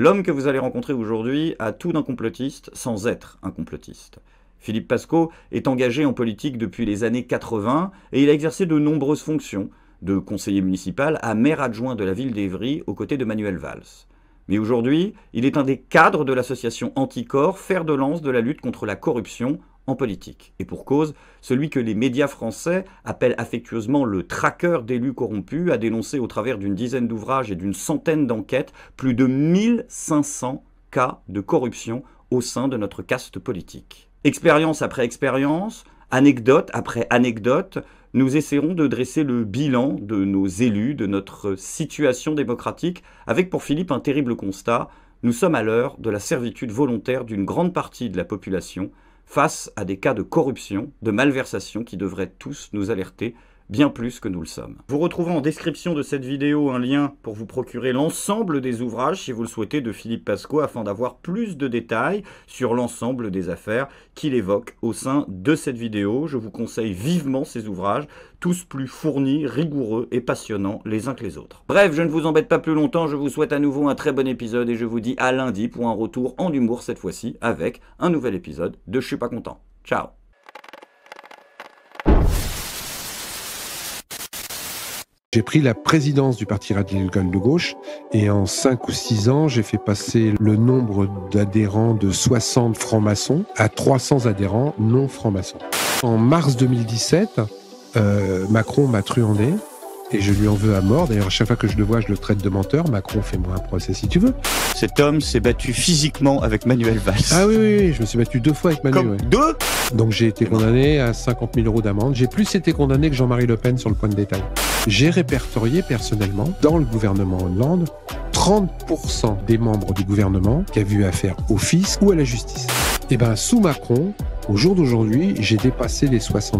L'homme que vous allez rencontrer aujourd'hui a tout d'un complotiste sans être un complotiste. Philippe Pascot est engagé en politique depuis les années 80 et il a exercé de nombreuses fonctions, de conseiller municipal à maire adjoint de la ville d'Évry aux côtés de Manuel Valls. Mais aujourd'hui, il est un des cadres de l'association Anticor, fer de lance de la lutte contre la corruption en politique. Et pour cause, celui que les médias français appellent affectueusement le traqueur d'élus corrompus a dénoncé au travers d'une dizaine d'ouvrages et d'une centaine d'enquêtes plus de 1500 cas de corruption au sein de notre caste politique. Expérience après expérience, anecdote après anecdote, nous essaierons de dresser le bilan de nos élus, de notre situation démocratique, avec pour Philippe un terrible constat, nous sommes à l'heure de la servitude volontaire d'une grande partie de la population face à des cas de corruption, de malversation qui devraient tous nous alerter bien plus que nous le sommes. Vous retrouverez en description de cette vidéo un lien pour vous procurer l'ensemble des ouvrages, si vous le souhaitez, de Philippe Pasco, afin d'avoir plus de détails sur l'ensemble des affaires qu'il évoque au sein de cette vidéo. Je vous conseille vivement ces ouvrages, tous plus fournis, rigoureux et passionnants les uns que les autres. Bref, je ne vous embête pas plus longtemps, je vous souhaite à nouveau un très bon épisode et je vous dis à lundi pour un retour en humour cette fois-ci avec un nouvel épisode de Je suis pas content. Ciao J'ai pris la présidence du Parti radical de gauche et en 5 ou 6 ans, j'ai fait passer le nombre d'adhérents de 60 francs-maçons à 300 adhérents non francs-maçons. En mars 2017, euh, Macron m'a truandé et je lui en veux à mort. D'ailleurs, à chaque fois que je le vois, je le traite de menteur. Macron, fais-moi un procès si tu veux. Cet homme s'est battu physiquement avec Manuel Valls. Ah oui, oui, je me suis battu deux fois avec Manuel. Comme Deux Donc j'ai été condamné à 50 000 euros d'amende. J'ai plus été condamné que Jean-Marie Le Pen sur le point de détail. J'ai répertorié personnellement, dans le gouvernement Hollande, 30% des membres du gouvernement qui avaient eu affaire au fisc ou à la justice. Eh bien, sous Macron, au jour d'aujourd'hui, j'ai dépassé les 60%.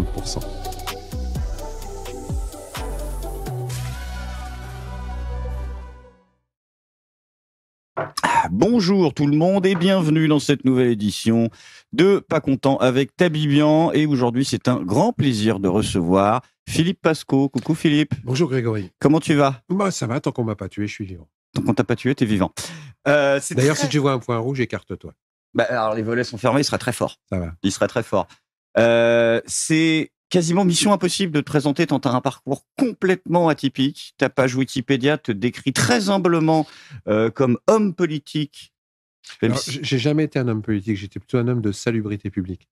Bonjour tout le monde et bienvenue dans cette nouvelle édition de Pas content avec Tabibian. Et aujourd'hui, c'est un grand plaisir de recevoir Philippe Pasco. Coucou Philippe. Bonjour Grégory. Comment tu vas Bah ça va, tant qu'on m'a pas tué, je suis vivant. Tant qu'on t'a pas tué, t'es vivant. Euh, D'ailleurs, si tu vois un point rouge, écarte-toi. Bah, alors les volets sont fermés, il serait très fort. Ça va. Il serait très fort. Euh, c'est Quasiment mission impossible de te présenter tant as un parcours complètement atypique. Ta page Wikipédia te décrit très humblement euh, comme homme politique. J'ai jamais été un homme politique, j'étais plutôt un homme de salubrité publique.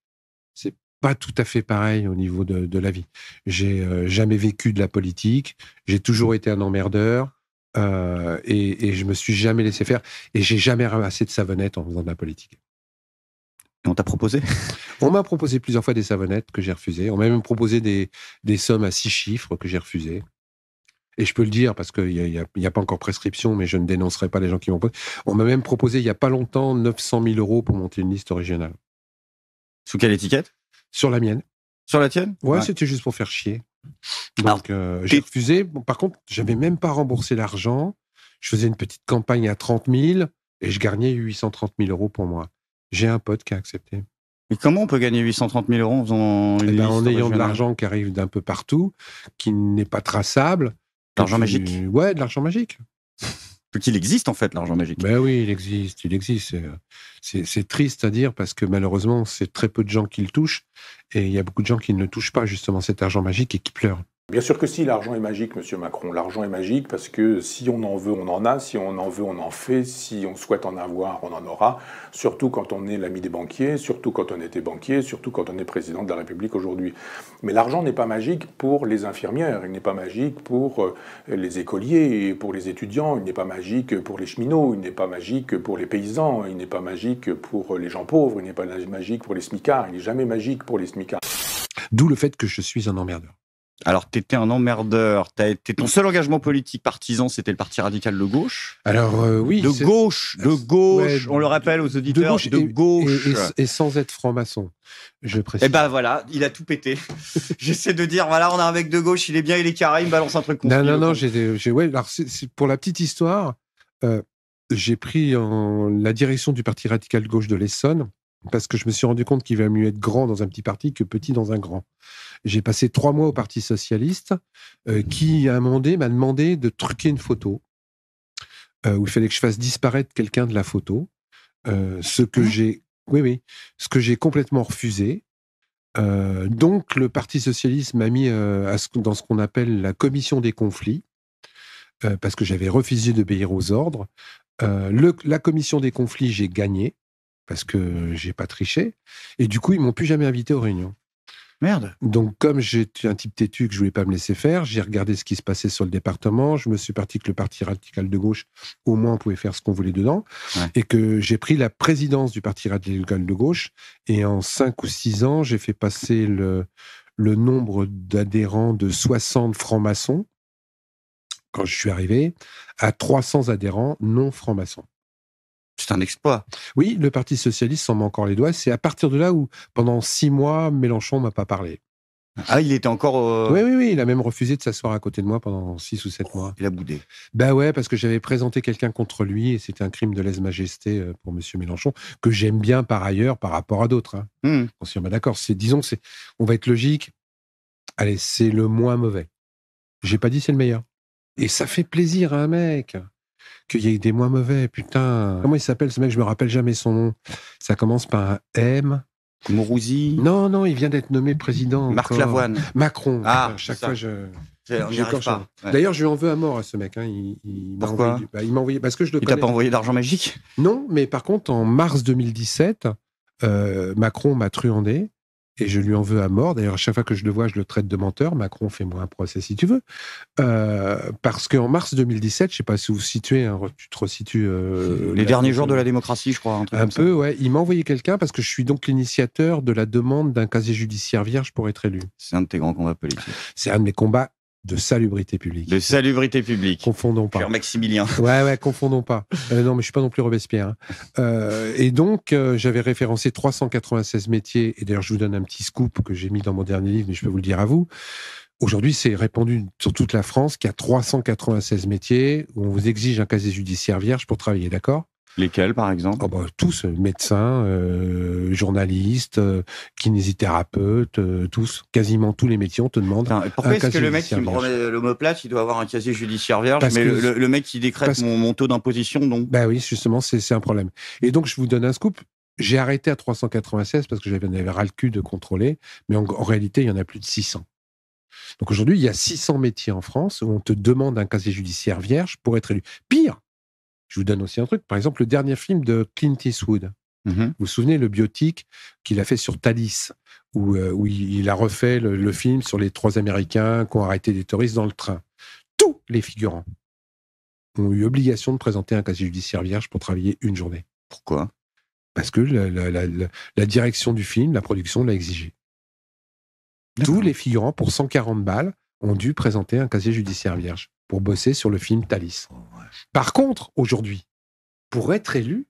C'est pas tout à fait pareil au niveau de, la vie. J'ai euh, jamais vécu de la politique, j'ai toujours été un emmerdeur euh, et, et je me suis jamais laissé faire et j'ai jamais ramassé de savonnette en faisant de la politique on t'a proposé On m'a proposé plusieurs fois des savonnettes que j'ai refusées. On m'a même proposé des, des, sommes à six chiffres que j'ai refusées. Et je peux le dire parce qu'il n'y a, pas encore prescription, mais je ne dénoncerai pas les gens qui m'ont proposé. On m'a même proposé il n'y a pas longtemps 900 000 euros pour monter une liste régionale. Sous quelle étiquette Sur la mienne. Sur la tienne ouais, c'était juste pour faire chier. Donc euh, j'ai refusé. par contre, j'avais même pas remboursé l'argent. Je faisais une petite campagne à 30 000 et je gagnais 830 000 euros pour moi. J'ai un pote qui a accepté. Mais comment on peut gagner 830 000 euros en faisant une eh ben, En ayant de l'argent qui arrive d'un peu partout, qui n'est pas traçable. L'argent magique Ouais, de l'argent magique. qu'il existe en fait, l'argent magique. Ben oui, il existe, il existe. C'est triste à dire parce que malheureusement, c'est très peu de gens qui le touchent et il y a beaucoup de gens qui ne touchent pas justement cet argent magique et qui pleurent. Bien sûr que si, l'argent est magique, Monsieur Macron. L'argent est magique parce que si on en veut, on en a. Si on en veut, on en fait. Si on souhaite en avoir, on en aura. Surtout quand on est l'ami des banquiers, surtout quand on était banquier, surtout quand on est président de la République aujourd'hui. Mais l'argent n'est pas magique pour les infirmières, il n'est pas magique pour euh, les écoliers et pour les étudiants, il n'est pas magique pour les cheminots, il n'est pas magique pour les paysans, il n'est pas magique pour les gens pauvres, il n'est pas magique pour les smicards, il n'est jamais magique pour les smicards. D'où le fait que je suis un emmerdeur. Alors, tu étais un emmerdeur. été... Ton mm. seul engagement politique partisan, c'était le Parti radical de gauche. Alors, euh, oui. De gauche, de gauche, on le rappelle aux auditeurs, de gauche. Et, sans être franc-maçon, je précise. Eh ben voilà, il a tout pété. J'essaie de dire, voilà, on a un mec de gauche, il est bien, il est carré, il me balance un truc Non, non, non, j'ai. Ouais, alors, pour la petite histoire, euh, j'ai pris en, la direction du Parti radical de gauche de l'Essonne parce que je me suis rendu compte qu'il va mieux être grand dans un petit parti que petit dans un grand. J'ai passé trois mois au Parti socialiste, euh, qui, m'a demandé de truquer une photo, euh, où il fallait que je fasse disparaître quelqu'un de la photo, euh, ce que ah. j'ai oui, oui, ce que j'ai complètement refusé. donc, le Parti socialiste m'a mis dans ce qu'on appelle la commission des conflits, parce que j'avais refusé d'obéir aux ordres. la commission des conflits, j'ai gagné parce que j'ai pas triché. Et du coup, ils m'ont plus jamais invité aux réunions. Merde. Donc, comme j'étais un type têtu que je voulais pas me laisser faire, j'ai regardé ce qui se passait sur le département. Je me suis parti que le parti radical de gauche, au moins, pouvait faire ce qu'on voulait dedans. Et que j'ai pris la présidence du parti radical de gauche. Et en cinq ou six ans, j'ai fait passer le, le nombre d'adhérents de 60 francs-maçons, quand je suis arrivé, à 300 adhérents non francs-maçons c'est un exploit. Oui, le Parti socialiste s'en met encore les doigts. C'est à partir de là où, pendant six mois, Mélenchon m'a pas parlé. Ah, il était encore. Euh, oui, oui, oui. Il a même refusé de s'asseoir à côté de moi pendant six ou sept oh, mois. Il a boudé. Bah ouais, parce que j'avais présenté quelqu'un contre lui et c'était un crime de lèse-majesté euh, pour M. Mélenchon, que j'aime bien par ailleurs par rapport à d'autres. Hein. Hmm. On s'y d'accord. C'est, disons, c'est, on va être logique. Allez, c'est le moins mauvais. J'ai pas dit c'est le meilleur. Et ça fait plaisir à un mec qu'il y a des mois mauvais. Putain, comment il s'appelle ce mec Je me rappelle jamais son nom. Ça commence par M. Mourouzi Non, non, il vient d'être nommé président. Marc Lavoine. Macron. Ah, à chaque fois, je. D'ailleurs, je lui en veux à mort à ce mec. Hein. Pourquoi bah, Il, m'a envoyé, parce que je le. Il t'a pas envoyé d'argent magique Non, mais par contre, en mars 2017, euh, Macron m'a truandé et je lui en veux à mort. D'ailleurs, à chaque fois que je le vois, je le traite de menteur. Macron, fais-moi un procès si tu veux. Euh, parce qu'en mars 2017, je ne sais pas si vous vous situez, hein, tu te resitues. Euh, les derniers euh, jours de la démocratie, je crois. Un, peu, ouais. Il m'a envoyé quelqu'un parce que je suis donc l'initiateur de la demande d'un casier judiciaire vierge pour être élu. C'est un de tes grands combats politiques. C'est un de mes combats de salubrité publique. De salubrité publique. Confondons pas. Pierre Maximilien. Ouais, ouais, confondons pas. Euh, non, mais je suis pas non plus Robespierre. Hein. Euh, et donc, euh, j'avais référencé 396 métiers. Et d'ailleurs, je vous donne un petit scoop que j'ai mis dans mon dernier livre, mais je peux vous le dire à vous. Aujourd'hui, c'est répandu sur toute la France qu'il y a 396 métiers où on vous exige un casier judiciaire vierge pour travailler, d'accord Lesquels, par exemple ah bah, Tous, euh, médecins, euh, journalistes, euh, kinésithérapeutes, tous, quasiment tous les métiers, on te demande. pourquoi est-ce que le mec qui me remet l'homoplate, il doit avoir un casier judiciaire vierge, mais le, mec qui décrète mon, taux d'imposition, non Ben bah oui, justement, c'est un problème. Et donc, je vous donne un scoop. J'ai arrêté à 396 parce que j'avais ras le cul de contrôler, mais en réalité, il y en a plus de 600. Donc aujourd'hui, il y a 600 métiers en France où on te demande un casier judiciaire vierge pour être élu. Pire, je vous donne aussi un truc. Par exemple, le dernier film de Clint Eastwood. Mm-hmm. Vous vous souvenez le biotique qu'il a fait sur Thalys, où, euh, il a refait le, film sur les trois Américains qui ont arrêté des touristes dans le train. Tous les figurants ont eu obligation de présenter un casier judiciaire vierge pour travailler une journée. Pourquoi Parce que la direction du film, la production l'a exigé. Tous les figurants, pour 140 balles, ont dû présenter un casier judiciaire vierge pour bosser sur le film Thalys. Oh, par contre, aujourd'hui, pour être élu,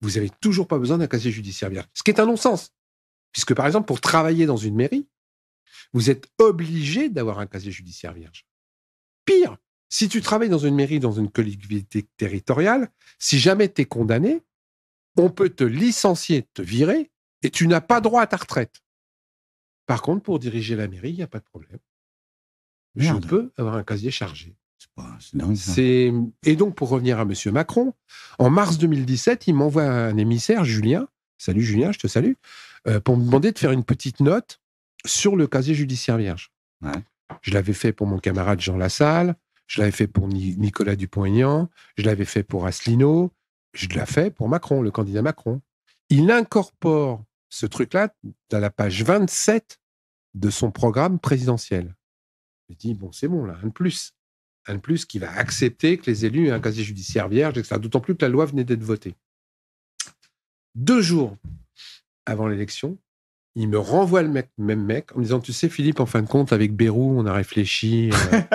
vous n'avez toujours pas besoin d'un casier judiciaire vierge, ce qui est un non-sens. Puisque, par exemple, pour travailler dans une mairie, vous êtes obligé d'avoir un casier judiciaire vierge. Pire, si tu travailles dans une mairie, dans une collectivité territoriale, si jamais tu es condamné, on peut te licencier, te virer, et tu n'as pas droit à ta retraite. Par contre, pour diriger la mairie, il n'y a pas de problème. Je peux avoir un casier chargé. Bah, c'est et donc pour revenir à Monsieur Macron, en mars 2017, il m'envoie un émissaire, Julien. Salut Julien, je te salue, euh, pour me demander de faire une petite note sur le casier judiciaire vierge. Je l'avais fait pour mon camarade Jean Lassalle, je l'avais fait pour Nicolas Dupont-Aignan, je l'avais fait pour Asselineau, je l'ai fait pour Macron, le candidat Macron. Il incorpore ce truc-là dans la page 27 de son programme présidentiel. Je dis bon, c'est bon là, un de plus un plus qui va accepter que les élus aient un casier judiciaire vierge, etc. D'autant plus que la loi venait d'être votée. Deux jours avant l'élection, il me renvoie le même mec en me disant Tu sais, Philippe, en fin de compte, avec Bérou, on a réfléchi. Euh,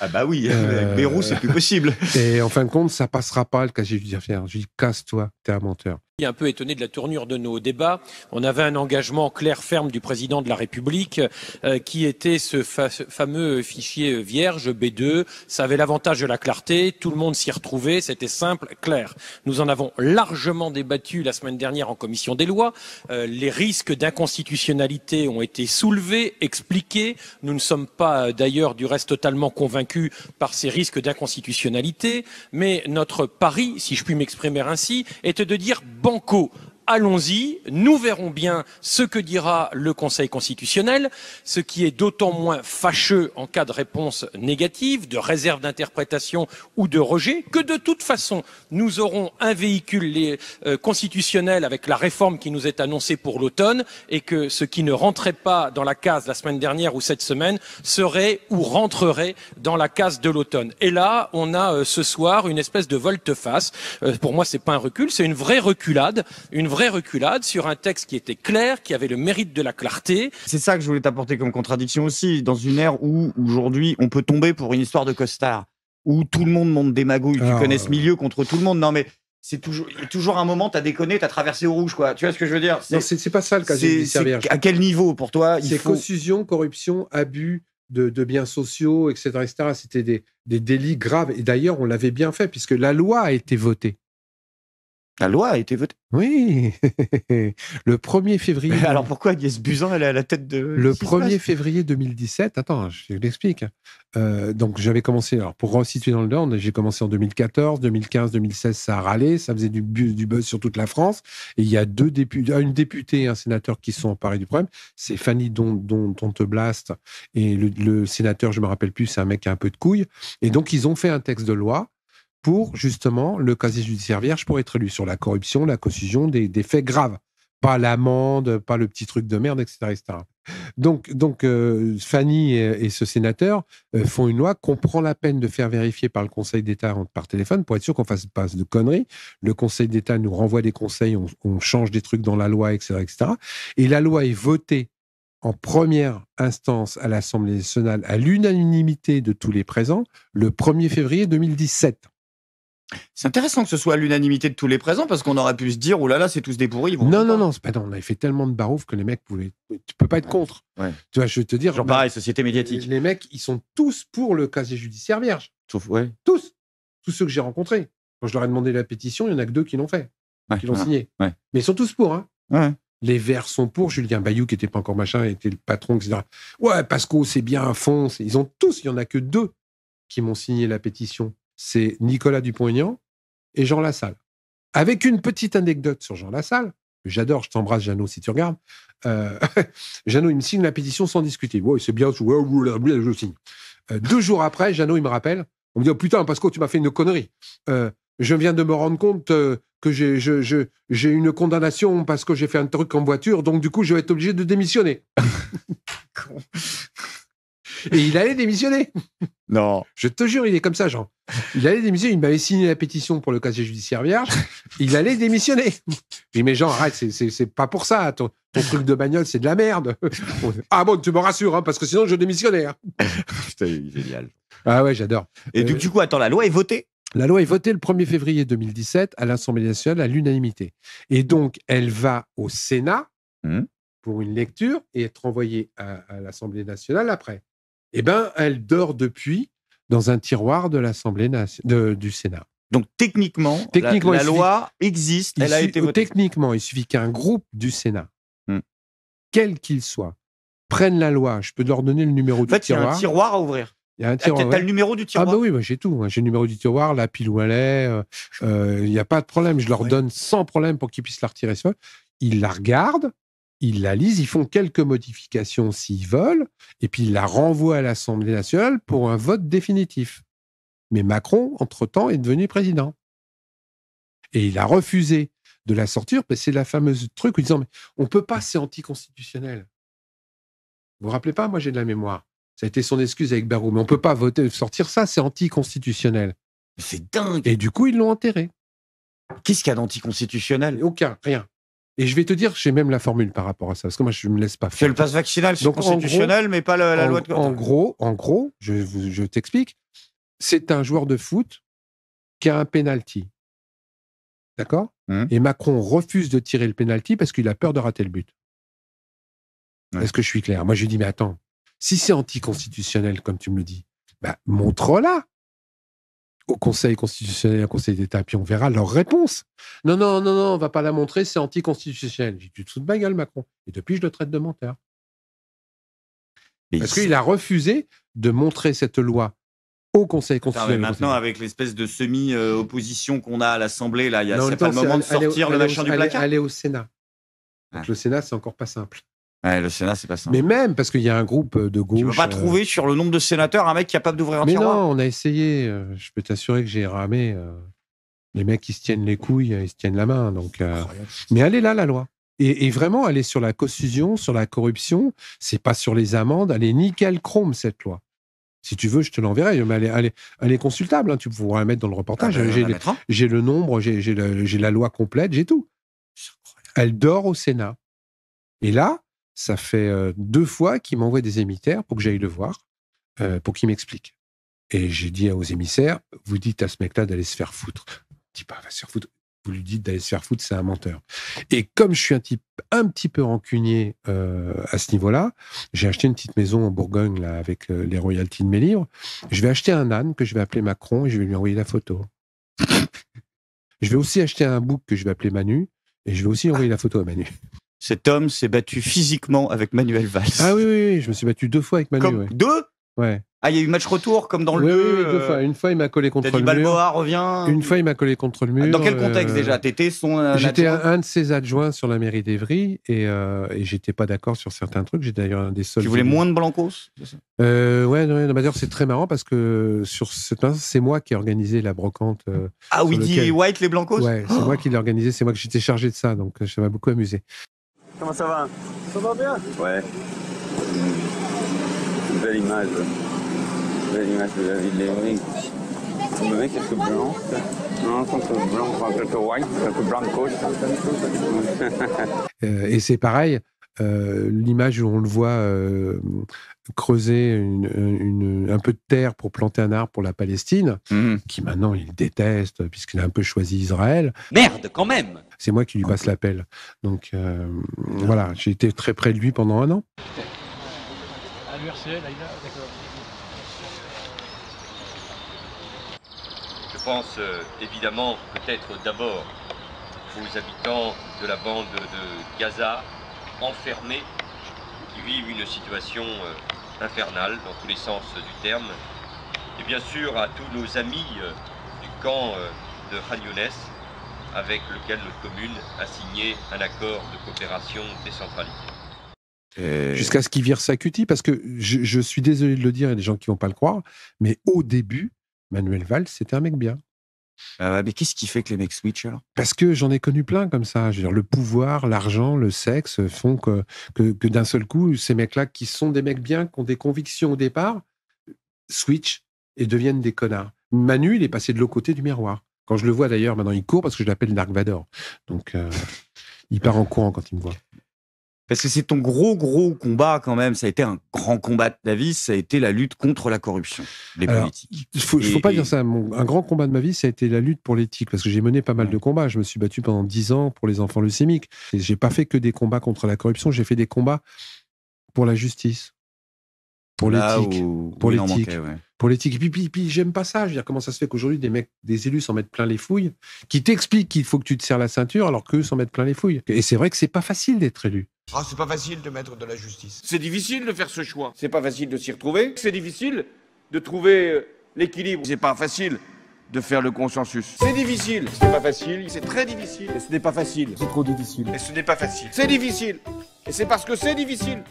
ah, bah oui, euh, avec Bérou, c'est plus possible. et en fin de compte, ça passera pas le casier judiciaire vierge. Je dis Casse-toi, t'es un menteur un peu étonné de la tournure de nos débats. On avait un engagement clair, ferme du président de la République, euh, qui était ce, fameux fichier vierge B2. Ça avait l'avantage de la clarté, tout le monde s'y retrouvait, c'était simple, clair. Nous en avons largement débattu la semaine dernière en commission des lois. Euh, les risques d'inconstitutionnalité ont été soulevés, expliqués. Nous ne sommes pas euh, d'ailleurs du reste totalement convaincus par ces risques d'inconstitutionnalité, mais notre pari, si je puis m'exprimer ainsi, était de dire bon, en coup allons-y, nous verrons bien ce que dira le Conseil constitutionnel, ce qui est d'autant moins fâcheux en cas de réponse négative, de réserve d'interprétation ou de rejet, que de toute façon, nous aurons un véhicule euh, constitutionnel avec la réforme qui nous est annoncée pour l'automne et que ce qui ne rentrait pas dans la case la semaine dernière ou cette semaine serait ou rentrerait dans la case de l'automne. Et là, on a euh, ce soir une espèce de volte-face. Euh, pour moi, c'est pas un recul, c'est une vraie reculade, une vraie vraie reculade sur un texte qui était clair, qui avait le mérite de la clarté. C'est ça que je voulais t'apporter comme contradiction aussi, dans une ère où aujourd'hui on peut tomber pour une histoire de costard, où tout le monde monte des magouilles, tu connais ce milieu contre tout le monde. Non mais c'est toujours, toujours un moment, t'as déconné, t'as traversé au rouge, quoi. Tu vois ce que je veux dire Non, c'est pas ça le cas du À quel niveau pour toi C'est faut... confusion, corruption, abus de, biens sociaux, etc. C'était etc. des, des délits graves. Et d'ailleurs, on l'avait bien fait, puisque la loi a été votée. La loi a été votée. Oui, le 1er février. alors pourquoi Agnès Buzyn, elle est à la tête de. Le 1er février 2017, attends, je l'explique. Euh, donc j'avais commencé, alors pour resituer dans le temps, j'ai commencé en 2014, 2015, 2016, ça a râlé, ça faisait du, buzz, du sur toute la France. Et il y a deux députés, ah, une députée et un sénateur qui sont emparés du problème. C'est Fanny dont Don, te Blast et le, sénateur, je me rappelle plus, c'est un mec qui a un peu de couille. Et donc ils ont fait un texte de loi pour justement le casier judiciaire vierge pour être élu sur la corruption, la co des, des, faits graves. Pas l'amende, pas le petit truc de merde, etc. Donc, donc euh, Fanny et, ce sénateur euh, font une loi qu'on prend la peine de faire vérifier par le Conseil d'État par téléphone pour être sûr qu'on fasse pas de conneries. Le Conseil d'État nous renvoie des conseils, on, change des trucs dans la loi, etc., etc. Et la loi est votée en première instance à l'Assemblée nationale à l'unanimité de tous les présents le 1er février 2017. C'est intéressant que ce soit l'unanimité de tous les présents parce qu'on aurait pu se dire, oh là là, c'est tous des pourris. non, non, non, c'est pas non. On avait fait tellement de barouf que les mecs pouvaient. Tu peux pas être contre. Tu je te dire. Genre bah, société médiatique. Les mecs, ils sont tous pour le casier judiciaire vierge. Sauf, ouais. Tous. Tous ceux que j'ai rencontrés. Quand je leur ai demandé la pétition, il y en a que deux qui l'ont fait, qui l'ont signé. Mais ils sont tous pour. Hein. Les Verts sont pour. Julien Bayou, qui était pas encore machin, était le patron, etc. Ouais, Pasco, c'est bien à fond. Ils ont tous. Il y en a que deux qui m'ont signé la pétition c'est Nicolas Dupont-Aignan et Jean Lassalle. Avec une petite anecdote sur Jean Lassalle, J'adore, je t'embrasse, Jeannot, si tu regardes. Euh, Jeannot, il me signe la pétition sans discuter. Oui, c'est bien, je signe. Euh, deux jours après, Jeannot, il me rappelle. On me dit, oh, putain, Pasco, tu m'as fait une connerie. Euh, je viens de me rendre compte euh, que j'ai je, une condamnation parce que j'ai fait un truc en voiture, donc du coup, je vais être obligé de démissionner. Et il allait démissionner. Non. Je te jure, il est comme ça, Jean. Il allait démissionner. Il m'avait signé la pétition pour le casier judiciaire vierge. Il allait démissionner. mais Jean, arrête, c'est pas pour ça. Ton, truc de bagnole, c'est de la merde. ah bon, tu me rassures, hein, parce que sinon, je démissionnais. C'était hein. génial. Ah ouais, j'adore. Et euh, du coup, attends, la loi est votée la loi est votée le 1er février 2017 à l'Assemblée nationale à l'unanimité. Et donc, elle va au Sénat hmm. pour une lecture et être envoyée à l'Assemblée nationale après eh ben, elle dort depuis dans un tiroir de l'Assemblée du Sénat. Donc techniquement, la, loi existe, elle a été Techniquement, il suffit qu'un groupe du Sénat, hmm. quel qu'il soit, prenne la loi. Je peux leur donner le numéro du tiroir. en fait, Il y a un tiroir à ouvrir. Il y ah, le numéro du tiroir Ah bah oui, j'ai tout. J'ai le numéro du tiroir, la pile où elle est. Euh, euh, il n'y a pas de problème. Je leur donne sans problème pour qu'ils puissent la retirer Ils la regardent ils la lisent, ils font quelques modifications s'ils veulent, et puis ils la renvoient à l'Assemblée nationale pour un vote définitif. Mais Macron, entre-temps, est devenu président. Et il a refusé de la sortir, parce que c'est la fameuse truc où disant, mais on peut pas, c'est anticonstitutionnel. Vous vous rappelez pas, moi j'ai de la mémoire. Ça a été son excuse avec Barrou, mais on ne peut pas voter, sortir ça, c'est anticonstitutionnel. C'est dingue Et du coup, ils l'ont enterré. Qu'est-ce qu'il y a d'anticonstitutionnel Aucun, rien. Et je vais te dire, j'ai même la formule par rapport à ça, parce que moi, je ne me laisse pas faire. le passe vaccinal, c'est constitutionnel, mais pas la, loi de En gros, en gros je, t'explique, c'est un joueur de foot qui a un penalty. D'accord hum. Et Macron refuse de tirer le penalty parce qu'il a peur de rater le but. Est-ce que je suis clair Moi, je dis, mais attends, si c'est anticonstitutionnel, comme tu me le dis, bah, montre-la au Conseil constitutionnel, au Conseil d'État, puis on verra leur réponse. Non, non, non, non, on va pas la montrer, c'est anticonstitutionnel. J'ai tu te de ma gueule, Macron. Et depuis, je le traite de menteur. Parce qu'il a refusé de montrer cette loi au Conseil constitutionnel. maintenant, avec l'espèce de semi-opposition qu'on a à l'Assemblée, là, il n'y a pas le moment de sortir le machin du placard. Aller au Sénat. Ah. le Sénat, c'est encore pas simple le Sénat, c'est pas ça. Mais même, parce qu'il y a un groupe euh, de gauche. Tu peux pas trouver euh, sur le nombre de sénateurs un mec capable d'ouvrir un Mais non, on a essayé. Euh, je peux t'assurer que j'ai ramé. Les mecs, ils se tiennent les couilles, ils se tiennent la main. Donc, Mais elle est là, la loi. Et, vraiment, elle est sur la caususion, sur la corruption. C'est pas sur les amendes. Elle est nickel chrome, cette loi. Si tu veux, je te l'enverrai. Mais elle est, consultable. Hein, tu pourras la mettre dans le reportage. Ah, bah, j'ai, le nombre, j'ai la loi complète, j'ai tout. Elle dort au Sénat. Et là, ça fait euh, deux fois qu'il m'envoie des émissaires pour que j'aille le voir, euh, pour qu'il m'explique. Et j'ai dit aux émissaires, vous dites à ce mec-là d'aller se faire foutre. Dis pas, bah, va se faire foutre. Vous lui dites d'aller se faire foutre, c'est un menteur. Et comme je suis un type un petit peu rancunier euh, à ce niveau-là, j'ai acheté une petite maison en Bourgogne là avec les royalties de mes livres. Je vais acheter un âne que je vais appeler Macron et je vais lui envoyer la photo. je vais aussi acheter un bouc que je vais appeler Manu et je vais aussi envoyer la photo à Manu cet homme s'est battu physiquement avec Manuel Valls. Ah oui, oui, je me suis battu deux fois avec Manuel. Ouais. Deux Ouais. Ah, il y a eu match retour comme dans le. Oui, oui, deux euh, fois. Une fois, il m'a collé contre le ah, mur. Balboa revient. Une fois, il m'a collé contre le mur. Dans quel contexte euh, déjà T'étais son. Euh, j'étais un, de ses adjoints sur la mairie d'Evry et, euh, et j'étais pas d'accord sur certains trucs. J'ai d'ailleurs un des seuls. Tu voulais moins de Blancos euh, Ouais, d'ailleurs, c'est très marrant parce que sur cette c'est moi qui ai organisé la brocante. ah oui, White les Blancos Ouais, c'est moi oh qui l'ai organisé, c'est moi que j'étais chargé de ça, donc ça m'a beaucoup amusé. Comment ça va Ça va bien Ouais. belle image. belle image de la ville d'Evry. On me met quelques blancs. Non, quelques blancs, quelques white, quelques de gauche. Euh, et c'est pareil, euh, l'image où on le voit euh, creuser un peu de terre pour planter un arbre pour la Palestine, mhm. qui maintenant il déteste puisqu'il a un peu choisi Israël. Merde, quand même C'est moi qui lui passe l'appel. Donc euh, voilà, j'ai été très près de lui pendant un an. Je pense évidemment peut-être d'abord aux habitants de la bande de Gaza enfermés, qui vivent une situation euh, infernale dans tous les sens du terme. Et bien sûr à tous nos amis euh, du camp euh, de Ragnones, avec lequel notre commune a signé un accord de coopération décentralisée. Jusqu'à ce qu'il vire sa cutie, parce que je, suis désolé de le dire et des gens qui ne vont pas le croire, mais au début, Manuel Valls, c'était un mec bien. Euh, mais qu'est-ce qui fait que les mecs switchent alors Parce que j'en ai connu plein comme ça. le pouvoir, l'argent, le sexe font que, que, d'un seul coup, ces mecs-là, qui sont des mecs bien, qui ont des convictions au départ, switchent et deviennent des connards. Manu, il est passé de l'autre côté du miroir. Quand je le vois d'ailleurs, maintenant il court parce que je l'appelle Dark Vador. Donc euh, il part en courant quand il me voit. Parce que c'est ton gros, gros combat quand même. Ça a été un grand combat de la vie. Ça a été la lutte contre la corruption les politiques. Il ne faut, pas dire ça. un grand combat de ma vie, ça a été la lutte pour l'éthique. Parce que j'ai mené pas mal de combats. Je me suis battu pendant dix ans pour les enfants leucémiques. Je n'ai pas fait que des combats contre la corruption. J'ai fait des combats pour la justice, pour l'éthique, pour l'éthique, ouais politique. Et puis, j'aime pas ça. Je dire, comment ça se fait qu'aujourd'hui, des mecs, des élus s'en mettent plein les fouilles, qui t'expliquent qu'il faut que tu te serres la ceinture, alors qu'eux s'en mettent plein les fouilles. Et c'est vrai que c'est pas facile d'être élu. Ah, c'est pas facile de mettre de la justice. C'est difficile de faire ce choix. C'est pas facile de s'y retrouver. C'est difficile de trouver euh, l'équilibre. C'est pas facile de faire le consensus. C'est difficile. C'est pas facile. C'est très difficile. Et ce n'est pas facile. C'est trop difficile. Et ce n'est pas facile. C'est difficile. Et c'est parce que c'est difficile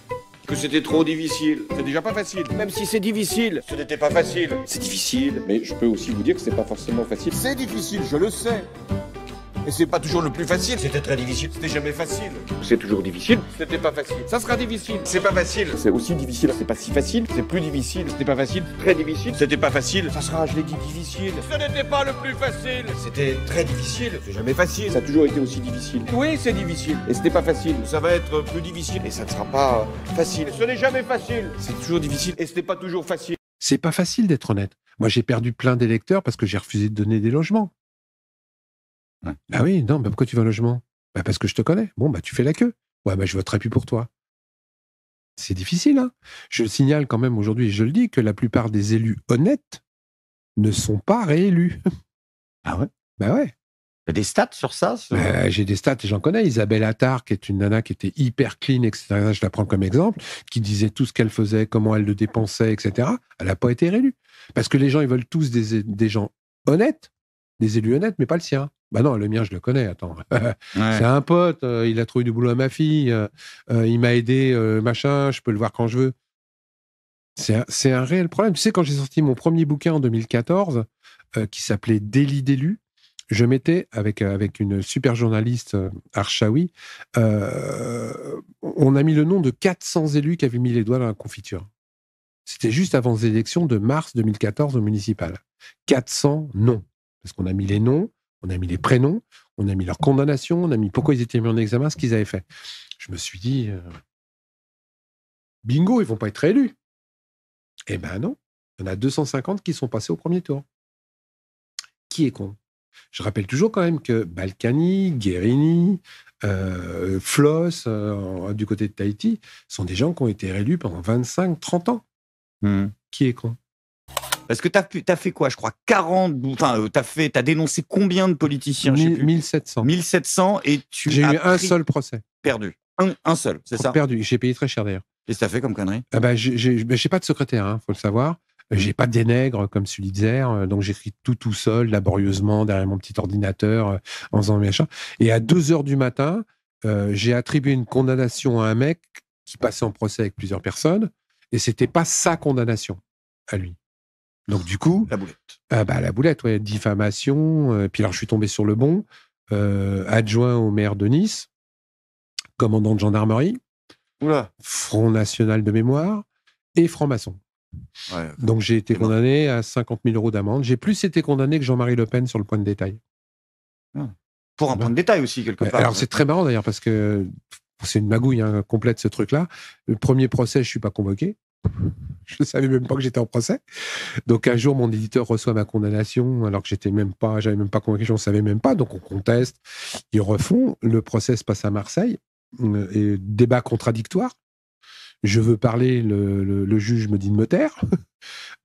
que c'était trop difficile. C'est déjà pas facile. Même si c'est difficile, ce n'était pas facile. C'est difficile. Mais je peux aussi vous dire que c'est pas forcément facile. C'est difficile, je le sais c'est pas toujours le plus facile. C'était très difficile. C'était jamais facile. C'est toujours difficile. C'était pas facile. Ça sera difficile. C'est pas facile. C'est aussi difficile. C'est pas si facile. C'est plus difficile. C'était pas facile. Très difficile. C'était pas facile. Ça sera, je l'ai dit, difficile. Ce n'était pas le plus facile. C'était très difficile. C'est jamais facile. Ça a toujours été aussi difficile. Oui, c'est difficile. Et c'était pas facile. Ça va être plus difficile. Et ça ne sera pas facile. Ce n'est jamais facile. C'est toujours difficile. Et ce n'est pas toujours facile. C'est pas facile d'être honnête. Moi, j'ai perdu plein d'électeurs parce que j'ai refusé de donner des logements. Ah oui, non, mais pourquoi tu vas au logement bah Parce que je te connais. Bon, bah tu fais la queue. Ouais, bah je voterai plus pour toi. C'est difficile. Hein je signale quand même aujourd'hui, je le dis, que la plupart des élus honnêtes ne sont pas réélus. Ah ouais Bah ouais. des stats sur ça bah, J'ai des stats et j'en connais. Isabelle Attard, qui est une nana qui était hyper clean, etc. Je la prends comme exemple, qui disait tout ce qu'elle faisait, comment elle le dépensait, etc. Elle n'a pas été réélue. Parce que les gens, ils veulent tous des gens honnêtes, des élus honnêtes, mais pas le sien. Bah non, le mien, je le connais, attends. C'est un pote, euh, il a trouvé du boulot à ma fille, euh, euh, il m'a aidé, machin, je peux le voir quand je veux. C'est un, réel problème. Tu sais, quand j'ai sorti mon premier bouquin en 2014, qui s'appelait Délit d'élus », je m'étais, avec, avec une super journaliste, Archaoui, on a mis le nom de 400 élus qui avaient mis les doigts dans la confiture. C'était juste avant les élections de mars 2014 au municipal. 400 noms. Parce qu'on a mis les noms, on a mis les prénoms, on a mis leur condamnation, on a mis pourquoi ils étaient mis en examen, ce qu'ils avaient fait. Je me suis dit, euh, bingo, ils vont pas être élus. Eh ben non, il y en a 250 qui sont passés au premier tour. Qui est con Je rappelle toujours quand même que Balkany, Guérini, euh, Floss, euh, du côté de Tahiti, sont des gens qui ont été élus pendant 25-30 ans. Hmm. Qui est con parce que tu as, fait quoi, je crois 40, enfin, euh, tu as, dénoncé combien de politiciens 1700. 1700 et tu J'ai eu un seul procès. Perdu. Un, seul, c'est ça Perdu. J'ai payé très cher d'ailleurs. Et ça fait comme connerie ah bah, bah, J'ai pas de secrétaire, hein, faut le savoir. Mmh. J'ai pas de dénègre comme celui Zer. Euh, donc j'écris tout tout seul, laborieusement, derrière mon petit ordinateur, euh, en faisant mes Et à 2 heures du matin, j'ai attribué une condamnation à un mec qui passait en procès avec plusieurs personnes, et c'était pas sa condamnation à lui. Donc du coup, la boulette. Ah bah la boulette, ouais, diffamation. Euh, puis alors je suis tombé sur le bon, euh, adjoint au maire de Nice, commandant de gendarmerie, Front national de mémoire et franc-maçon. Donc j'ai été condamné à 50 000 euros d'amende. J'ai plus été condamné que Jean-Marie Le Pen sur le point de détail. Ah. Pour un bah. point de détail aussi, quelque part. Alors c'est très marrant d'ailleurs parce que c'est une magouille hein, complète ce truc-là. Le premier procès, je suis pas convoqué je ne savais même pas que j'étais en procès. Donc un jour, mon éditeur reçoit ma condamnation alors que j'étais même pas, j'avais même pas convaincu, ne savais même pas. Donc on conteste, ils refont. Le procès se passe à Marseille. Euh, et débat contradictoire. Je veux parler, le, juge me dit de me taire.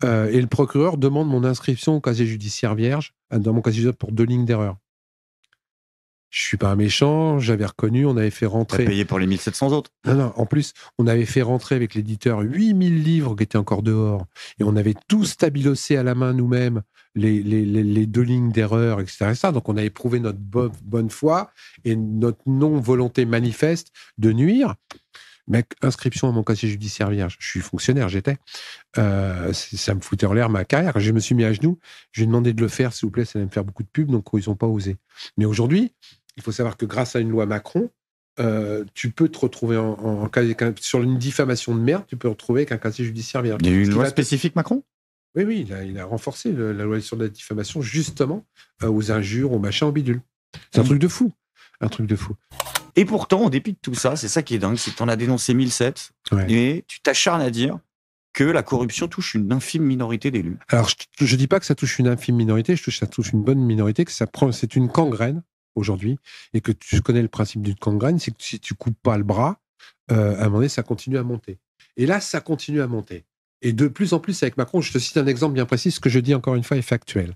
Euh, et le procureur demande mon inscription au casier judiciaire vierge, euh, dans mon casier judiciaire pour deux lignes d'erreur. Je suis pas un méchant, j'avais reconnu, on avait fait rentrer. payé pour les 1700 autres. Non, non, en plus, on avait fait rentrer avec l'éditeur 8000 livres qui étaient encore dehors. Et on avait tout stabilossé à la main nous-mêmes les, les, les, deux lignes d'erreur, etc., Donc on avait prouvé notre bonne foi et notre non-volonté manifeste de nuire. Mec, inscription à mon casier judiciaire Je suis fonctionnaire, j'étais. Euh, ça me foutait en l'air ma carrière. Je me suis mis à genoux. J'ai demandé de le faire, s'il vous plaît, ça allait me faire beaucoup de pub, donc ils n'ont pas osé. Mais aujourd'hui, il faut savoir que grâce à une loi Macron, euh, tu peux te retrouver en, sur une diffamation de merde, tu peux retrouver qu'un un casier judiciaire vient. Il y a une loi spécifique Macron Oui, oui, il a, renforcé la loi sur la diffamation justement euh, aux injures, aux machins, aux bidules. C'est un mm. truc de fou. Un truc de fou. Et pourtant, en dépit de tout ça, c'est ça qui est dingue, c'est que en as dénoncé 1007 et tu t'acharnes à dire que la corruption touche une infime minorité d'élus. Alors, je ne dis pas que ça touche une infime minorité, je touche, ça touche une bonne minorité, que ça c'est une gangrène aujourd'hui et que tu connais le principe d'une gangrène, c'est que si tu coupes pas le bras, euh, à un moment donné, ça continue à monter. Et là, ça continue à monter. Et de plus en plus, avec Macron, je te cite un exemple bien précis, ce que je dis encore une fois est factuel.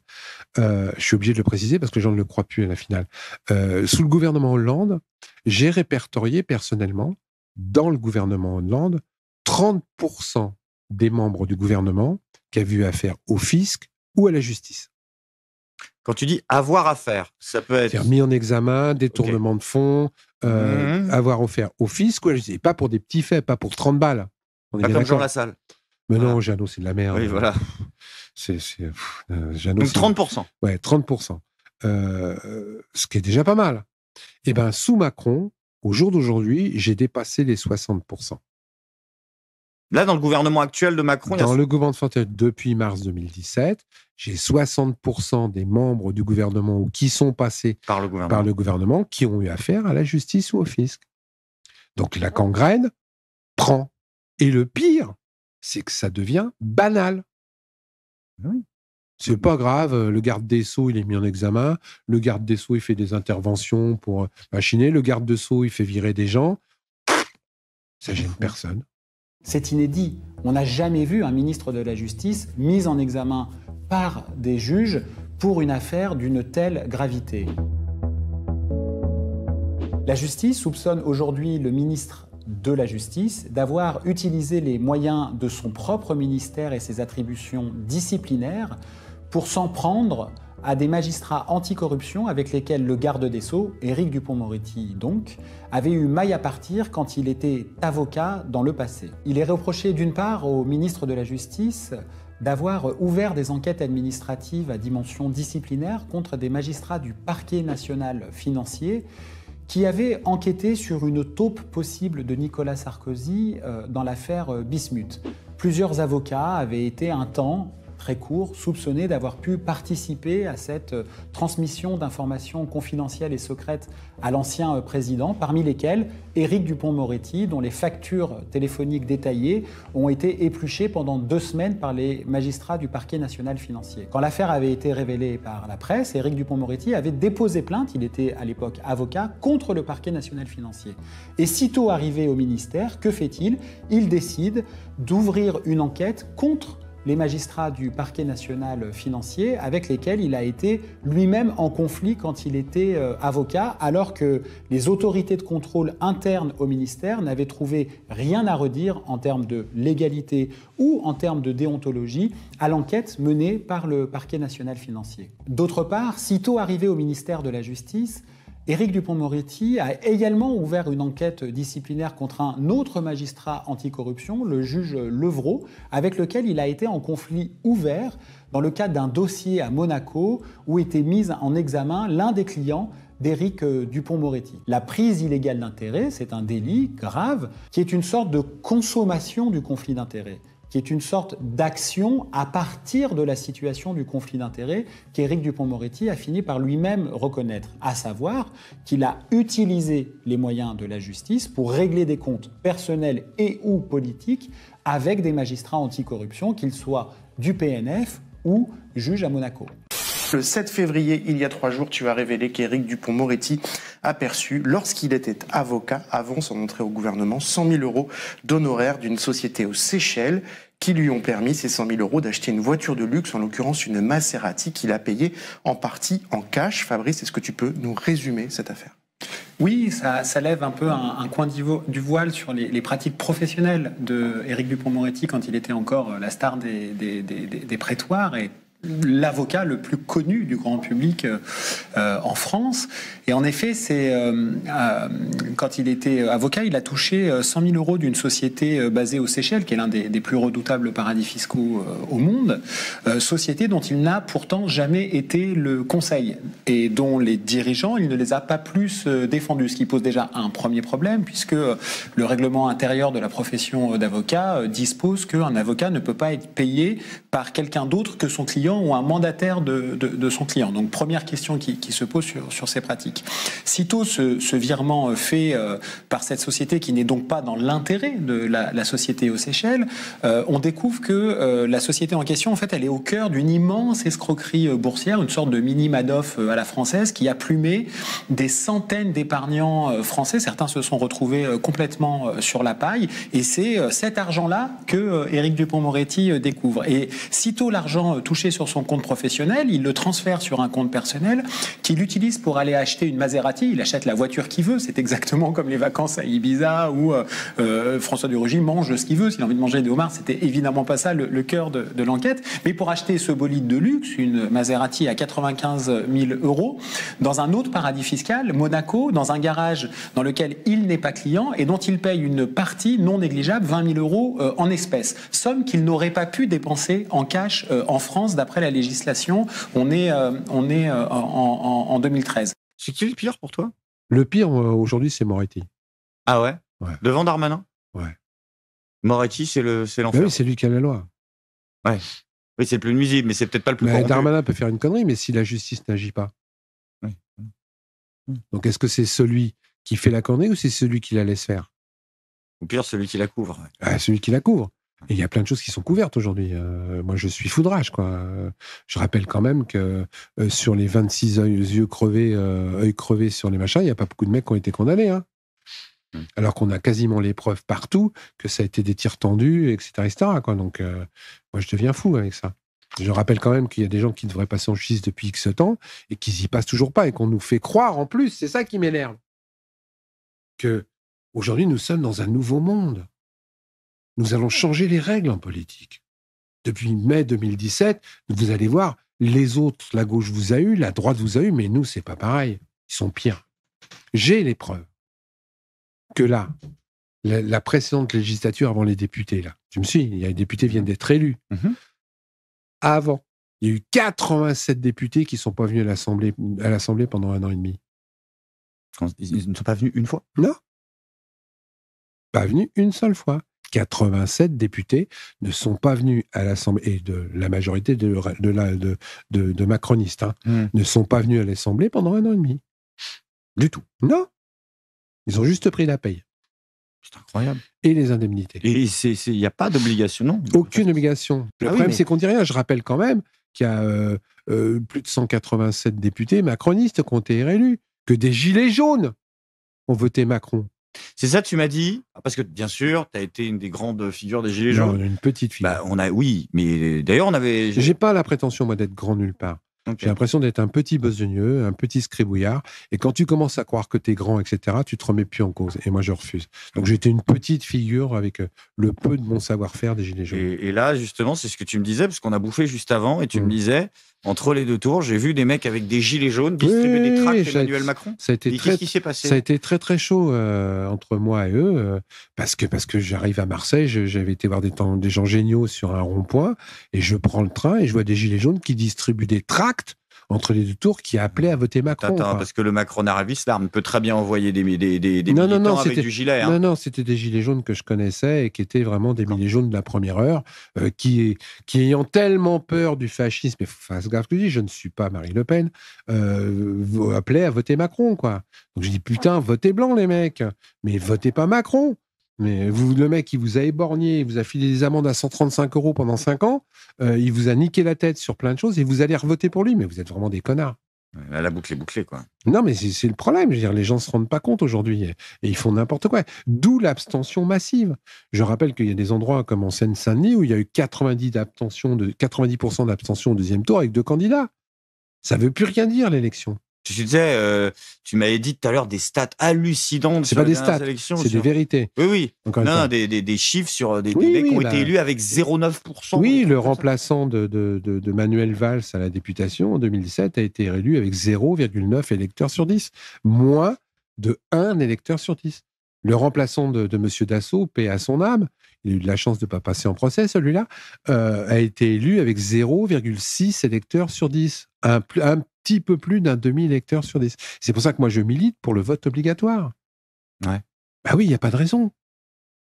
Euh, je suis obligé de le préciser parce que les ne le crois plus à la finale. Euh, sous le gouvernement Hollande, j'ai répertorié personnellement, dans le gouvernement Hollande, 30% des membres du gouvernement qui avaient eu affaire au fisc ou à la justice. Quand tu dis avoir à faire, ça peut être. mis en examen, détournement de fonds, mhm. euh, avoir offert au fisc, quoi, je dis, pas pour des petits faits, pas pour 30 balles. On pas est comme Jean salle. Mais non, Jeannot, c'est de la merde. Oui, voilà. C'est, c'est, euh, Donc 30%. Ouais, 30%. Euh, ce qui est déjà pas mal. Eh bien, sous Macron, au jour d'aujourd'hui, j'ai dépassé les 60%. Là, dans le gouvernement actuel de Macron, dans il y a... le gouvernement depuis mars 2017, j'ai 60% des membres du gouvernement ou qui sont passés par le, par le, gouvernement. qui ont eu affaire à la justice ou au fisc. Donc la gangrène prend. Et le pire, c'est que ça devient banal. C'est pas grave, euh, le garde des Sceaux, il est mis en examen, le garde des Sceaux, il fait des interventions pour euh, machiner, le garde des Sceaux, il fait virer des gens. Ça gêne personne. C'est inédit. On n'a jamais vu un ministre de la Justice mis en examen par des juges pour une affaire d'une telle gravité. La justice soupçonne aujourd'hui le ministre de la Justice d'avoir utilisé les moyens de son propre ministère et ses attributions disciplinaires pour s'en prendre à des magistrats anticorruption avec lesquels le garde des Sceaux, Éric Dupont-Moretti donc, avait eu maille à partir quand il était avocat dans le passé. Il est reproché d'une part au ministre de la Justice d'avoir ouvert des enquêtes administratives à dimension disciplinaire contre des magistrats du parquet national financier qui avaient enquêté sur une taupe possible de Nicolas Sarkozy euh, dans l'affaire euh, Bismuth. Plusieurs avocats avaient été un temps très court, soupçonné d'avoir pu participer à cette euh, transmission d'informations confidentielles et secrètes à l'ancien euh, président, parmi lesquelles Éric Dupont-Moretti, dont les factures téléphoniques détaillées ont été épluchées pendant deux semaines par les magistrats du parquet national financier. Quand l'affaire avait été révélée par la presse, Éric Dupont-Moretti avait déposé plainte, il était à l'époque avocat, contre le parquet national financier. Et sitôt arrivé au ministère, que fait-il Il décide d'ouvrir une enquête contre les magistrats du parquet national financier avec lesquels il a été lui-même en conflit quand il était euh, avocat, alors que les autorités de contrôle internes au ministère n'avaient trouvé rien à redire en termes de légalité ou en termes de déontologie à l'enquête menée par le parquet national financier. D'autre part, sitôt arrivé au ministère de la Justice, Éric Dupont-Moretti a également ouvert une enquête disciplinaire contre un autre magistrat anticorruption, le juge Levrault, avec lequel il a été en conflit ouvert dans le cadre d'un dossier à Monaco où était mis en examen l'un des clients d'Éric Dupont-Moretti. La prise illégale d'intérêt, c'est un délit grave qui est une sorte de consommation du conflit d'intérêt qui est une sorte d'action à partir de la situation du conflit d'intérêts qu'Éric Dupont-Moretti a fini par lui-même reconnaître, à savoir qu'il a utilisé les moyens de la justice pour régler des comptes personnels et ou politiques avec des magistrats anticorruption, qu'ils soient du PNF ou juges à Monaco. Le 7 février, il y a trois jours, tu as révélé qu'Éric Dupont-Moretti a perçu, lorsqu'il était avocat, avant son entrée au gouvernement, 100 000 euros d'honoraires d'une société aux Seychelles qui lui ont permis, ces 100 000 euros, d'acheter une voiture de luxe, en l'occurrence une Maserati, qu'il a payée en partie en cash. Fabrice, est-ce que tu peux nous résumer cette affaire oui, ça, lève un peu un, coin du voile sur les, pratiques professionnelles d'Éric dupont Dupond-Moretti quand il était encore la star des, des prétoires et l'avocat le plus connu du grand public euh, en France. Et en effet, c'est euh, euh, quand il était avocat, il a touché 100 000 euros d'une société basée aux Seychelles, qui est l'un des, plus redoutables paradis fiscaux au monde, société dont il n'a pourtant jamais été le conseil et dont les dirigeants, il ne les a pas plus défendus, ce qui pose déjà un premier problème, puisque le règlement intérieur de la profession d'avocat dispose qu'un avocat ne peut pas être payé par quelqu'un d'autre que son client ou un mandataire de, de, son client. Donc première question qui, qui se pose sur, sur, ces pratiques. Sitôt ce, ce virement euh, fait euh, par cette société qui n'est donc pas dans l'intérêt de la, société aux Seychelles, euh, on découvre que la société en question, en fait, elle est au cœur d'une immense escroquerie boursière, une sorte de mini Madoff à la française qui a plumé des centaines d'épargnants français. Certains se sont retrouvés complètement sur la paille. Et c'est cet argent-là que Éric Dupont-Moretti découvre. Et sitôt l'argent touché sur sur son compte professionnel, il le transfère sur un compte personnel qu'il utilise pour aller acheter une Maserati. Il achète la voiture qu'il veut. C'est exactement comme les vacances à Ibiza où euh, euh, François de mange ce qu'il veut. S'il a envie de manger des homards, c'était évidemment pas ça le, cœur de, l'enquête. Mais pour acheter ce bolide de luxe, une Maserati à 95 000 euros, dans un autre paradis fiscal, Monaco, dans un garage dans lequel il n'est pas client et dont il paye une partie non négligeable, 20 000 euros euh, en espèces, somme qu'il n'aurait pas pu dépenser en cash en France d'après après la législation. On est, euh, on est euh, en, 2013. C'est qui le pire pour toi Le pire euh, aujourd'hui, c'est Moretti. Ah ouais, Devant Darmanin Ouais. Moretti, c'est l'enfant oui, c'est lui qui a la loi. Ouais. Oui, c'est le plus nuisible, mais c'est peut-être pas le plus. Darmanin peut faire une connerie, mais si la justice n'agit pas. Oui. Donc est-ce que c'est celui qui fait la connerie ou c'est celui qui la laisse faire Ou pire, celui qui la couvre. Ah, celui qui la couvre il y a plein de choses qui sont couvertes aujourd'hui. Euh, moi, je suis foudrage, quoi. Je rappelle quand même que euh, sur les 26 oeils, yeux crevés, euh, crevés sur les machins, il n'y a pas beaucoup de mecs qui ont été condamnés. Hein. Mmh. Alors qu'on a quasiment les preuves partout, que ça a été des tirs tendus, etc. Donc, moi, je deviens fou avec ça. Je rappelle quand même qu'il y a des gens qui devraient passer en justice depuis X temps et qu'ils n'y passent toujours pas et qu'on nous fait croire en plus, c'est ça qui m'énerve, que aujourd'hui nous sommes dans un nouveau monde nous allons changer les règles en politique. Depuis mai 2017, vous allez voir, les autres, la gauche vous a eu, la droite vous a eu, mais nous, c'est pas pareil. Ils sont pires. J'ai les preuves que là, la, précédente législature avant les députés, là, je me suis, il y a, les députés viennent d'être élus. Mhm. Avant, il y a eu 87 députés qui ne sont pas venus à l'Assemblée pendant un an et demi. Ils ne sont pas venus une fois Non. Pas venus une seule fois. 87 députés ne sont pas venus à l'Assemblée, et de la majorité de, macronistes, hein, hmm. ne sont pas venus à l'Assemblée pendant un an et demi. Du tout. Non. Ils ont juste pris la paye. C'est incroyable. Et les indemnités. Et il n'y a pas d'obligation, non Aucune obligation. Le ah problème, c'est qu'on dit rien. Je rappelle quand même qu'il y a euh, euh, plus de 187 députés macronistes qui ont été réélus. que des gilets jaunes ont voté Macron. C'est ça, tu m'as dit ah, Parce que, bien sûr, tu as été une des grandes figures des Gilets jaunes. Une petite figure. Bah, on a, oui, mais d'ailleurs, on avait. J'ai pas la prétention, moi, d'être grand nulle part. J'ai l'impression d'être un petit besogneux, un petit scribouillard. Et quand tu commences à croire que tu es grand, etc., tu te remets plus en cause. Et moi, je refuse. Donc, j'étais une petite figure avec euh, le peu de mon savoir-faire des Gilets jaunes. Et, là, justement, c'est ce que tu me disais, parce qu'on a bouffé juste avant, et tu me mmh. disais, entre les deux tours, j'ai vu des mecs avec des gilets jaunes distribuer des tracts Emmanuel Macron. Ça a très, qui s'est passé Ça a été très très chaud euh, entre moi et eux euh, parce que parce que j'arrive à Marseille, j'avais été voir des, temps, des gens géniaux sur un rond-point et je prends le train et je vois des gilets jaunes qui distribuent des tracts entre les deux tours qui a à voter Macron. Attends, parce que le Macron arabiste, l'arme peut très bien envoyer des, des, des, non, militants non, non, avec du gilet. Hein. Non, non, c'était des gilets jaunes que je connaissais et qui étaient vraiment des gilets jaunes de la première heure, euh, qui, qui ayant tellement peur du fascisme, et fasse gaffe que je dis, je ne suis pas Marine Le Pen, euh, appelez à voter Macron, quoi. Donc je dis, putain, votez blanc, les mecs, mais votez pas Macron. Mais vous, le mec, il vous a éborgné, il vous a filé des amendes à 135 euros pendant 5 ans, euh, il vous a niqué la tête sur plein de choses et vous allez revoter pour lui. Mais vous êtes vraiment des connards. la boucle est bouclée, quoi. Non, mais c'est le problème. Je veux dire, les gens ne se rendent pas compte aujourd'hui et, ils font n'importe quoi. D'où l'abstention massive. Je rappelle qu'il y a des endroits comme en Seine-Saint-Denis où il y a eu 90 d'abstention de 90% d'abstention au deuxième tour avec deux candidats. Ça ne veut plus rien dire, l'élection. Je disais, euh, tu m'avais dit tout à l'heure des stats hallucinantes. C'est pas des stats, c'est des vérités. Oui, oui. des, chiffres sur des, oui, qui ont été bah, élus avec 0,9%. Oui, le remplaçant de, Manuel Valls à la députation en 2017 a été réélu avec 0,9 électeurs sur 10, moins de 1 électeur sur 10. Le remplaçant de, de M. Dassault, paie à son âme, il a eu de la chance de ne pas passer en procès, celui-là, euh, a été élu avec 0,6 électeurs sur 10. Un, petit peu plus d'un demi-électeur sur 10. C'est pour ça que moi, je milite pour le vote obligatoire. Ouais. Bah oui, il n'y a pas de raison.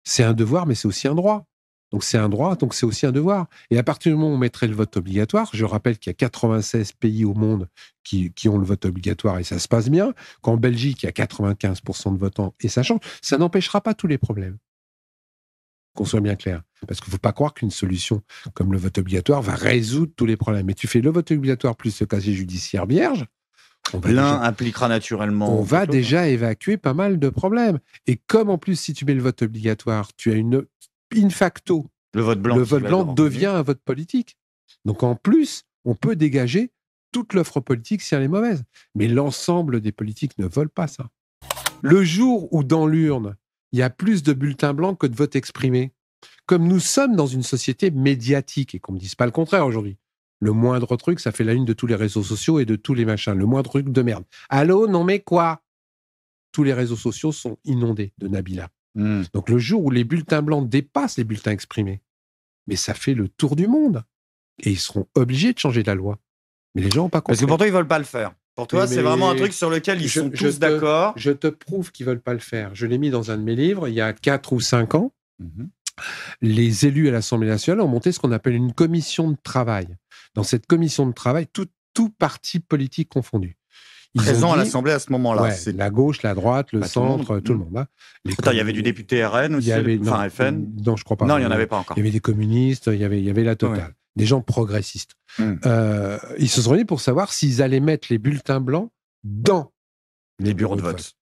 C'est un devoir, mais c'est aussi un droit. Donc c'est un droit, donc c'est aussi un devoir. Et à partir du moment où on mettrait le vote obligatoire, je rappelle qu'il y a 96 pays au monde qui, qui, ont le vote obligatoire et ça se passe bien, qu'en Belgique, il y a 95% de votants et ça change, ça n'empêchera pas tous les problèmes qu'on soit bien clair. Parce qu'il ne faut pas croire qu'une solution comme le vote obligatoire va résoudre tous les problèmes. Mais tu fais le vote obligatoire plus le casier judiciaire vierge. L'un impliquera naturellement. On va déjà évacuer pas mal de problèmes. Et comme en plus, si tu mets le vote obligatoire, tu as une in facto. Le vote blanc. Le vote blanc devient un vote politique. Donc en plus, on peut dégager toute l'offre politique si elle est mauvaise. Mais l'ensemble des politiques ne veulent pas ça. Le jour où dans l'urne, il y a plus de bulletins blancs que de votes exprimés. Comme nous sommes dans une société médiatique, et qu'on ne me dise pas le contraire aujourd'hui, le moindre truc, ça fait la une de tous les réseaux sociaux et de tous les machins, le moindre truc de merde. Allô, non mais quoi Tous les réseaux sociaux sont inondés de Nabila. Hmm. Donc le jour où les bulletins blancs dépassent les bulletins exprimés, mais ça fait le tour du monde. Et ils seront obligés de changer la loi. Mais les gens n'ont pas compris. Parce que pourtant, ils ne veulent pas le faire. Pour toi, c'est vraiment un truc sur lequel ils sont tous d'accord. Je te prouve qu'ils veulent pas le faire. Je l'ai mis dans un de mes livres il y a quatre ou cinq ans. Mhm. Les élus à l'Assemblée nationale ont monté ce qu'on appelle une commission de travail. Dans cette commission de travail, tout, parti politique confondu. Ils Présent à l'Assemblée à ce moment-là. c'est la gauche, la droite, le centre, tout le monde. Hein. il y avait du député RN aussi, y avait, FN. Non, je crois pas. Non, il n'y en avait pas encore. Il y avait des communistes, il y avait, il y avait la totale des gens progressistes. Hmm. Euh, ils se sont réunis pour savoir s'ils allaient mettre les bulletins blancs dans les bureaux de vote.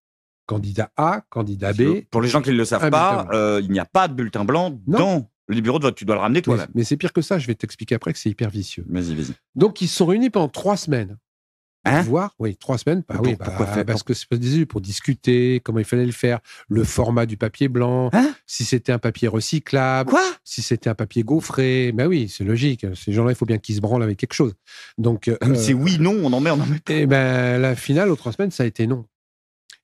Candidat A, candidat B. Pour les gens qui ne le savent pas, euh, il n'y a pas de bulletin blanc dans les bureaux de vote. Tu dois le ramener toi-même. Mais, mais c'est pire que ça, je vais t'expliquer après que c'est hyper vicieux. Vas-y, vas-y. Donc ils se sont réunis pendant trois semaines Hein Voir, oui, trois semaines. Ah bah bah, faire Parce que c'est pour discuter, comment il fallait le faire, le format du papier blanc, hein si c'était un papier recyclable, si c'était un papier gaufré. Ben oui, c'est logique. Ces gens-là, il faut bien qu'ils se branlent avec quelque chose. Donc ah, euh, c'est oui, non, on on En et eh ben la finale aux trois semaines, ça a été non.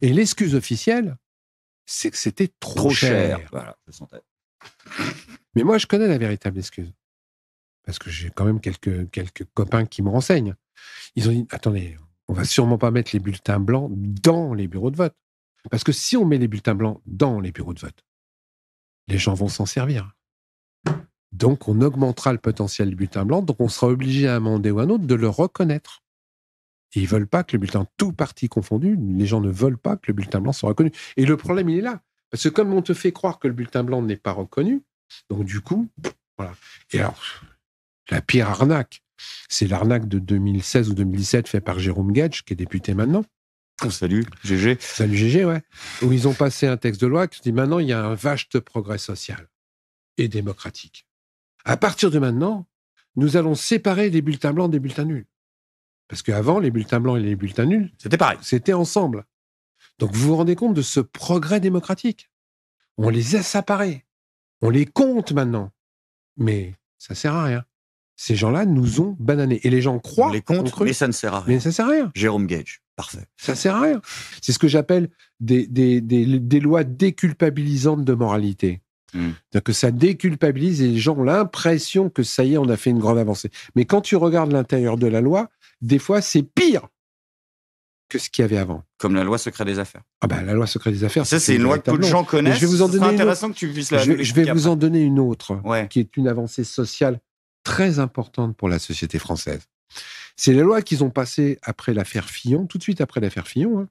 Et l'excuse officielle, c'est que c'était trop, cher. Voilà, Mais moi, je connais la véritable excuse parce que j'ai quand même quelques quelques copains qui me renseignent. Ils ont dit, attendez, on va sûrement pas mettre les bulletins blancs dans les bureaux de vote. Parce que si on met les bulletins blancs dans les bureaux de vote, les gens vont s'en servir. Donc, on augmentera le potentiel du bulletin blanc, donc on sera obligé à un moment ou à un autre de le reconnaître. Et ils veulent pas que le bulletin, tout parti confondu, les gens ne veulent pas que le bulletin blanc soit reconnu. Et le problème, il est là. Parce que comme on te fait croire que le bulletin blanc n'est pas reconnu, donc du coup, voilà. Et alors, la pire arnaque, c'est l'arnaque de 2016 ou 2017 faite par Jérôme Gage, qui est député maintenant. Oh, salut, GG. Salut, GG, ouais. Où ils ont passé un texte de loi qui dit maintenant, il y a un vaste progrès social et démocratique. À partir de maintenant, nous allons séparer les bulletins blancs des bulletins nuls. Parce qu'avant, les bulletins blancs et les bulletins nuls, c'était pareil. C'était ensemble. Donc vous vous rendez compte de ce progrès démocratique On les a séparés. On les compte maintenant. Mais ça sert à rien. Ces gens-là nous ont bananés. Et les gens croient. les contre mais ça ne sert à rien. Mais ça sert à rien. Jérôme Gage, parfait. Ça sert à rien. C'est ce que j'appelle des, des, des, des lois déculpabilisantes de moralité. Hmm. donc que ça déculpabilise et les gens ont l'impression que ça y est, on a fait une grande avancée. Mais quand tu regardes l'intérieur de la loi, des fois, c'est pire que ce qu'il y avait avant. Comme la loi secret des affaires. Ah ben la loi secret des affaires. Ça c'est une loi que tout le monde connaissent. je vais vous en donner une autre, qui est une avancée sociale très importante pour la société française. C'est la loi qu'ils ont passée après l'affaire Fillon, tout de suite après l'affaire Fillon, hein,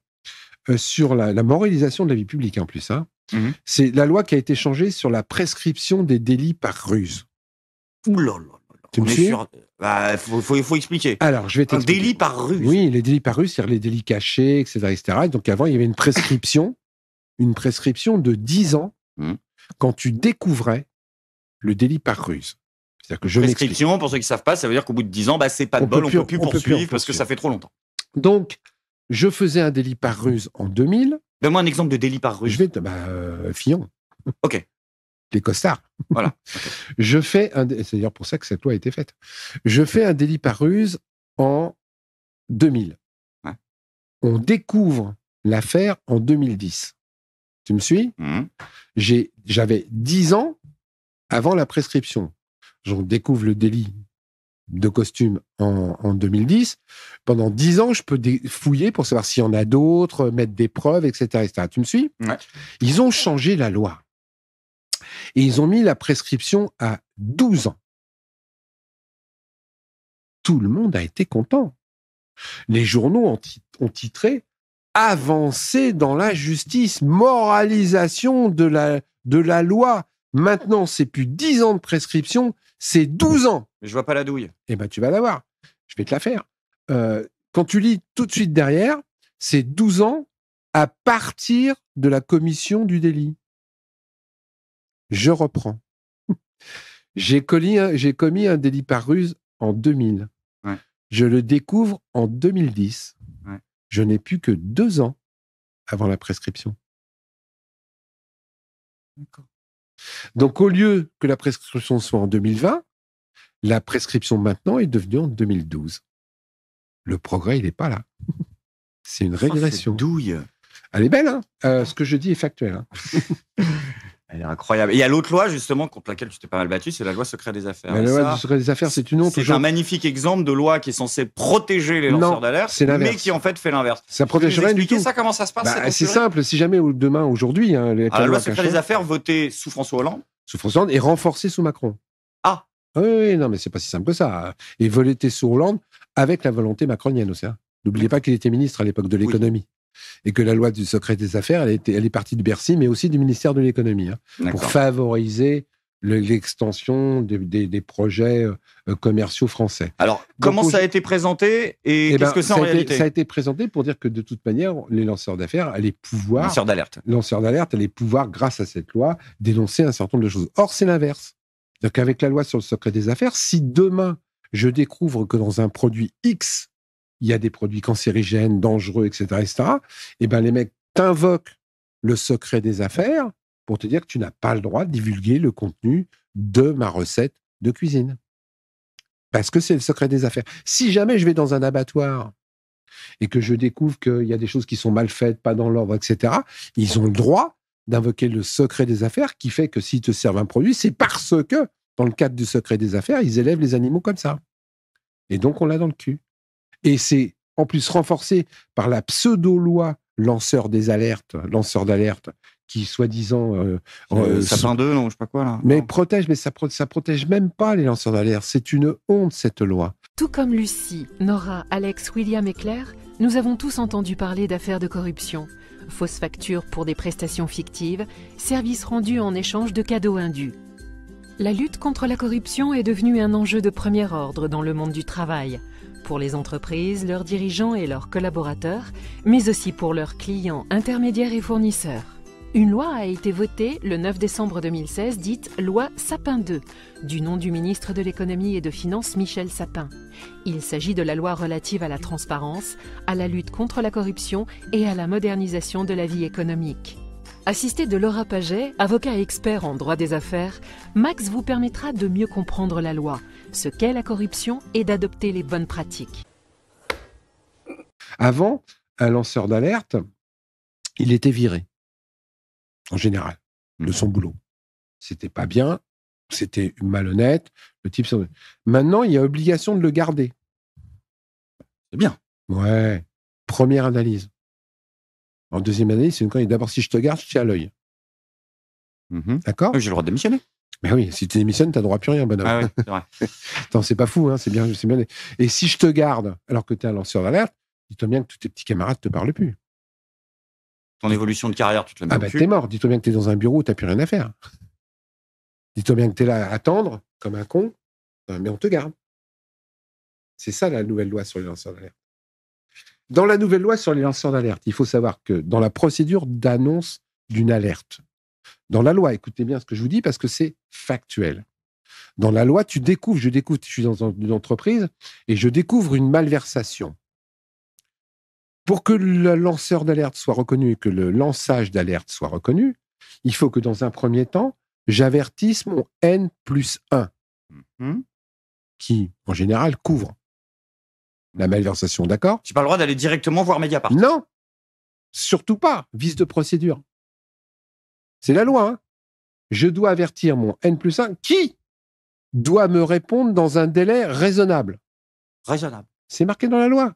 euh, sur la, moralisation de la vie publique en plus. Hein. Mhm. C'est la loi qui a été changée sur la prescription des délits par ruse. Ouh Tu me suis bah, faut, expliquer. Alors, je vais Un délit par ruse. Oui, les délits par ruse, c'est-à-dire les délits cachés, etc., Donc, avant, il y avait une prescription, une prescription de 10 ans mhm. quand tu découvrais le délit par ruse cest Prescription, pour ceux qui ne savent pas, ça veut dire qu'au bout de 10 ans, bah, c'est pas de bol, on ne peut plus poursuivre parce que ça fait trop longtemps. Donc, je faisais un délit par ruse en 2000. Donne-moi un exemple de délit par ruse. Je vais te, bah, euh, Fillon. OK. Les costards. Voilà. je fais un, c'est d'ailleurs pour ça que cette loi a été faite. Je fais un délit par ruse en 2000. On découvre l'affaire en 2010. Tu me suis mmh. J'avais 10 ans avant la prescription j'en découvre le délit de costume en, en 2010. Pendant dix ans, je peux fouiller pour savoir s'il y en a d'autres, mettre des preuves, etc. Tu me suis Ils ont changé la loi. Et ils ont mis la prescription à 12 ans. Tout le monde a été content. Les journaux ont, titré Avancer dans la justice, moralisation de la loi. Maintenant, c'est plus 10 ans de prescription, c'est 12 ans. Mais je vois pas la douille. Eh ben, tu vas l'avoir. Je vais te la faire. Euh, quand tu lis tout de suite derrière, c'est 12 ans à partir de la commission du délit. Je reprends. j'ai commis, un délit par ruse en 2000. Je le découvre en 2010. Je n'ai plus que deux ans avant la prescription. D'accord. Donc, au lieu que la prescription soit en 2020, la prescription maintenant est devenue en 2012. Le progrès, il n'est pas là. C'est une oh, régression. douille. Elle est belle, hein euh, Ce que je dis est factuel. Hein. Elle est incroyable. Et il y a l'autre loi, justement, contre laquelle tu t'es pas mal battu, c'est la loi secret des affaires. La loi secret des affaires, c'est une honte. C'est un magnifique exemple de loi qui est censée protéger les lanceurs d'alerte, mais qui en fait fait l'inverse. Ça protège rien du tout. ça comment ça se passe bah, C'est simple. Si jamais demain, aujourd'hui, hein, la, loi, secrète des affaires votée sous François Hollande. Sous François Hollande et renforcée sous Macron. Ah. Oui, non, mais c'est pas si simple que ça. Et votée sous Hollande avec la volonté macronienne aussi. Hein. N'oubliez pas qu'il était ministre à l'époque de l'économie et que la loi du secret des affaires, elle, elle est partie de Bercy, mais aussi du ministère de l'économie, hein, pour favoriser l'extension des, projets euh, commerciaux français. Alors, comment eh ben, ça a été présenté et, qu'est-ce que c'est en réalité Ça a été présenté pour dire que de toute manière, les lanceurs d'affaires allaient pouvoir... Lanceurs d'alerte. Lanceurs d'alerte allaient pouvoir, grâce à cette loi, dénoncer un certain nombre de choses. Or, c'est l'inverse. Donc, avec la loi sur le secret des affaires, si demain, je découvre que dans un produit X, il y a des produits cancérigènes, dangereux, etc., etc., et eh ben les mecs t'invoquent le secret des affaires pour te dire que tu n'as pas le droit de divulguer le contenu de ma recette de cuisine. Parce que c'est le secret des affaires. Si jamais je vais dans un abattoir et que je découvre qu'il y a des choses qui sont mal faites, pas dans l'ordre, etc., ils ont le droit d'invoquer le secret des affaires qui fait que s'ils te servent un produit, c'est parce que, dans le cadre du secret des affaires, ils élèvent les animaux comme ça. Et donc, on l'a dans le cul. Et c'est en plus renforcé par la pseudo-loi lanceur des alertes, lanceur d'alerte, qui soi-disant... Euh, non, euh, je sais pas quoi. Mais protège, mais ça, protège même pas les lanceurs d'alerte. C'est une honte, cette loi. Tout comme Lucie, Nora, Alex, William et Claire, nous avons tous entendu parler d'affaires de corruption. Fausses factures pour des prestations fictives, services rendus en échange de cadeaux indus. La lutte contre la corruption est devenue un enjeu de premier ordre dans le monde du travail pour les entreprises, leurs dirigeants et leurs collaborateurs, mais aussi pour leurs clients, intermédiaires et fournisseurs. Une loi a été votée le 9 décembre 2016, dite Loi Sapin 2, du nom du ministre de l'économie et de finances Michel Sapin. Il s'agit de la loi relative à la transparence, à la lutte contre la corruption et à la modernisation de la vie économique. Assisté de Laura Paget, avocat et expert en droit des affaires, Max vous permettra de mieux comprendre la loi, ce qu'est la corruption et d'adopter les bonnes pratiques. Avant, un lanceur d'alerte, il était viré, en général, de son boulot. C'était pas bien, c'était malhonnête, le type. Maintenant, il y a obligation de le garder. C'est bien. Ouais. Première analyse. En deuxième année, c'est une il D'abord, si je te garde, je tiens à l'œil. Mhm. D'accord J'ai le droit de démissionner. Mais oui, si tu démissionnes, t'as droit à plus rien, bonhomme. Ah c'est vrai. Attends, c'est pas fou, hein, c'est bien, bien. Et si je te garde alors que tu es un lanceur d'alerte, dis-toi bien que tous tes petits camarades te parlent plus. Ton évolution de carrière, tu te la ah mets Ah bah t'es mort, dis-toi bien que tu es dans un bureau où n'as plus rien à faire. Dis-toi bien que tu es là à attendre, comme un con, mais on te garde. C'est ça la nouvelle loi sur les lanceurs d'alerte. Dans la nouvelle loi sur les lanceurs d'alerte, il faut savoir que dans la procédure d'annonce d'une alerte, dans la loi, écoutez bien ce que je vous dis parce que c'est factuel. Dans la loi, tu découvres, je découvre, je suis dans une entreprise et je découvre une malversation. Pour que le lanceur d'alerte soit reconnu et que le lançage d'alerte soit reconnu, il faut que dans un premier temps, j'avertisse mon N plus 1, mhm. qui en général couvre la malversation, d'accord n'ai pas le droit d'aller directement voir Mediapart. Non, surtout pas, vice de procédure. C'est la loi. Hein. je dois avertir mon N plus 1 qui doit me répondre dans un délai raisonnable. Raisonnable. C'est marqué dans la loi.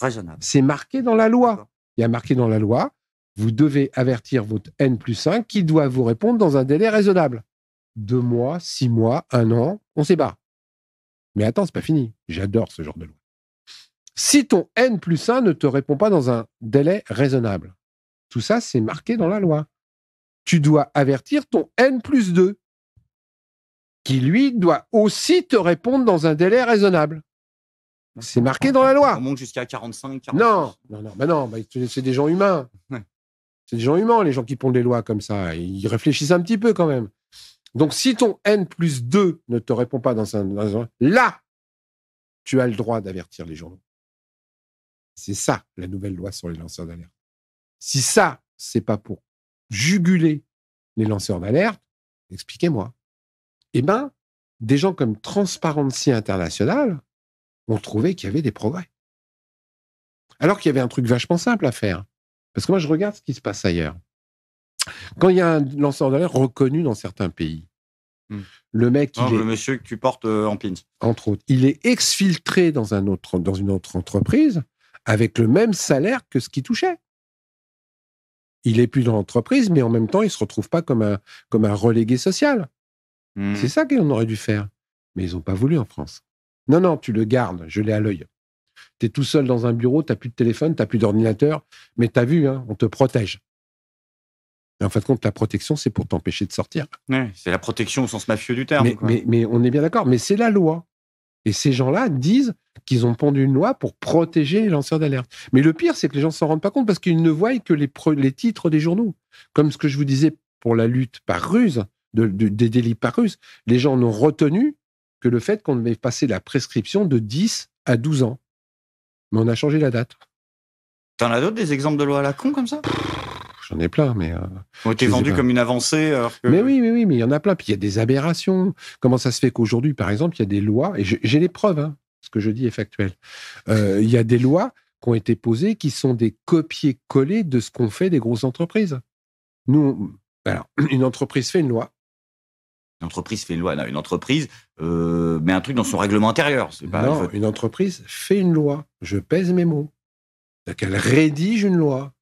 Raisonnable. C'est marqué dans la loi. Il y a marqué dans la loi, vous devez avertir votre N plus 1 qui doit vous répondre dans un délai raisonnable. Deux mois, six mois, un an, on sait pas. Mais attends, c'est pas fini. J'adore ce genre de loi. Si ton N plus 1 ne te répond pas dans un délai raisonnable, tout ça, c'est marqué dans la loi. Tu dois avertir ton N plus 2, qui lui doit aussi te répondre dans un délai raisonnable. C'est marqué dans la loi. On monte jusqu'à 45, 45. Non, non, non, bah non bah, c'est des gens humains. C'est des gens humains, les gens qui pondent des lois comme ça. Ils réfléchissent un petit peu quand même. Donc, si ton N plus 2 ne te répond pas dans un, là, tu as le droit d'avertir les journaux. C'est ça, la nouvelle loi sur les lanceurs d'alerte. Si ça, c'est pas pour juguler les lanceurs d'alerte, expliquez-moi. Eh bien, des gens comme Transparency International ont trouvé qu'il y avait des progrès. Alors qu'il y avait un truc vachement simple à faire. Parce que moi, je regarde ce qui se passe ailleurs. Quand il y a un lanceur d'alerte reconnu dans certains pays, hmm. Le mec, qui le monsieur que tu portes euh, en pins. Entre autres, il est exfiltré dans un autre, dans une autre entreprise avec le même salaire que ce qu'il touchait. Il est plus dans l'entreprise, mais en même temps, il se retrouve pas comme un, comme un relégué social. Hmm. C'est ça qu'on aurait dû faire. Mais ils n'ont pas voulu en France. Non, non, tu le gardes, je l'ai à l'œil. Tu es tout seul dans un bureau, tu n'as plus de téléphone, tu n'as plus d'ordinateur, mais tu as vu, hein, on te protège. En fin de compte, la protection, c'est pour t'empêcher de sortir. c'est la protection au sens mafieux du terme. Mais, on est bien d'accord, mais c'est la loi. Et ces gens-là disent qu'ils ont pondu une loi pour protéger les lanceurs d'alerte. Mais le pire, c'est que les gens ne s'en rendent pas compte parce qu'ils ne voient que les, les, titres des journaux. Comme ce que je vous disais pour la lutte par ruse, des délits par ruse, les gens n'ont retenu que le fait qu'on devait passer la prescription de 10 à 12 ans. Mais on a changé la date. T'en as d'autres des exemples de lois à la con comme ça j'en ai plein, mais. ont été vendus comme une avancée. Mais oui, oui, oui, mais il y en a plein. Puis il y a des aberrations. Comment ça se fait qu'aujourd'hui, par exemple, il y a des lois, et j'ai les preuves, hein, ce que je dis est factuel. Euh, il y a des lois qui ont été posées qui sont des copier-coller de ce qu'ont fait des grosses entreprises. Nous, alors, une entreprise fait une loi. Une entreprise fait une loi. une entreprise euh, met un truc dans son règlement intérieur. non, une entreprise fait une loi. Je pèse mes mots. cest qu'elle rédige une loi.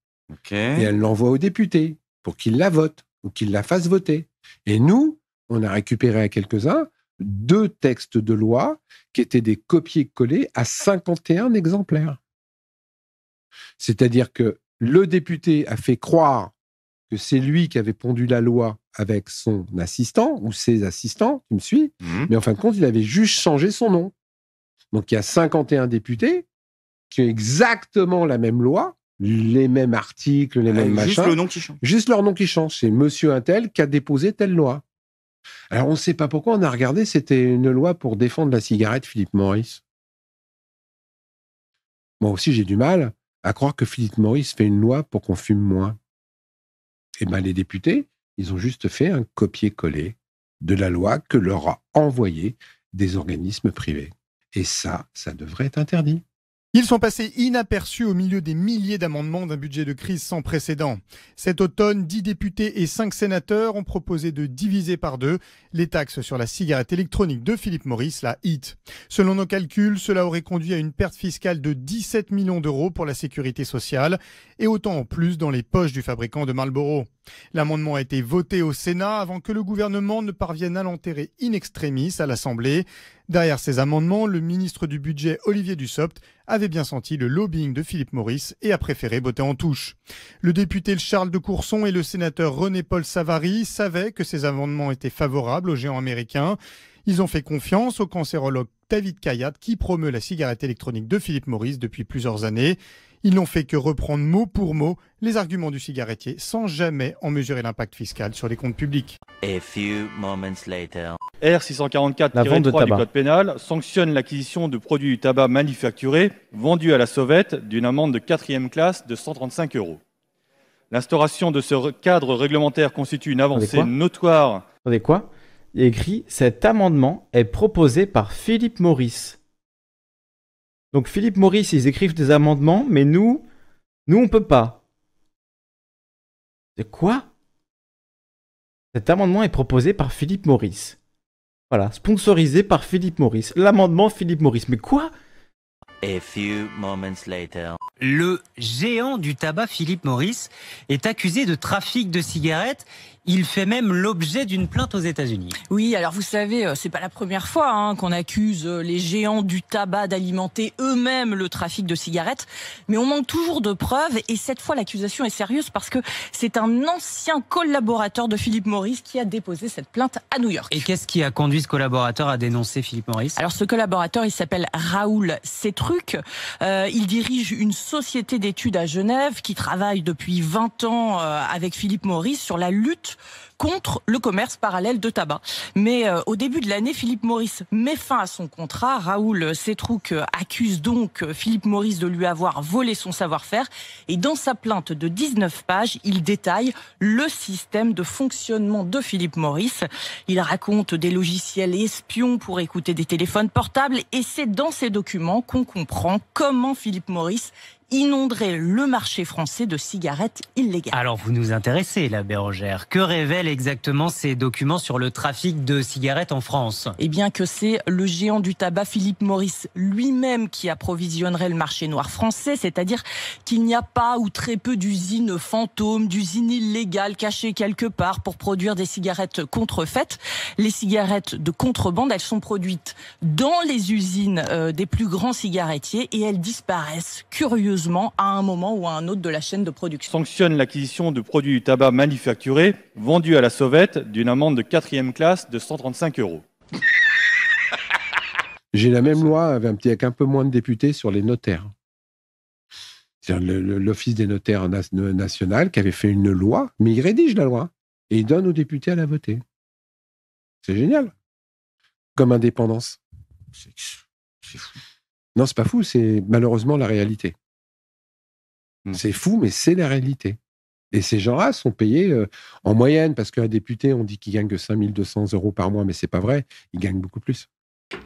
Et elle l'envoie aux députés pour qu'il la vote ou qu'il la fasse voter. Et nous, on a récupéré à quelques-uns deux textes de loi qui étaient des copiers collés à 51 exemplaires. C'est-à-dire que le député a fait croire que c'est lui qui avait pondu la loi avec son assistant ou ses assistants, tu me suis, mhm. mais en fin de compte, il avait juste changé son nom. Donc il y a 51 députés qui ont exactement la même loi, les mêmes articles, les mêmes machins. Juste le nom qui change. Juste leur nom qui change. C'est Monsieur Intel qui a déposé telle loi. Alors, on ne sait pas pourquoi on a regardé, c'était une loi pour défendre la cigarette, Philippe Maurice. Moi aussi, j'ai du mal à croire que Philippe Maurice fait une loi pour qu'on fume moins. Eh bien, les députés, ils ont juste fait un copier-coller de la loi que leur a envoyé des organismes privés. Et ça, ça devrait être interdit. Ils sont passés inaperçus au milieu des milliers d'amendements d'un budget de crise sans précédent. Cet automne, dix députés et cinq sénateurs ont proposé de diviser par deux les taxes sur la cigarette électronique de Philippe Maurice, la HIT. Selon nos calculs, cela aurait conduit à une perte fiscale de 17 millions d'euros pour la sécurité sociale et autant en plus dans les poches du fabricant de Marlboro. L'amendement a été voté au Sénat avant que le gouvernement ne parvienne à l'enterrer in extremis à l'Assemblée. Derrière ces amendements, le ministre du Budget Olivier Dussopt avait bien senti le lobbying de Philippe Maurice et a préféré voter en touche. Le député Charles de Courson et le sénateur René-Paul Savary savaient que ces amendements étaient favorables aux géants américains. Ils ont fait confiance au cancérologue David Kayat qui promeut la cigarette électronique de Philippe Maurice depuis plusieurs années. Ils n'ont fait que reprendre mot pour mot les arguments du cigarettier sans jamais en mesurer l'impact fiscal sur les comptes publics. R644-3 du code pénal sanctionne l'acquisition de produits du tabac manufacturés vendus à la sauvette d'une amende de quatrième classe de 135 euros. L'instauration de ce cadre réglementaire constitue une avancée notoire. quoi écrit Cet amendement est proposé par Philippe Maurice. Donc Philippe Maurice, ils écrivent des amendements, mais nous, nous, on peut pas. De quoi Cet amendement est proposé par Philippe Maurice. Voilà, sponsorisé par Philippe Maurice. L'amendement Philippe Maurice. Mais quoi Le géant du tabac Philippe Maurice est accusé de trafic de cigarettes il fait même l'objet d'une plainte aux États-Unis. Oui, alors vous savez, euh, c'est pas la première fois hein, qu'on accuse euh, les géants du tabac d'alimenter eux-mêmes le trafic de cigarettes, mais on manque toujours de preuves et cette fois l'accusation est sérieuse parce que c'est un ancien collaborateur de Philippe Maurice qui a déposé cette plainte à New York. Et qu'est-ce qui a conduit ce collaborateur à dénoncer Philippe Maurice Alors ce collaborateur, il s'appelle Raoul Cetruc. Euh, il dirige une société d'études à Genève qui travaille depuis 20 ans avec Philippe Maurice sur la lutte contre le commerce parallèle de tabac. Mais euh, au début de l'année, Philippe Maurice met fin à son contrat. Raoul Sétrouc euh, accuse donc euh, Philippe Maurice de lui avoir volé son savoir-faire. Et dans sa plainte de 19 pages, il détaille le système de fonctionnement de Philippe Maurice. Il raconte des logiciels espions pour écouter des téléphones portables. Et c'est dans ces documents qu'on comprend comment Philippe Maurice inonderait le marché français de cigarettes illégales. Alors vous nous intéressez, la Bérangère. Que révèlent exactement ces documents sur le trafic de cigarettes en France Eh bien que c'est le géant du tabac Philippe Maurice lui-même qui approvisionnerait le marché noir français, c'est-à-dire qu'il n'y a pas ou très peu d'usines fantômes, d'usines illégales cachées quelque part pour produire des cigarettes contrefaites. Les cigarettes de contrebande, elles sont produites dans les usines euh, des plus grands cigarettiers et elles disparaissent curieusement à un moment ou à un autre de la chaîne de production. Sanctionne l'acquisition de produits du tabac manufacturés vendus à la sauvette d'une amende de quatrième classe de 135 euros. J'ai la même loi avec un peu moins de députés sur les notaires. C'est l'Office des notaires national qui avait fait une loi, mais il rédige la loi et il donne aux députés à la voter. C'est génial. Comme indépendance. Non, c'est pas fou, c'est malheureusement la réalité. Mmh. C'est fou, mais c'est la réalité. Et ces gens-là sont payés euh, en moyenne, parce qu'un député, on dit qu'il gagne que 5200 euros par mois, mais c'est pas vrai, il gagne beaucoup plus.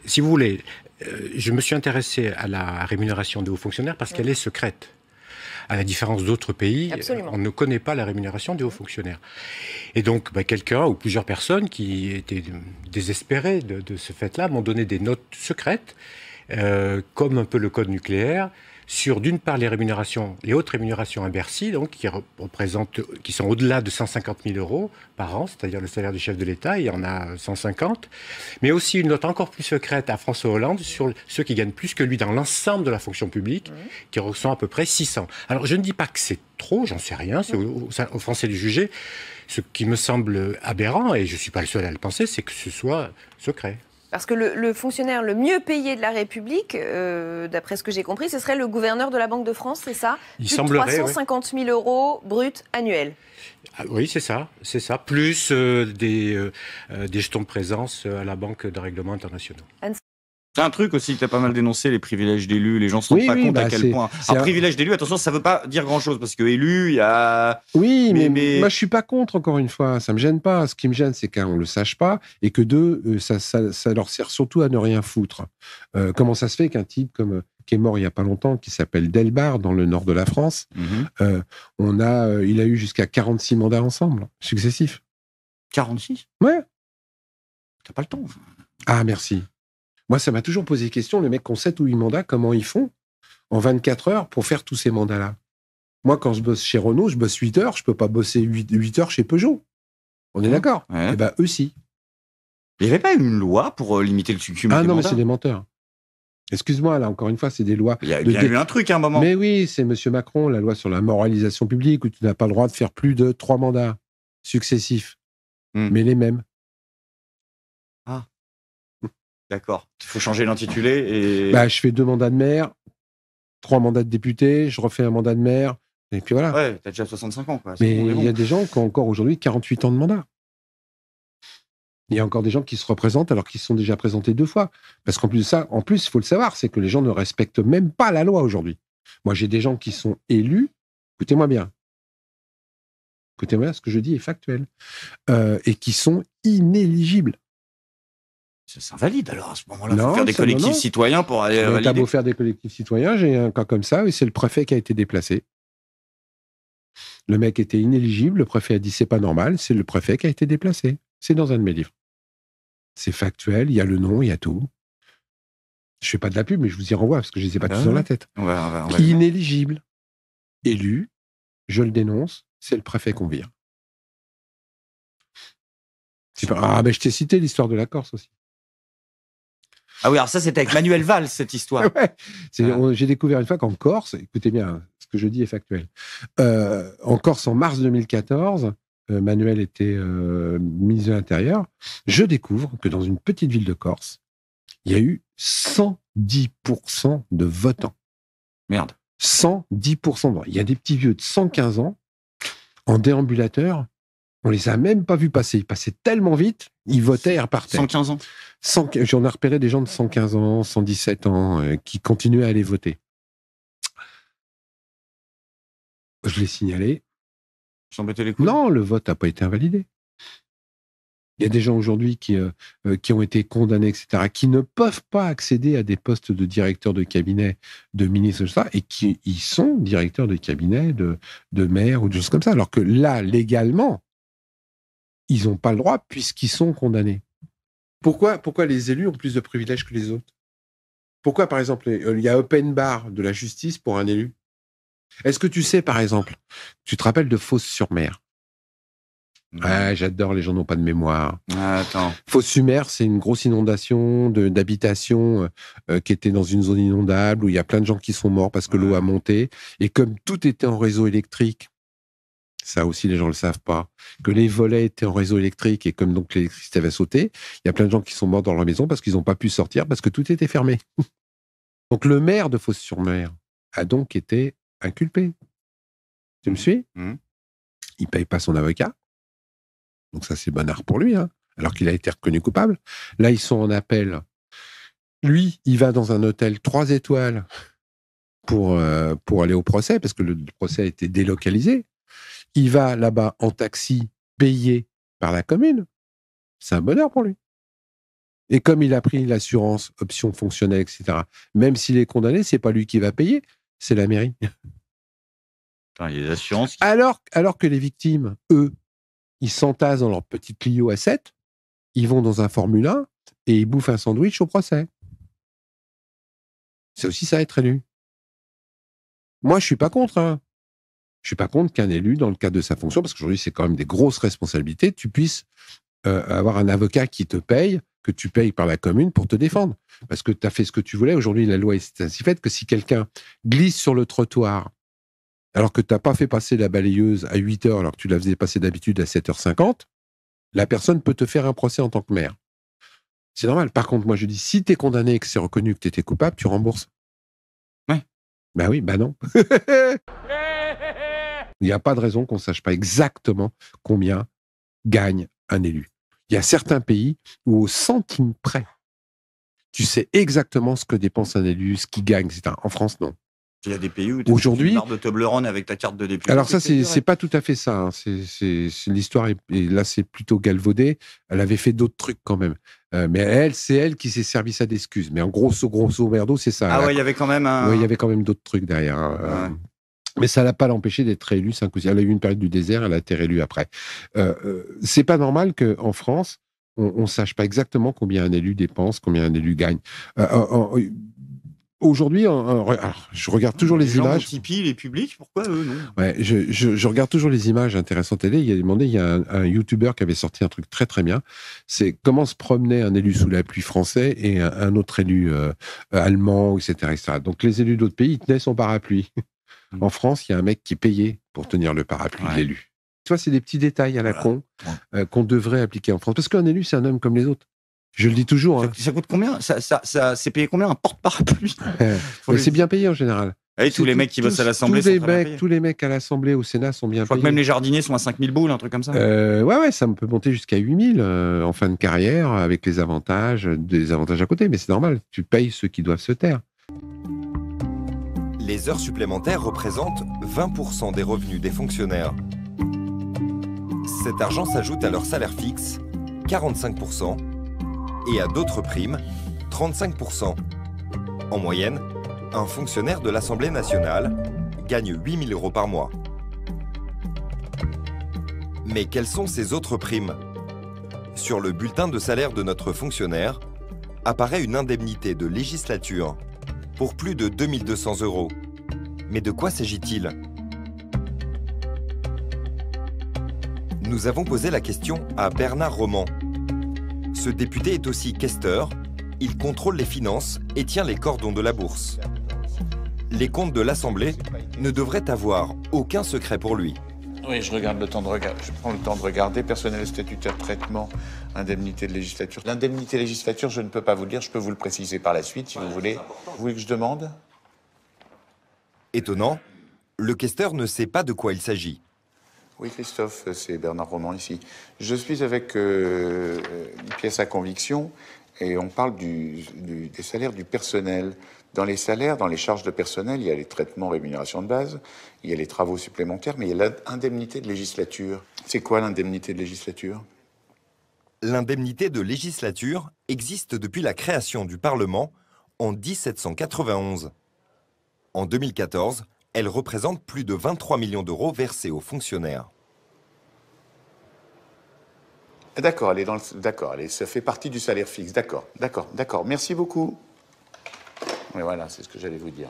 Si vous voulez, euh, je me suis intéressé à la rémunération des hauts fonctionnaires parce qu'elle est secrète. À la différence d'autres pays, euh, on ne connaît pas la rémunération des hauts fonctionnaires. Et donc, bah, quelqu'un ou plusieurs personnes qui étaient désespérées de, ce fait-là m'ont donné des notes secrètes, comme un peu le code nucléaire, sur d'une part les rémunérations, les hautes rémunérations à Bercy, donc qui qui sont au-delà de 150 000 euros par an, c'est-à-dire le salaire du chef de l'État, il y en a 150, mais aussi une note encore plus secrète à François Hollande sur ceux qui gagnent plus que lui dans l'ensemble de la fonction publique, mmh. qui ressent à peu près 600. Alors je ne dis pas que c'est trop, j'en sais rien, c'est aux, Français de juger. Ce qui me semble aberrant, et je ne suis pas le seul à le penser, c'est que ce soit secret. Parce que le, fonctionnaire le mieux payé de la République, euh, d'après ce que j'ai compris, ce serait le gouverneur de la Banque de France, c'est ça Il Plus de 350 000 euros bruts annuels. Ah oui, c'est ça, c'est ça. Plus euh, des, euh, des jetons de présence à la Banque de règlement internationaux. C'est un truc aussi que tu as pas mal dénoncé, les privilèges d'élus. Les gens sont pas compte à bah, quel point. Un, privilège d'élu, attention, ça veut pas dire grand-chose, parce que élu, il y a. Oui, mais, moi, je suis pas contre, encore une fois. Ça me gêne pas. Ce qui me gêne, c'est qu'on ne le sache pas, et que deux, euh, ça, ça, leur sert surtout à ne rien foutre. Euh, comment ça se fait qu'un type comme euh, qui est mort il y a pas longtemps, qui s'appelle Delbar dans le nord de la France. Mhm. on a, il a eu jusqu'à 46 mandats ensemble, successifs. 46 Ouais. T'as pas le temps. Ah merci. Moi, ça m'a toujours posé question, les mecs qui ont 7 ou 8 mandats, comment ils font en 24 heures pour faire tous ces mandats-là Moi, quand je bosse chez Renault, je bosse 8 heures, je ne peux pas bosser 8, heures chez Peugeot. On est d'accord Eh bien, eux, aussi. Il n'y avait pas une loi pour euh, limiter le succume Ah non, mais c'est des menteurs. Excuse-moi, là, encore une fois, c'est des lois. Il y a, eu un truc à un moment. Mais oui, c'est M. Macron, la loi sur la moralisation publique, où tu n'as pas le droit de faire plus de trois mandats successifs, hmm. mais les mêmes. D'accord. Il faut changer l'intitulé et. Bah, je fais deux mandats de maire, trois mandats de député, je refais un mandat de maire, et puis voilà. Ouais, t'as déjà 65 ans, quoi. Mais il y a des gens qui ont encore aujourd'hui 48 ans de mandat. Il y a encore des gens qui se représentent alors qu'ils se sont déjà présentés deux fois. Parce qu'en plus de ça, en plus, il faut le savoir, c'est que les gens ne respectent même pas la loi aujourd'hui. Moi, j'ai des gens qui sont élus, écoutez-moi bien, écoutez-moi, ce que je dis est factuel, euh, et qui sont inéligibles. Ça s'invalide alors à ce moment-là. Il faut faire des collectifs citoyens pour aller. beau faire des collectifs citoyens, j'ai un cas comme ça, et c'est le préfet qui a été déplacé. Le mec était inéligible, le préfet a dit c'est pas normal, c'est le préfet qui a été déplacé. C'est dans un de mes livres. C'est factuel, il y a le nom, il y a tout. Je fais pas de la pub, mais je vous y renvoie parce que je les ai pas tous dans la tête. Ah inéligible, élu, je le dénonce, c'est le préfet qu'on vire. Ah, mais je t'ai cité l'histoire de la Corse aussi. Ah oui, alors ça, c'était avec Manuel Valls, cette histoire. Ah. J'ai découvert une fois qu'en Corse, écoutez bien, ce que je dis est factuel. Euh, en Corse, en mars 2014, euh, Manuel était euh, ministre de l'Intérieur. Je découvre que dans une petite ville de Corse, il y a eu 110% de votants. Merde. 110%. Il y a des petits vieux de 115 ans en déambulateur on les a même pas vus passer. Ils passaient tellement vite, ils votaient et repartaient. 115 ans J'en ai repéré des gens de 115 ans, 117 ans, euh, qui continuaient à aller voter. Je l'ai signalé. les couilles. Non, le vote n'a pas été invalidé. Il y a des gens aujourd'hui qui, euh, euh, qui ont été condamnés, etc., qui ne peuvent pas accéder à des postes de directeur de cabinet, de ministre, etc., et qui sont directeurs de cabinet, de, de maire ou de choses comme ça. Alors que là, légalement, ils n'ont pas le droit puisqu'ils sont condamnés. Pourquoi, pourquoi les élus ont plus de privilèges que les autres Pourquoi, par exemple, euh, il y a open bar de la justice pour un élu Est-ce que tu sais, par exemple, tu te rappelles de Fosse-sur-Mer ah, j'adore, les gens n'ont pas de mémoire. Ah, fosses sur mer c'est une grosse inondation d'habitations euh, euh, qui était dans une zone inondable où il y a plein de gens qui sont morts parce que l'eau a monté. Et comme tout était en réseau électrique, ça aussi les gens ne le savent pas, que les volets étaient en réseau électrique et comme donc l'électricité avait sauté, il y a plein de gens qui sont morts dans leur maison parce qu'ils n'ont pas pu sortir parce que tout était fermé. donc le maire de Fos-sur-Mer a donc été inculpé. Tu me suis mmh. Il ne paye pas son avocat. Donc ça, c'est art pour lui, hein, alors qu'il a été reconnu coupable. Là, ils sont en appel. Lui, il va dans un hôtel 3 étoiles pour, euh, pour aller au procès, parce que le procès a été délocalisé il va là-bas en taxi payé par la commune, c'est un bonheur pour lui. Et comme il a pris l'assurance option fonctionnelle, etc., même s'il est condamné, c'est pas lui qui va payer, c'est la mairie. alors, alors que les victimes, eux, ils s'entassent dans leur petite Clio A7, ils vont dans un Formule 1 et ils bouffent un sandwich au procès. C'est aussi ça être élu. Moi, je suis pas contre. Hein. Je suis pas contre qu'un élu, dans le cadre de sa fonction, parce qu'aujourd'hui c'est quand même des grosses responsabilités, tu puisses euh, avoir un avocat qui te paye, que tu payes par la commune pour te défendre. Parce que tu as fait ce que tu voulais. Aujourd'hui, la loi est ainsi faite que si quelqu'un glisse sur le trottoir, alors que tu n'as pas fait passer la balayeuse à 8 heures, alors que tu la faisais passer d'habitude à 7h50, la personne peut te faire un procès en tant que maire. C'est normal. Par contre, moi, je dis, si tu es condamné et que c'est reconnu que tu étais coupable, tu rembourses. Ouais. Bah oui, bah non. Il n'y a pas de raison qu'on ne sache pas exactement combien gagne un élu. Il y a certains pays où au centime près, tu sais exactement ce que dépense un élu, ce qu'il gagne, etc. En France, non. Il y a des pays où tu aujourd'hui de Toblerone avec ta carte de député. Alors ça, c'est, c'est pas tout à fait ça. Hein. l'histoire là c'est plutôt galvaudé. Elle avait fait d'autres trucs quand même. Euh, mais elle, c'est elle qui s'est servi ça d'excuse. Mais en grosso grosso merdo, c'est ça. Hein. Ah ouais, il y avait quand même. Un... il y avait quand même d'autres trucs derrière. Hein. Euh, mais ça l'a pas l'empêché d'être élu, 5' ou Elle a eu une période du désert, elle a été réélue après. Euh, euh c'est pas normal qu'en France, on ne sache pas exactement combien un élu dépense, combien un élu gagne. Euh, aujourd'hui, je regarde toujours les, les gens images. Tipeee, les publics, pourquoi eux non je, regarde toujours les images intéressantes télé. Il y a demandé, il y a un, youtubeur YouTuber qui avait sorti un truc très très bien. C'est comment se promenait un élu sous la pluie français et un, autre élu euh, allemand, etc., etc., Donc les élus d'autres pays ils tenaient son parapluie. Mmh. En France, il y a un mec qui payait pour tenir le parapluie de l'élu. Tu vois, c'est des petits détails à la con euh, qu'on devrait appliquer en France. Parce qu'un élu, c'est un homme comme les autres. Je le dis toujours. Ça, hein. coûte combien ça, ça, C'est payé combien un porte-parapluie C'est bien payé en général. Et ah tous les mecs qui bossent à l'Assemblée tous, les sont mecs, payés. tous les mecs à l'Assemblée, au Sénat sont bien Je crois que même les jardiniers sont à 5000 boules, un truc comme ça. Euh, ouais, ouais, ça peut monter jusqu'à 8000 euh, en fin de carrière, avec les avantages, des avantages à côté. Mais c'est normal, tu payes ceux qui doivent se taire les heures supplémentaires représentent 20% des revenus des fonctionnaires. Cet argent s'ajoute à leur salaire fixe, 45%, et à d'autres primes, 35%. En moyenne, un fonctionnaire de l'Assemblée nationale gagne 8000 000 euros par mois. Mais quelles sont ces autres primes Sur le bulletin de salaire de notre fonctionnaire apparaît une indemnité de législature pour plus de 2200 euros. Mais de quoi s'agit-il Nous avons posé la question à Bernard Roman. Ce député est aussi questeur, il contrôle les finances et tient les cordons de la bourse. Les comptes de l'Assemblée ne devraient avoir aucun secret pour lui. Oui, je regarde le temps de Je prends le temps de regarder. Personnel statutaire traitement, indemnité de législature. L'indemnité législature, je ne peux pas vous dire. Je peux vous le préciser par la suite, si vous voulez. Vous voulez que je demande Étonnant, le questeur ne sait pas de quoi il s'agit. Oui, Christophe, c'est Bernard Roman ici. Je suis avec euh, une pièce à conviction et on parle des salaires du personnel. Dans les salaires, dans les charges de personnel, il y a les traitements, rémunérations de base, il y a les travaux supplémentaires, mais il y a l'indemnité de législature. C'est quoi l'indemnité de législature L'indemnité de législature existe depuis la création du Parlement en 1791. En 2014, elle représente plus de 23 millions d'euros versés aux fonctionnaires. D'accord, elle est ça fait partie du salaire fixe. D'accord, d'accord, d'accord. Merci beaucoup. Mais voilà, c'est ce que j'allais vous dire.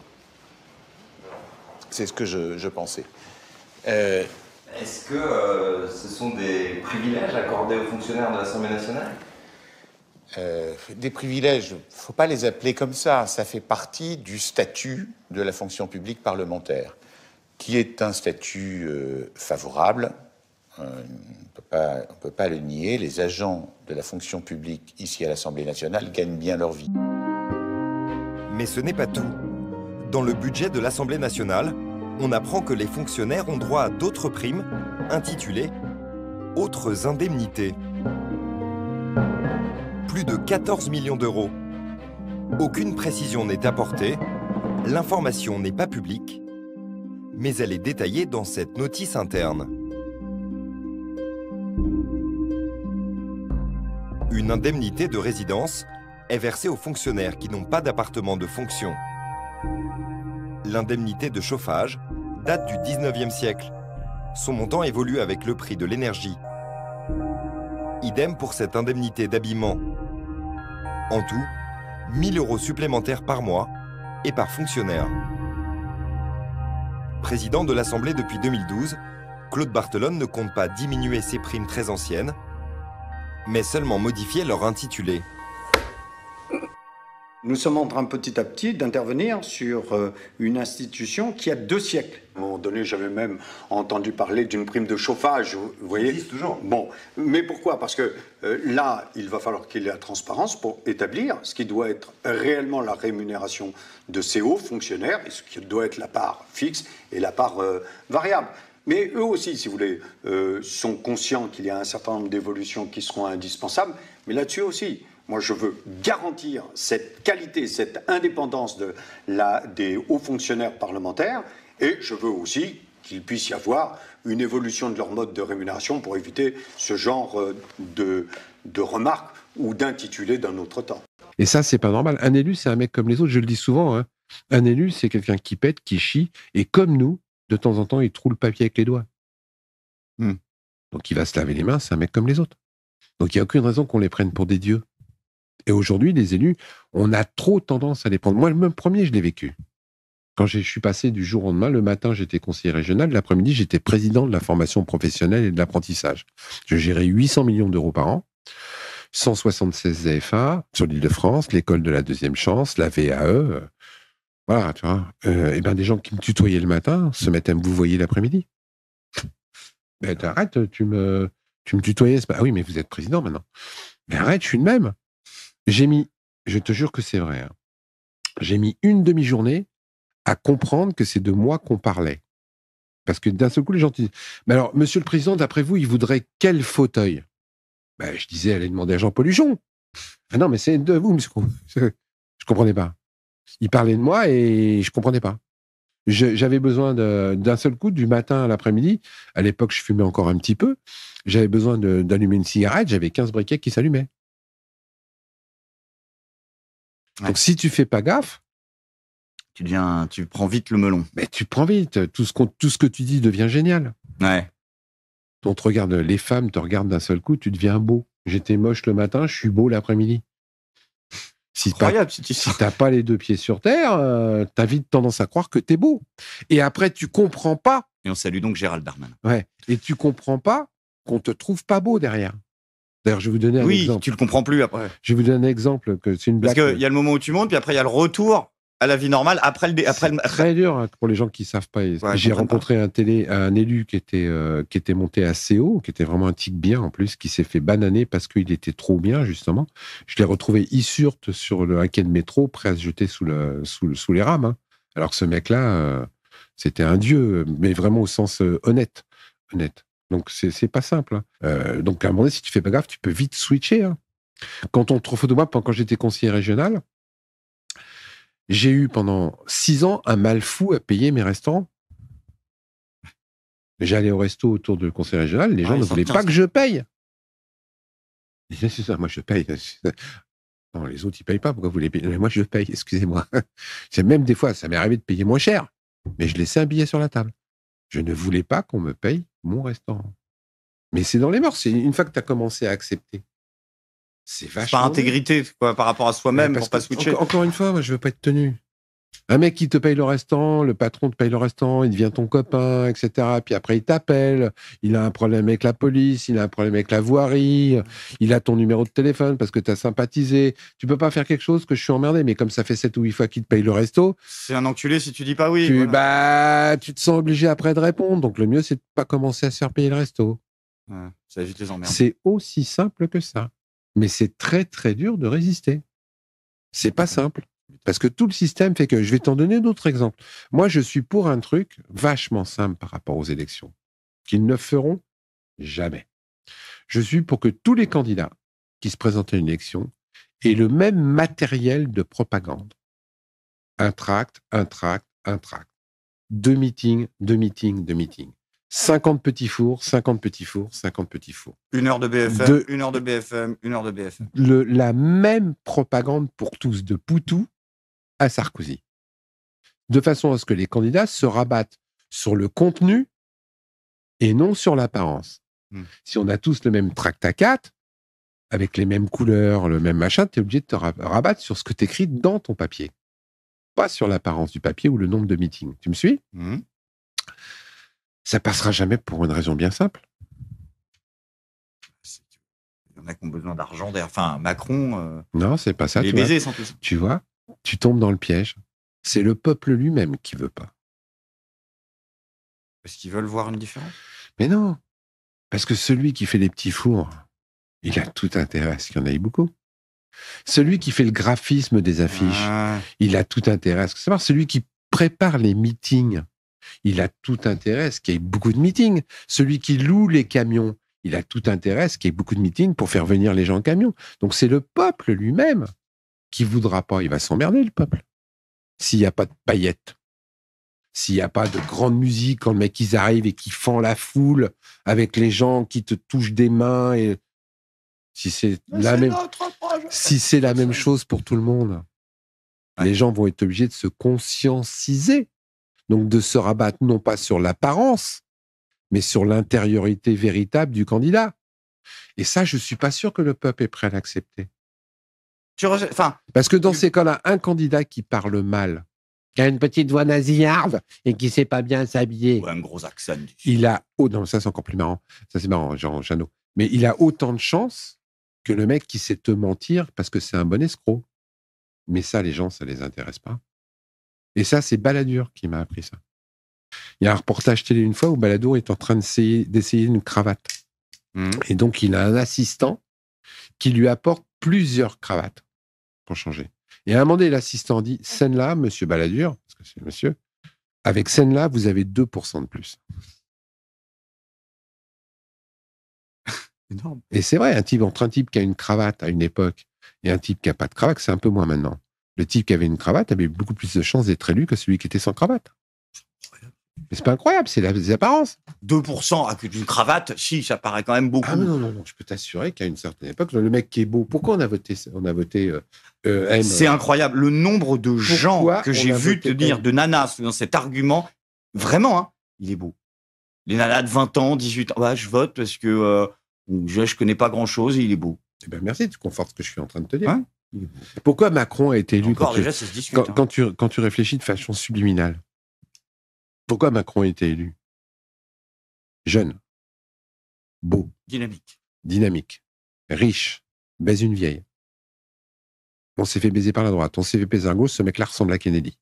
C'est ce que je, pensais. Euh, Est-ce que euh, ce sont des privilèges accordés aux fonctionnaires de l'Assemblée nationale euh, des privilèges, faut pas les appeler comme ça. Ça fait partie du statut de la fonction publique parlementaire, qui est un statut favorable. on ne peut pas le nier. Les agents de la fonction publique ici à l'Assemblée nationale gagnent bien leur vie. Mais ce n'est pas tout. Dans le budget de l'Assemblée nationale, on apprend que les fonctionnaires ont droit à d'autres primes, intitulées « Autres indemnités ». Plus de 14 millions d'euros. Aucune précision n'est apportée, l'information n'est pas publique, mais elle est détaillée dans cette notice interne. Une indemnité de résidence est versée aux fonctionnaires qui n'ont pas d'appartement de fonction. L'indemnité de chauffage date du 19e siècle. Son montant évolue avec le prix de l'énergie. Idem pour cette indemnité d'habillement. En tout, 1000 euros supplémentaires par mois et par fonctionnaire. Président de l'Assemblée depuis 2012, Claude Barthelone ne compte pas diminuer ses primes très anciennes, mais seulement modifier leur intitulé. Nous sommes en train petit à petit d'intervenir sur euh, une institution qui a deux siècles. À un moment donné, j'avais même entendu parler d'une prime de chauffage, vous voyez. toujours. Bon, mais pourquoi Parce que euh, là, il va falloir qu'il y ait la transparence pour établir ce qui doit être réellement la rémunération de ces hauts fonctionnaires et ce qui doit être la part fixe et la part euh, variable. Mais eux aussi, si vous voulez, sont conscients qu'il y a un certain nombre d'évolutions qui seront indispensables. Mais là-dessus aussi, moi, je veux garantir cette qualité, cette indépendance de des hauts fonctionnaires parlementaires, et je veux aussi qu'il puisse y avoir une évolution de leur mode de rémunération pour éviter ce genre euh, de, remarques ou d'intitulés d'un autre temps. Et ça, c'est pas normal. Un élu, c'est un mec comme les autres, je le dis souvent. Hein. Un élu, c'est quelqu'un qui pète, qui chie, et comme nous, de temps en temps, il troue le papier avec les doigts. Hmm. Donc il va se laver les mains, c'est un mec comme les autres. Donc il n'y a aucune raison qu'on les prenne pour des dieux. Et aujourd'hui, les élus, on a trop tendance à les prendre. Moi, le même premier, je l'ai vécu. Quand je suis passé du jour au lendemain, le matin, j'étais conseiller régional, l'après-midi, j'étais président de la formation professionnelle et de l'apprentissage. Je gérais 800 millions d'euros par an, 176 AFA sur l'île de France, l'école de la deuxième chance, la VAE. Voilà, tu vois. Eh et ben, des gens qui me tutoyaient le matin se mettaient à me vouvoyer l'après-midi. Ben, arrête, tu me, tu me tutoyais. Ah oui, mais vous êtes président maintenant. Mais ben, arrête, je suis le même. J'ai mis, je te jure que c'est vrai, hein. j'ai mis une demi-journée à comprendre que c'est de moi qu'on parlait. Parce que d'un seul coup, les gens disent Mais alors, monsieur le président, d'après vous, il voudrait quel fauteuil ben, Je disais Allez demander à Jean-Paul ah non, mais c'est de vous, monsieur. Je comprenais pas. Il parlait de moi et je comprenais pas. J'avais besoin d'un seul coup, du matin à l'après-midi. À l'époque, je fumais encore un petit peu. J'avais besoin d'allumer une cigarette. J'avais 15 briquets qui s'allumaient. Donc si tu fais pas gaffe, tu tu prends vite le melon. Mais tu prends vite. Tout ce, que tu dis devient génial. Ouais. les femmes te regardent d'un seul coup, tu deviens beau. J'étais moche le matin, je suis beau l'après-midi. Si t'as pas les deux pieds sur terre, euh, tu as vite tendance à croire que t'es beau. Et après, tu comprends pas. Et on salue donc Gérald Darman. Ouais. Et tu comprends pas qu'on te trouve pas beau derrière. D'ailleurs, je vais vous donner un oui, exemple. Oui, tu le comprends plus après. Je vais vous donner un exemple que c'est une blague. Parce qu'il y a le moment où tu montes, puis après il y a le retour à la vie normale après le. Après, Très dur hein, pour les gens qui savent pas. J'ai rencontré un télé, un élu qui était euh, qui était monté assez haut, qui était vraiment un tic bien en plus, qui s'est fait bananer parce qu'il était trop bien justement. Je l'ai retrouvé issurte sur le quai de métro, prêt à se jeter sous le sous, les rames. Hein. Alors que ce mec-là, euh, c'était un dieu, mais vraiment au sens euh, honnête, honnête. Donc, c'est pas simple. Hein. Euh, donc, à un moment donné, si tu fais pas gaffe, tu peux vite switcher. Hein. Quand on trouve de moi, quand j'étais conseiller régional, j'ai eu pendant six ans un mal fou à payer mes restaurants. J'allais au resto autour du conseil régional, les ah gens ne voulaient pas que je paye. C'est ça, moi je paye. les autres, ils ne payent pas. Pourquoi vous les payez moi, je paye, excusez-moi. C'est même des fois, ça m'est arrivé de payer moins cher, mais je laissais un billet sur la table. Je ne voulais pas qu'on me paye mon restaurant. Mais c'est dans les C'est Une fois que tu as commencé à accepter, c'est vachement. Par intégrité, par rapport à soi-même, pour pas switcher. encore une fois, moi, je veux pas être tenu un mec qui te paye le restant, le patron te paye le restant, il devient ton copain, etc. Puis après, il t'appelle, il a un problème avec la police, il a un problème avec la voirie, il a ton numéro de téléphone parce que tu as sympathisé. Tu peux pas faire quelque chose que je suis emmerdé, mais comme ça fait 7 ou 8 fois qu'il te paye le resto. C'est un enculé si tu dis pas oui. Tu, bah, tu te sens obligé après de répondre. Donc le mieux, c'est de pas commencer à se faire payer le resto. ça évite les emmerdes. C'est aussi simple que ça. Mais c'est très, très dur de résister. C'est pas simple. Parce que tout le système fait que je vais t'en donner d'autres exemples. Moi, je suis pour un truc vachement simple par rapport aux élections, qu'ils ne feront jamais. Je suis pour que tous les candidats qui se présentent à une élection aient le même matériel de propagande. Un tract, un tract, un tract. Deux meetings, deux meetings, deux meetings. 50 petits fours, 50 petits fours, 50 petits fours. Une heure de BFM, une heure de BFM, une heure de BFM. la même propagande pour tous, de Poutou à Sarkozy. De façon à ce que les candidats se rabattent sur le contenu et non sur l'apparence. Hmm. Si on a tous le même tract à quatre avec les mêmes couleurs, le même machin, tu es obligé de te rabattre sur ce que tu écris dans ton papier. Pas sur l'apparence du papier ou le nombre de meetings. Tu me suis hmm. Ça passera jamais pour une raison bien simple. Il y en a qui ont besoin d'argent. Enfin, Macron. Euh, non, c'est pas ça. Les Tu vois tu tombes dans le piège. C'est le peuple lui-même qui veut pas. Parce qu'ils veulent voir une différence Mais non. Parce que celui qui fait les petits fours, il a tout intérêt à ce qu'il y en ait beaucoup. Celui qui fait le graphisme des affiches, ah. il a tout intérêt à ce que ça marche. Celui qui prépare les meetings, il a tout intérêt à ce qu'il y ait beaucoup de meetings. Celui qui loue les camions, il a tout intérêt à ce qu'il y ait beaucoup de meetings pour faire venir les gens en camion. Donc c'est le peuple lui-même qui voudra pas, il va s'emmerder, le peuple. S'il n'y a pas de paillettes, s'il n'y a pas de grande musique, quand le mec, ils arrivent et qui fend la foule avec les gens qui te touchent des mains et. Si c'est la même, si c'est la même chose pour tout le monde, les gens vont être obligés de se conscientiser, Donc de se rabattre non pas sur l'apparence, mais sur l'intériorité véritable du candidat. Et ça, je ne suis pas sûr que le peuple est prêt à l'accepter. Parce que dans ces cas-là, un candidat qui parle mal, qui a une petite voix nasillarde et qui sait pas bien s'habiller. un gros Il a. non, ça c'est encore plus marrant. Ça c'est marrant, Jean Mais il a autant de chance que le mec qui sait te mentir parce que c'est un bon escroc. Mais ça, les gens, ça les intéresse pas. Et ça, c'est Baladur qui m'a appris ça. Il y a un reportage télé une fois où Balladur est en train d'essayer une cravate. Mmh. Et donc, il a un assistant qui lui apporte plusieurs cravates. Et à un moment donné, l'assistant dit Scène-là, monsieur Baladur, parce que c'est monsieur, avec Scène-là, vous avez 2% de plus. Et c'est vrai, un type, entre un type qui a une cravate à une époque et un type qui n'a pas de cravate, c'est un peu moins maintenant. Le type qui avait une cravate avait beaucoup plus de chances d'être élu que celui qui était sans cravate. Mais c'est pas incroyable, c'est la, des apparences. 2% avec une cravate, si, ça paraît quand même beaucoup. Ah, non, non, non, je peux t'assurer qu'à une certaine époque, le mec qui est beau, pourquoi on a voté on a voté euh, euh, C'est incroyable, le nombre de gens que j'ai vu tenir de nanas dans cet argument, vraiment, hein, il est beau. Les nanas de 20 ans, 18 ans, bah, je vote parce que euh, je, je connais pas grand-chose, il est beau. Eh ben, merci, tu confortes ce que je suis en train de te dire. Hein pourquoi Macron a été élu quand, hein. quand, tu, quand, tu, réfléchis de façon subliminale pourquoi Macron a été élu Jeune, beau, dynamique, dynamique, riche, baise une vieille. On s'est fait baiser par la droite, on s'est fait baiser un gauche, ce mec-là ressemble à Kennedy.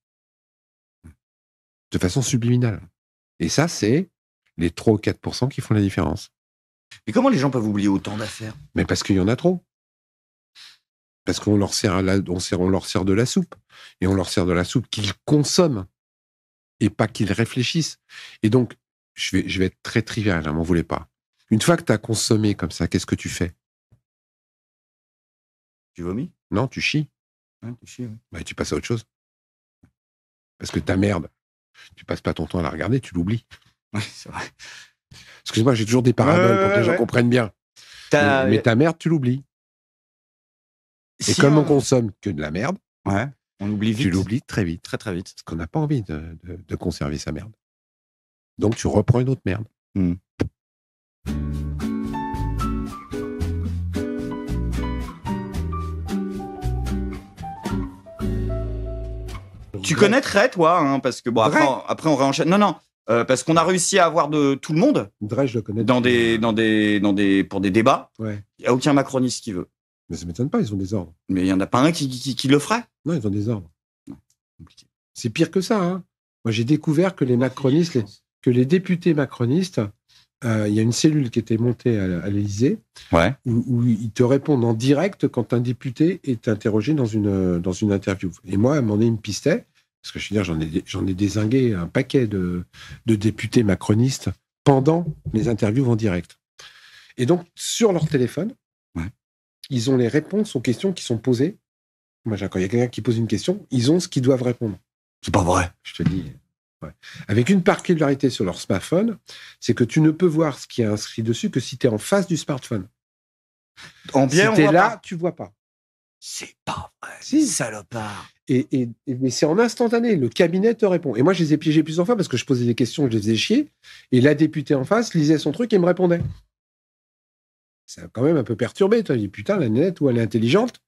De façon subliminale. Et ça, c'est les 3 ou 4 qui font la différence. Mais comment les gens peuvent oublier autant d'affaires Mais parce qu'il y en a trop. Parce qu'on leur, leur sert de la soupe. Et on leur sert de la soupe qu'ils consomment et pas qu'ils réfléchissent. Et donc, je vais, être très trivial, ne hein, m'en voulez pas. Une fois que tu as consommé comme ça, qu'est-ce que tu fais Tu vomis Non, tu chies. Ah, tu chies, bah, tu passes à autre chose. Parce que ta merde, tu passes pas ton temps à la regarder, tu l'oublies. Ouais, c'est vrai. Excuse-moi, j'ai toujours des paraboles pour que les gens comprennent bien. Mais, ta merde, tu l'oublies. et comme on... on consomme que de la merde, ouais on oublie vite. Tu l'oublies très vite. Très, très vite. Parce qu'on n'a pas envie de, conserver sa merde. Donc, tu reprends une autre merde. Hmm. Tu connaîtrais, toi, hein, parce que bon, après, on, après, réenchaîne. Non, non, euh, parce qu'on a réussi à avoir de tout le monde. je le connais. Dans des, dans des, dans des, pour des débats. Il n'y a aucun macroniste qui veut. Mais ça ne m'étonne pas, ils ont des ordres. Mais il n'y en a pas un qui, qui, le ferait Non, ils ont des ordres. C'est pire que ça. Hein. Moi, j'ai découvert que les macronistes, que les députés macronistes, euh, il y a une cellule qui était montée à, l'Elysée, l'Élysée, ouais. où, ils te répondent en direct quand un député est interrogé dans une, dans une interview. Et moi, à un moment donné, parce que je veux dire, j'en ai, j'en ai désingué un paquet de, de députés macronistes pendant les interviews en direct. Et donc, sur leur téléphone, ils ont les réponses aux questions qui sont posées. Moi, quand il y a quelqu'un qui pose une question, ils ont ce qu'ils doivent répondre. C'est pas vrai. Je te dis. Avec une particularité sur leur smartphone, c'est que tu ne peux voir ce qui est inscrit dessus que si tu es en face du smartphone. En bien, si tu es là, tu vois pas. C'est pas vrai. Si. Salopard. Et, mais c'est en instantané. Le cabinet te répond. Et moi, je les ai piégés plusieurs fois parce que je posais des questions, je les faisais chier. Et la députée en face lisait son truc et me répondait ça a quand même un peu perturbé. Tu as dit, putain, la nénette, où elle est intelligente,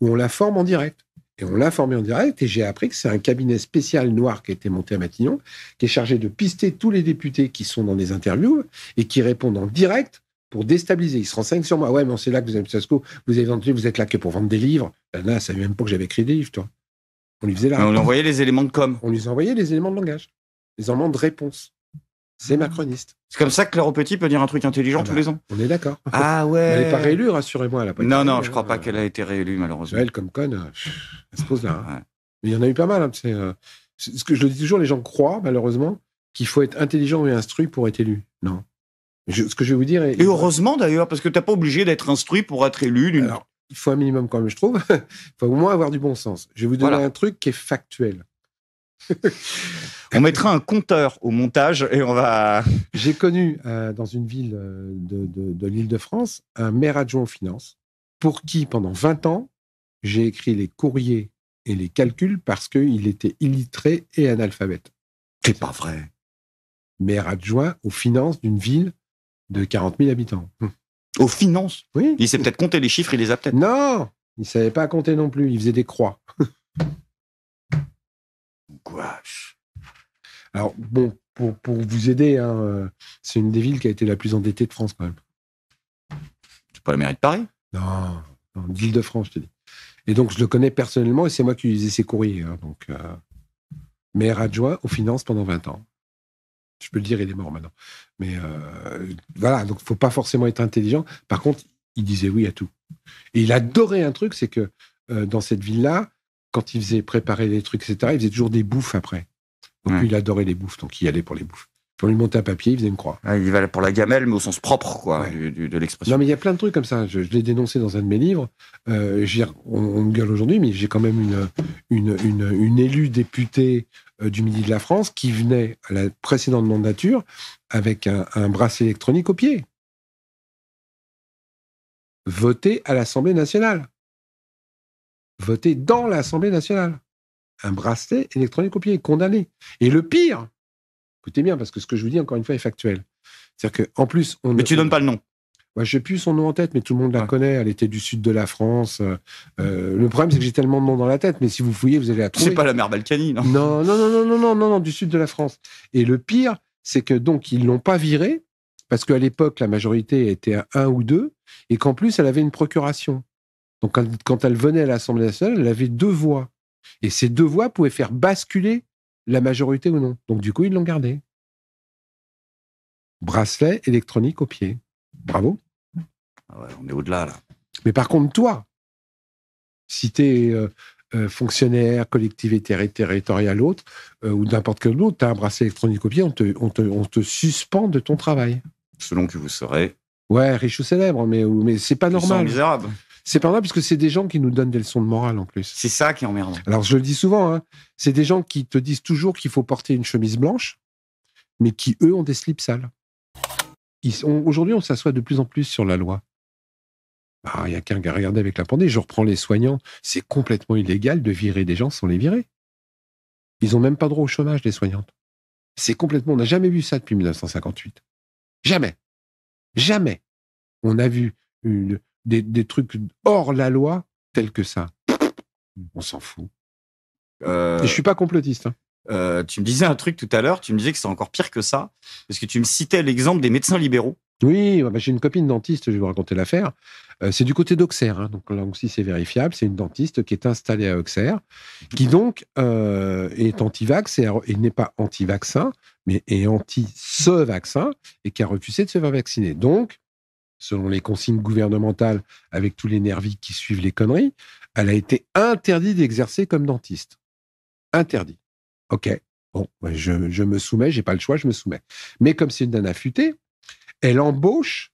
où on la forme en direct. Et on l'a formée en direct, et j'ai appris que c'est un cabinet spécial noir qui a été monté à Matignon, qui est chargé de pister tous les députés qui sont dans des interviews et qui répondent en direct pour déstabiliser. Ils se renseignent sur moi. Ouais, mais c'est là que vous avez Sasco, vous avez vous êtes là que pour vendre des livres. Ben là, ça ça savait même pas que j'avais écrit des livres, toi. On lui faisait là. On lui envoyait les éléments de com. On lui envoyait les éléments de langage, les éléments de réponse. C'est macroniste. C'est comme ça que Laurent Petit peut dire un truc intelligent ah tous bah, les ans. On est d'accord. Ah ouais. Elle n'est pas réélue, rassurez-moi. non, non, je ne crois hein. pas qu'elle a été réélue, malheureusement. Elle, comme conne, euh, elle se pose là. Hein. il y en a eu pas mal. Hein, euh, c'est, ce que je le dis toujours, les gens croient, malheureusement, qu'il faut être intelligent et instruit pour être élu. Non. ce que je vais vous dire Et heureusement, d'ailleurs, parce que tu n'es pas obligé d'être instruit pour être élu. D'une... il faut un minimum quand même, je trouve. il faut au moins avoir du bon sens. Je vais vous donner un truc qui est factuel. on mettra un compteur au montage et on va. J'ai connu euh, dans une ville euh, de, l'Île-de-France un maire adjoint aux finances pour qui, pendant 20 ans, j'ai écrit les courriers et les calculs parce qu'il était illitré et analphabète. C'est pas vrai. Maire adjoint aux finances d'une ville de 40 000 habitants. Hum. Aux finances Oui. Il sait peut-être compter les chiffres, il les a peut-être. Non Il savait pas compter non plus, il faisait des croix. gouache. Alors, bon, pour, vous aider, hein, euh, c'est une des villes qui a été la plus endettée de France, quand même. C'est pas la mairie de Paris Non, non de france je te dis. Et donc, je le connais personnellement et c'est moi qui lisais ses courriers. Hein, donc, euh, maire adjoint aux finances pendant 20 ans. Je peux le dire, il est mort maintenant. Mais euh, voilà, donc, faut pas forcément être intelligent. Par contre, il disait oui à tout. Et il adorait un truc, c'est que dans cette ville-là, quand il faisait préparer les trucs, etc., il faisait toujours des bouffes après. Donc il adorait les bouffes, donc il allait pour les bouffes. Pour lui monter un papier, il faisait une croix. il va pour la gamelle, mais au sens propre, quoi, de l'expression. Non, mais il y a plein de trucs comme ça. Je, l'ai dénoncé dans un de mes livres. Euh, on, me gueule aujourd'hui, mais j'ai quand même une, une, une, élue députée euh, du Midi de la France qui venait à la précédente mandature avec un, un électronique au pied. voter à l'Assemblée nationale voté dans l'Assemblée nationale. Un bracelet électronique copié, pied, condamné. Et le pire, écoutez bien, parce que ce que je vous dis, encore une fois, est factuel. C'est-à-dire qu'en plus. On mais tu donnes pas le nom. Moi, j'ai plus son nom en tête, mais tout le monde la connaît. Elle était du sud de la France. Euh, le problème, c'est que j'ai tellement de noms dans la tête, mais si vous fouillez, vous allez la trouver. C'est pas la mère Balkany, non Non, non, non, non, non, non, non, du sud de la France. Et le pire, c'est que donc, ils l'ont pas virée, parce qu'à l'époque, la majorité était à un ou deux, et qu'en plus, elle avait une procuration. Donc quand, elle venait à l'Assemblée nationale, elle avait deux voix. Et ces deux voix pouvaient faire basculer la majorité ou non. Donc du coup, ils l'ont gardée. Bracelet électronique au pied. Bravo. Ah on est au-delà là. Mais par contre, toi, si tu es euh, euh, fonctionnaire, collectivité territoriale, autre, euh, ou n'importe quel autre, tu as un bracelet électronique au pied, on te, suspend de ton travail. Selon que vous serez. Ouais, riche ou célèbre, mais, mais c'est pas normal. misérable. C'est par là, puisque c'est des gens qui nous donnent des leçons de morale en plus. C'est ça qui est Alors je le dis souvent, hein, c'est des gens qui te disent toujours qu'il faut porter une chemise blanche, mais qui eux ont des slips sales. Aujourd'hui, on s'assoit de plus en plus sur la loi. Ah, il y n'y a qu'un gars regarder avec la pandémie. Je reprends les soignants. C'est complètement illégal de virer des gens sans les virer. Ils n'ont même pas droit au chômage, les soignantes. C'est complètement. On n'a jamais vu ça depuis 1958. Jamais. Jamais. On a vu une, des, trucs hors la loi tels que ça. On s'en fout. Je ne je suis pas complotiste. Hein. Euh, euh, tu me disais un truc tout à l'heure, tu me disais que c'est encore pire que ça, parce que tu me citais l'exemple des médecins libéraux. Oui, bah, j'ai une copine dentiste, je vais vous raconter l'affaire. Euh, c'est du côté d'Auxerre, hein, donc là aussi c'est vérifiable. C'est une dentiste qui est installée à Auxerre, qui mhm. donc est anti-vax et, et n'est pas anti-vaccin, mais est anti-ce vaccin et qui a refusé de se faire vacciner. Donc, selon les consignes gouvernementales, avec tous les nervis qui suivent les conneries, elle a été interdite d'exercer comme dentiste. Interdit. OK. Bon, je, me soumets, j'ai pas le choix, je me soumets. Mais comme c'est une dame affûtée, elle embauche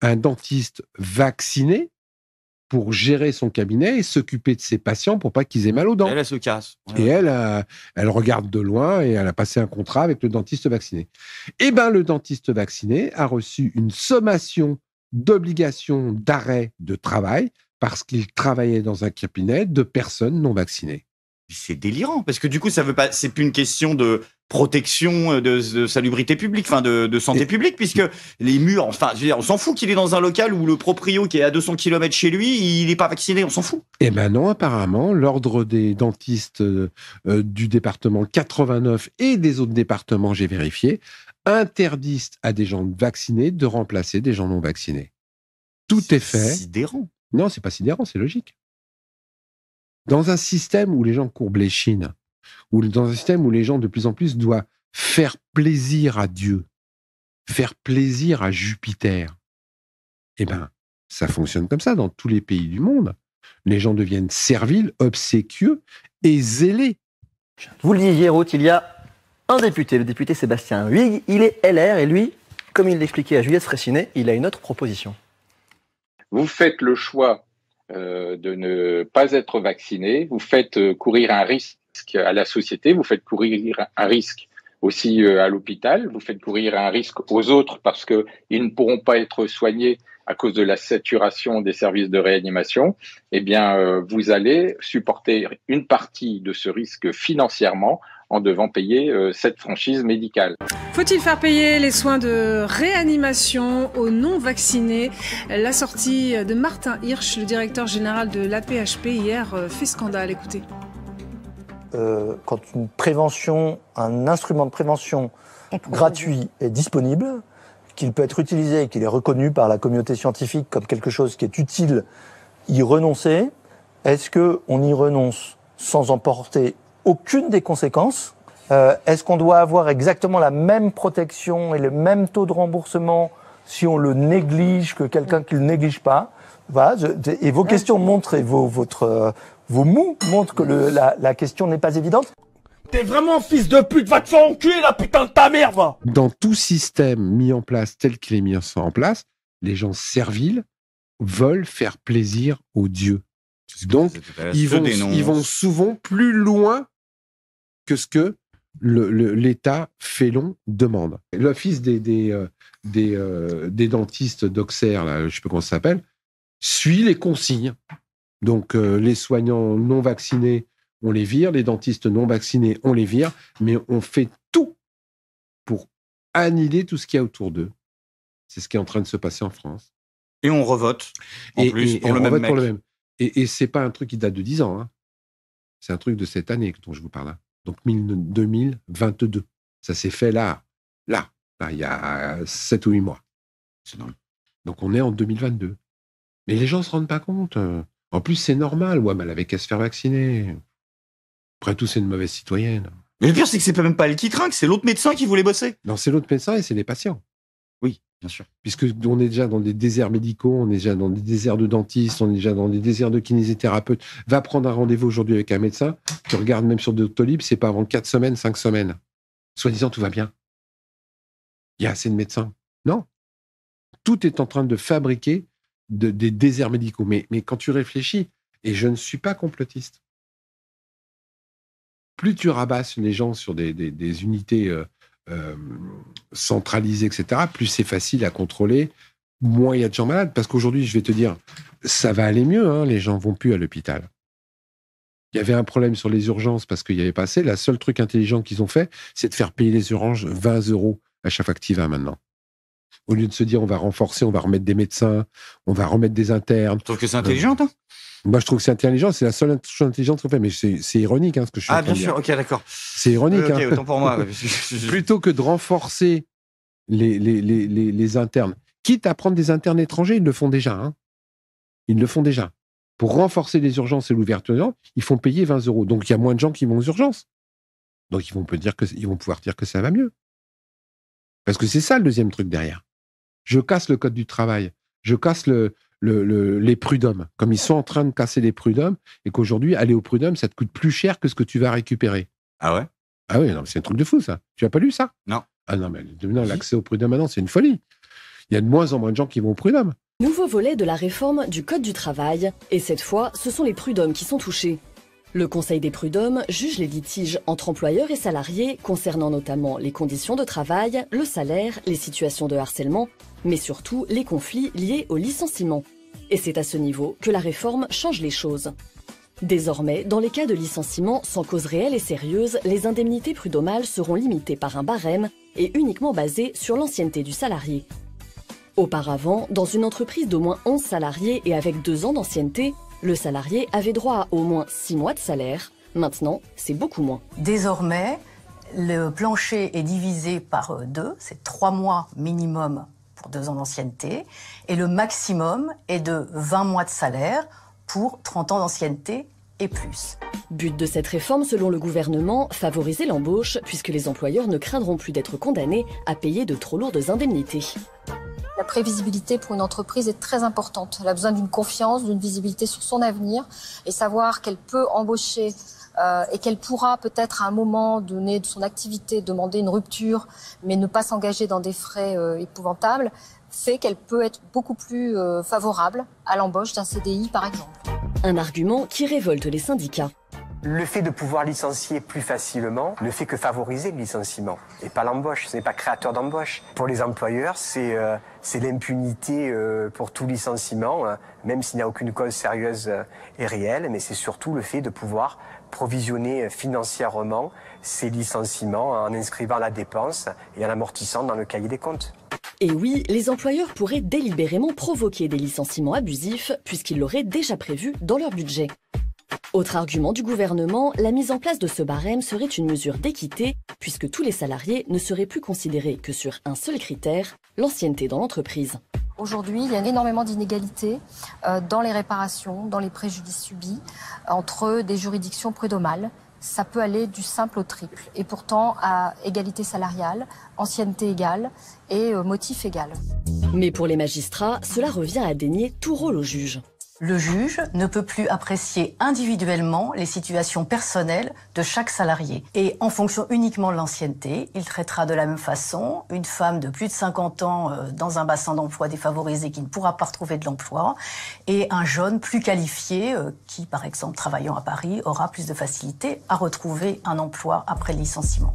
un dentiste vacciné pour gérer son cabinet et s'occuper de ses patients pour pas qu'ils aient mal aux dents. Elle, elle se casse. Et elle, euh, elle regarde de loin et elle a passé un contrat avec le dentiste vacciné. Eh ben, le dentiste vacciné a reçu une sommation d'obligation d'arrêt de travail parce qu'il travaillait dans un cabinet de personnes non vaccinées. C'est délirant parce que du coup, ça veut pas. C'est plus une question de protection euh, de, salubrité publique, enfin de, santé publique, puisque les murs, enfin, je veux dire, on s'en fout qu'il est dans un local où le proprio qui est à 200 km chez lui, il n'est pas vacciné, on s'en fout. Eh ben non, apparemment, l'ordre des dentistes euh, euh, du département 89 et des autres départements, j'ai vérifié, interdisent à des gens vaccinés de remplacer des gens non vaccinés. Tout est, fait. Sidérant. Non, c'est pas sidérant, c'est logique. Dans un système où les gens courbent les chines, ou dans un système où les gens de plus en plus doivent faire plaisir à Dieu, faire plaisir à Jupiter, eh ben, ça fonctionne comme ça dans tous les pays du monde. Les gens deviennent serviles, obséquieux et zélés. Vous le disiez, Roth, il y a un député, le député Sébastien Huyghe. Il est LR et lui, comme il l'expliquait à Juliette Frécinet, il a une autre proposition. Vous faites le choix euh, de ne pas être vacciné, vous faites euh, courir un risque à la société, vous faites courir un risque aussi euh, à l'hôpital, vous faites courir un risque aux autres parce qu'ils ne pourront pas être soignés à cause de la saturation des services de réanimation, eh bien, euh, vous allez supporter une partie de ce risque financièrement en devant payer euh, cette franchise médicale. Faut-il faire payer les soins de réanimation aux non-vaccinés La sortie de Martin Hirsch, le directeur général de l'APHP, hier euh, fait scandale. Écoutez. quand une prévention, un instrument de prévention gratuit est disponible, qu'il peut être utilisé, et qu'il est reconnu par la communauté scientifique comme quelque chose qui est utile, y renoncer Est-ce que on y renonce sans emporter aucune des conséquences euh, Est-ce qu'on doit avoir exactement la même protection et le même taux de remboursement si on le néglige que quelqu'un qui le néglige pas voilà, Et vos questions montrent, et vos, votre, euh, vos mots montrent que la question n'est pas évidente. T'es vraiment fils de pute, va te faire enculer la putain de ta mère, va Dans tout système mis en place tel qu'il est mis en place, les gens serviles veulent faire plaisir aux dieux. Donc, ils vont, ils vont souvent plus loin que ce que l'État félon demande. L'office des, des, euh, euh, des, dentistes d'Auxerre, je ne sais pas comment ça s'appelle, suit les consignes. Donc, euh, les soignants non vaccinés on les vire, les dentistes non vaccinés, on les vire, mais on fait tout pour annuler tout ce qu'il y a autour d'eux. C'est ce qui est en train de se passer en France. Et on revote, en et, plus, on même pour, le même Et, ce pas un truc qui date de 10 ans. Hein. C'est un truc de cette année dont je vous parle. Hein. Donc 2022. Ça s'est fait là, là, il y a 7 ou 8 mois. Donc on est en 2022. Mais les gens ne se rendent pas compte. Euh. En plus, c'est normal. Ouais, mais elle avait qu'à se faire vacciner. Après tout, c'est une mauvaise citoyenne. Mais le pire, c'est que c'est même pas elle qui trinque, c'est l'autre médecin qui voulait bosser. Non, c'est l'autre médecin et c'est les patients. Oui, bien sûr. Puisque on est déjà dans des déserts médicaux, on est déjà dans des déserts de dentistes, on est déjà dans des déserts de kinésithérapeutes. Va prendre un rendez-vous aujourd'hui avec un médecin, tu regardes même sur Doctolib, c'est pas avant 4 semaines, 5 semaines. Soi-disant, tout va bien. Il y a assez de médecins. Non. Tout est en train de fabriquer des déserts médicaux. Mais, mais quand tu réfléchis, et je ne suis pas complotiste, plus tu rabasses les gens sur des, unités euh, euh, centralisées, etc., plus c'est facile à contrôler, moins il y a de gens malades. Parce qu'aujourd'hui, je vais te dire, ça va aller mieux, hein, les gens vont plus à l'hôpital. Il y avait un problème sur les urgences parce qu'il y avait pas assez. La seule truc intelligent qu'ils ont fait, c'est de faire payer les urgences 20 euros à chaque activa maintenant. Au lieu de se dire, on va renforcer, on va remettre des médecins, on va remettre des internes. trouves que c'est intelligent, toi moi, je trouve que c'est intelligent. C'est la seule chose intelligente qu'on fait. Mais c'est ironique, hein, ce que je suis Ah, bien sûr. Ok, d'accord. C'est ironique. Euh, hein. pour moi. Plutôt que de renforcer les, les, les, internes, quitte à prendre des internes étrangers, ils le font déjà. Hein. Ils le font déjà. Pour renforcer les urgences et l'ouverture, ils font payer 20 euros. Donc, il y a moins de gens qui vont aux urgences. Donc, ils vont, peut dire que, ils vont pouvoir dire que ça va mieux. Parce que c'est ça le deuxième truc derrière. Je casse le code du travail. Je casse le, les prud'hommes, comme ils sont en train de casser les prud'hommes, et qu'aujourd'hui, aller au prud'homme, ça te coûte plus cher que ce que tu vas récupérer. Ah ouais Ah oui, c'est un truc de fou, ça. Tu as pas lu ça Non. Ah non, mais l'accès au prud'homme maintenant, c'est une folie. Il y a de moins en moins de gens qui vont au prud'homme. Nouveau volet de la réforme du Code du travail. Et cette fois, ce sont les prud'hommes qui sont touchés. Le Conseil des prud'hommes juge les litiges entre employeurs et salariés concernant notamment les conditions de travail, le salaire, les situations de harcèlement, mais surtout les conflits liés au licenciement. Et c'est à ce niveau que la réforme change les choses. Désormais, dans les cas de licenciement sans cause réelle et sérieuse, les indemnités prud'homales seront limitées par un barème et uniquement basées sur l'ancienneté du salarié. Auparavant, dans une entreprise d'au moins 11 salariés et avec 2 ans d'ancienneté, le salarié avait droit à au moins 6 mois de salaire. Maintenant, c'est beaucoup moins. Désormais, le plancher est divisé par euh, deux, c'est 3 mois minimum pour 2 ans d'ancienneté, et le maximum est de 20 mois de salaire pour 30 ans d'ancienneté et plus. But de cette réforme, selon le gouvernement, favoriser l'embauche, puisque les employeurs ne craindront plus d'être condamnés à payer de trop lourdes indemnités la prévisibilité pour une entreprise est très importante. Elle a besoin d'une confiance, d'une visibilité sur son avenir et savoir qu'elle peut embaucher euh, et qu'elle pourra peut-être à un moment donné de son activité demander une rupture, mais ne pas s'engager dans des frais euh, épouvantables, fait qu'elle peut être beaucoup plus euh, favorable à l'embauche d'un CDI par exemple. Un argument qui révolte les syndicats. Le fait de pouvoir licencier plus facilement ne fait que favoriser le licenciement et pas l'embauche. Ce n'est pas créateur d'embauche. Pour les employeurs, c'est euh, l'impunité euh, pour tout licenciement, hein, même s'il n'y a aucune cause sérieuse euh, et réelle, mais c'est surtout le fait de pouvoir provisionner financièrement ces licenciements en inscrivant la dépense et en amortissant dans le cahier des comptes. Et oui, les employeurs pourraient délibérément provoquer des licenciements abusifs puisqu'ils l'auraient déjà prévu dans leur budget. Autre argument du gouvernement, la mise en place de ce barème serait une mesure d'équité, puisque tous les salariés ne seraient plus considérés que sur un seul critère, l'ancienneté dans l'entreprise. Aujourd'hui, il y a énormément d'inégalités euh, dans les réparations, dans les préjudices subis, entre des juridictions prud'homales. Ça peut aller du simple au triple, et pourtant à égalité salariale, ancienneté égale et euh, motif égal. Mais pour les magistrats, cela revient à dénier tout rôle au juge. Le juge ne peut plus apprécier individuellement les situations personnelles de chaque salarié. Et en fonction uniquement de l'ancienneté, il traitera de la même façon une femme de plus de 50 ans euh, dans un bassin d'emploi défavorisé qui ne pourra pas retrouver de l'emploi et un jeune plus qualifié euh, qui, par exemple, travaillant à Paris, aura plus de facilité à retrouver un emploi après le licenciement.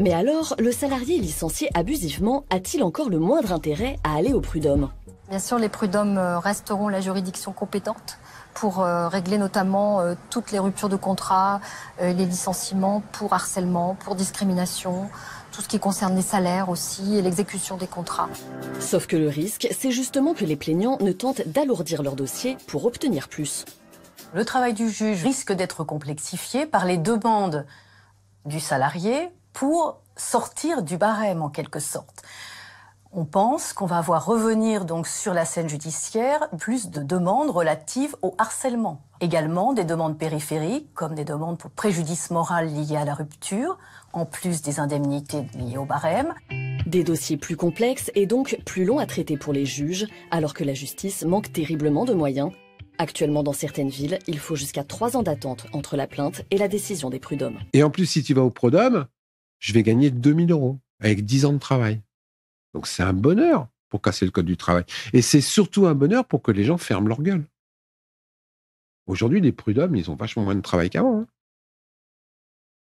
Mais alors, le salarié licencié abusivement a-t-il encore le moindre intérêt à aller au prud'homme Bien sûr, les prud'hommes euh, resteront la juridiction compétente pour euh, régler notamment euh, toutes les ruptures de contrat, les licenciements pour harcèlement, pour discrimination, tout ce qui concerne les salaires aussi et l'exécution des contrats. Sauf que le risque, c'est justement que les plaignants ne tentent d'alourdir leur dossier pour obtenir plus. Le travail du juge risque d'être complexifié par les demandes du salarié pour sortir du barème en quelque sorte. On pense qu'on va voir revenir donc sur la scène judiciaire plus de demandes relatives au harcèlement. Également des demandes périphériques comme des demandes pour préjudice moral lié à la rupture, en plus des indemnités liées au barème. Des dossiers plus complexes et donc plus longs à traiter pour les juges, alors que la justice manque terriblement de moyens. Actuellement, dans certaines villes, il faut jusqu'à trois ans d'attente entre la plainte et la décision des prud'hommes. Et en plus, si tu vas au prud'homme, je vais gagner 2000 euros avec 10 ans de travail. Donc c'est un bonheur pour casser le code du travail. Et c'est surtout un bonheur pour que les gens ferment leur gueule. Aujourd'hui, les prud'hommes, ils ont vachement moins de travail qu'avant. Hein.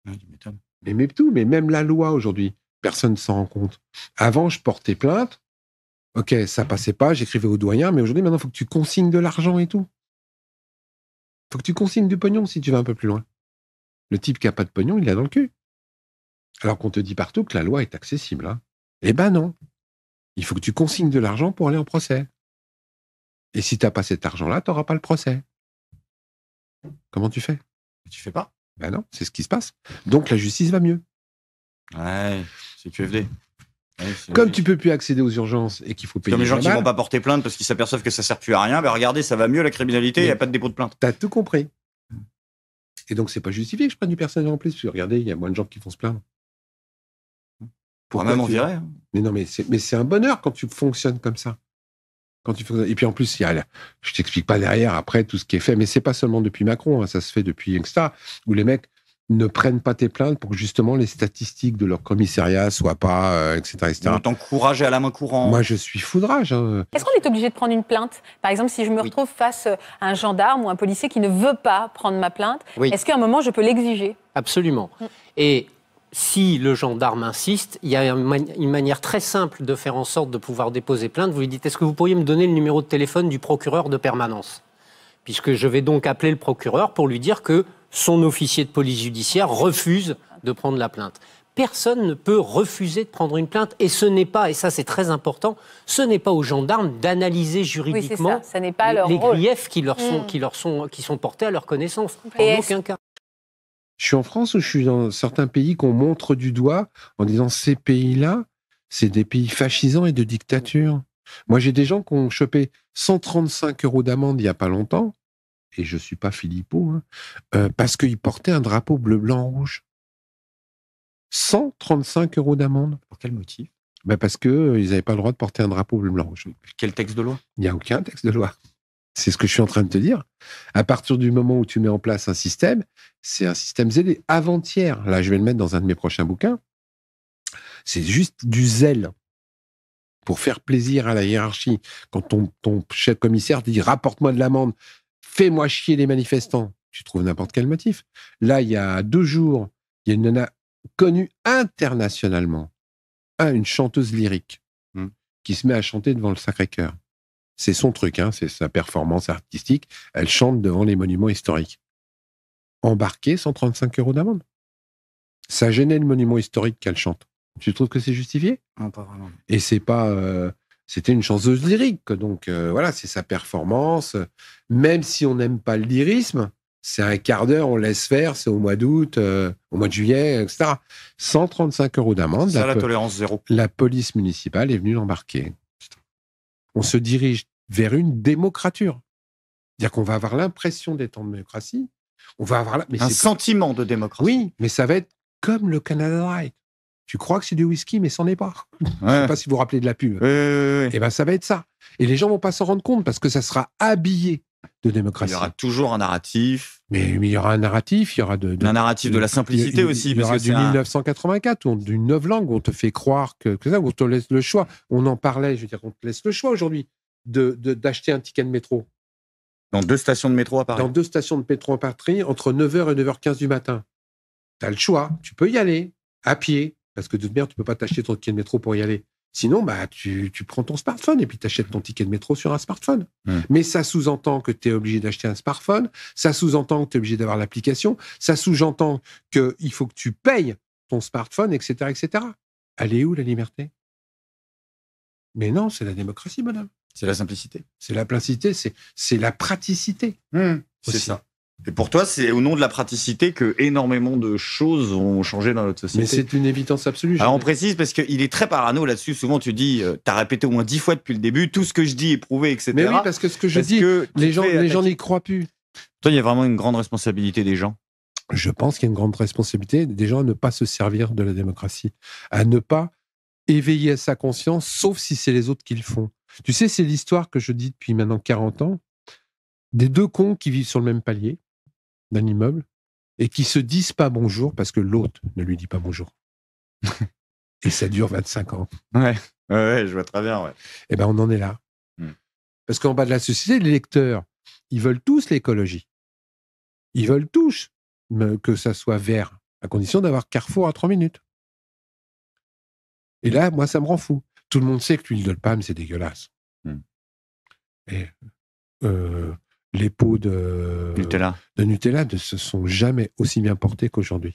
Ah, mais même tout, mais même la loi aujourd'hui, personne ne s'en rend compte. Avant, je portais plainte. Ok, ça passait pas, j'écrivais au doyen, mais aujourd'hui, maintenant, il faut que tu consignes de l'argent et tout. Il faut que tu consignes du pognon si tu vas un peu plus loin. Le type qui n'a pas de pognon, il l'a dans le cul. Alors qu'on te dit partout que la loi est accessible. Hein. Eh ben non il faut que tu consignes de l'argent pour aller en procès. Et si tu n'as pas cet argent-là, tu n'auras pas le procès. Comment tu fais Tu fais pas. Ben non, c'est ce qui se passe. Donc la justice va mieux. Ouais, c'est QFD. comme tu peux plus accéder aux urgences et qu'il faut payer. Comme les gens qui vont pas porter plainte parce qu'ils s'aperçoivent que ça sert plus à rien, ben regardez, ça va mieux la criminalité, il n'y a pas de dépôt de plainte. Tu as tout compris. Et donc c'est pas justifié que je prenne du personnel en plus. Regardez, il y a moins de gens qui font se plaindre même on hein. Mais non, mais c'est, un bonheur quand tu fonctionnes comme ça. Quand tu Et puis en plus, il y a, je t'explique pas derrière après tout ce qui est fait, mais c'est pas seulement depuis Macron, hein, ça se fait depuis Youngstar, où les mecs ne prennent pas tes plaintes pour que justement les statistiques de leur commissariat soient pas, etc., euh, etc. On t'encourage à la main courante. Moi, je suis foudrage. Hein. Est-ce qu'on est obligé de prendre une plainte Par exemple, si je me retrouve face à un gendarme ou un policier qui ne veut pas prendre ma plainte, est-ce qu'à un moment, je peux l'exiger Absolument. Mm. Et si le gendarme insiste, il y a une, manière très simple de faire en sorte de pouvoir déposer plainte. Vous lui dites, est-ce que vous pourriez me donner le numéro de téléphone du procureur de permanence Puisque je vais donc appeler le procureur pour lui dire que son officier de police judiciaire refuse de prendre la plainte. Personne ne peut refuser de prendre une plainte et ce n'est pas, et ça c'est très important, ce n'est pas aux gendarmes d'analyser juridiquement les, griefs qui, leur sont, hmm. qui, leur sont, qui sont portés à leur connaissance, en aucun cas je suis en France ou je suis dans certains pays qu'on montre du doigt en disant ces pays-là, c'est des pays fascisants et de dictature. Moi, j'ai des gens qui ont chopé 135 euros d'amende il n'y a pas longtemps, et je ne suis pas Philippot, hein, euh, parce qu'ils portaient un drapeau bleu-blanc-rouge. 135 euros d'amende. Pour quel motif ben, Parce qu'ils euh, n'avaient pas le droit de porter un drapeau bleu-blanc-rouge. Quel texte de loi Il n'y a aucun texte de loi. C'est ce que je suis en train de te dire. À partir du moment où tu mets en place un système, c'est un système zélé. Avant-hier, là, je vais le mettre dans un de mes prochains bouquins, c'est juste du zèle pour faire plaisir à la hiérarchie. Quand ton, chef commissaire dit rapporte-moi de l'amende, fais-moi chier les manifestants, tu trouves n'importe quel motif. Là, il y a deux jours, il y a une connue internationalement, hein, une chanteuse lyrique, hmm. qui se met à chanter devant le Sacré-Cœur c'est son truc, hein, c'est sa performance artistique. Elle chante devant les monuments historiques. Embarquer 135 euros d'amende. Ça gênait le monument historique qu'elle chante. Tu trouves que c'est justifié Non, pas vraiment. Et c'est pas. Euh, c'était une chanteuse lyrique, donc euh, voilà, c'est sa performance. Même si on n'aime pas le lyrisme, c'est un quart d'heure, on laisse faire, c'est au mois d'août, euh, au mois de juillet, etc. 135 euros d'amende. la tolérance zéro. La police municipale est venue l'embarquer. On se dirige vers une démocrature. C'est-à-dire qu'on va avoir l'impression d'être en démocratie. On va avoir la... un sentiment de démocratie. Oui, mais ça va être comme le Canada Light. Tu crois que c'est du whisky, mais c'en est pas. Je ne sais pas si vous vous rappelez de la pub. Eh bien, Et ça va être ça. Et les gens vont pas s'en rendre compte parce que ça sera habillé de démocratie. Il y aura toujours un narratif. Mais, il y aura un narratif, il y aura de, un narratif de, la simplicité aussi. que du 1984, d'une neuve langue, on te fait croire que, que ça, on te laisse le choix. On en parlait, je veux dire, on te laisse le choix aujourd'hui d'acheter de, un ticket de métro. Dans deux stations de métro à Paris Dans deux stations de métro à Paris, entre 9h et 9h15 du matin. Tu as le choix, tu peux y aller, à pied, parce que de toute manière, tu ne peux pas t'acheter ton ticket de métro pour y aller. Sinon, bah, tu, prends ton smartphone et puis tu achètes ton ticket de métro sur un smartphone. Hmm. Mais ça sous-entend que tu es obligé d'acheter un smartphone, ça sous-entend que tu es obligé d'avoir l'application, ça sous-entend qu'il faut que tu payes ton smartphone, etc., etc. Elle est où la liberté Mais non, c'est la démocratie, madame. C'est la simplicité. C'est la placité, c'est la praticité. Mmh. c'est ça. Et pour toi, c'est au nom de la praticité que énormément de choses ont changé dans notre société. Mais c'est une évidence absolue. Alors on précise parce qu'il est très parano là-dessus. Souvent, tu dis, tu euh, t'as répété au moins dix fois depuis le début, tout ce que je dis est prouvé, etc. Mais oui, parce que ce que je dis, les gens, les gens n'y croient plus. Toi, il y a vraiment une grande responsabilité des gens. Je pense qu'il y a une grande responsabilité des gens à ne pas se servir de la démocratie, à ne pas éveiller à sa conscience, sauf si c'est les autres qui le font. Tu sais, c'est l'histoire que je dis depuis maintenant 40 ans des deux cons qui vivent sur le même palier d'un immeuble et qui se disent pas bonjour parce que l'autre ne lui dit pas bonjour. et ça dure 25 ans. Ouais, je vois très bien. Ouais. Eh ben, on en est là. Hmm. Parce qu'en bas de la société, les lecteurs, ils veulent tous l'écologie. Ils veulent tous que ça soit vert, à condition d'avoir Carrefour à 3 minutes. Et là, moi, ça me rend fou tout le monde sait que l'huile de palme, c'est dégueulasse. Hmm. Et euh, les pots de Nutella. de ne se sont jamais aussi bien portés qu'aujourd'hui.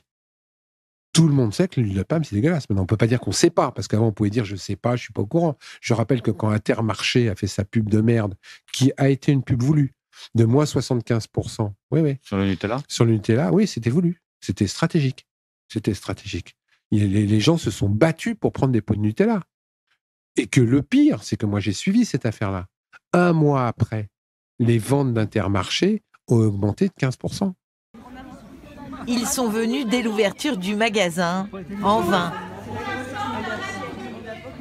Tout le monde sait que l'huile de palme, c'est dégueulasse. Maintenant, on ne peut pas dire qu'on ne sait pas, parce qu'avant, on pouvait dire je ne sais pas, je ne suis pas au courant. Je rappelle que quand Intermarché a fait sa pub de merde, qui a été une pub voulue, de moins 75%. Oui, oui. Sur le Nutella Sur le Nutella, oui, c'était voulu. C'était stratégique. C'était stratégique. Les, les gens se sont battus pour prendre des pots de Nutella. Et que le pire, c'est que moi, j'ai suivi cette affaire-là. Un mois après, les ventes d'Intermarché ont augmenté de 15%. Ils sont venus dès l'ouverture du magasin, en vain.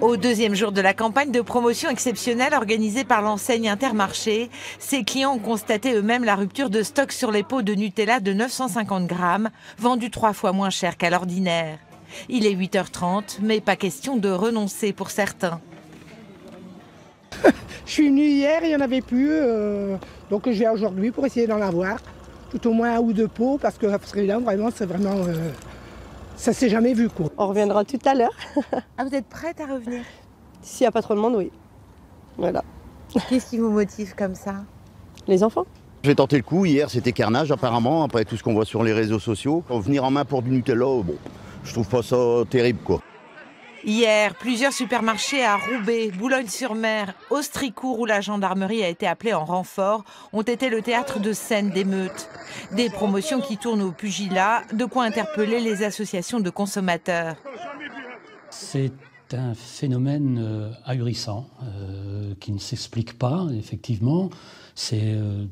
Au deuxième jour de la campagne de promotion exceptionnelle organisée par l'enseigne Intermarché, ses clients ont constaté eux-mêmes la rupture de stock sur les pots de Nutella de 950 grammes, vendus trois fois moins cher qu'à l'ordinaire. Il est 8h30, mais pas question de renoncer pour certains. Je suis venue hier, il n'y en avait plus, euh, donc je vais aujourd'hui pour essayer d'en avoir, tout au moins un ou deux pots, parce que là vraiment, c'est vraiment... Euh, ça s'est jamais vu, quoi. On reviendra tout à l'heure. ah, vous êtes prête à revenir S'il n'y a pas trop de monde, oui. Voilà. Qu'est-ce qui vous motive comme ça Les enfants. J'ai tenté le coup hier, c'était carnage apparemment, après tout ce qu'on voit sur les réseaux sociaux. Venir en main pour du Nutella, oh, bon, je trouve pas ça terrible, quoi. Hier, plusieurs supermarchés à Roubaix, Boulogne-sur-Mer, Austricourt, où la gendarmerie a été appelée en renfort, ont été le théâtre de scènes d'émeutes. Des promotions qui tournent au pugilat, de quoi interpeller les associations de consommateurs. C'est un phénomène euh, ahurissant euh, qui ne s'explique pas, effectivement. C'est euh,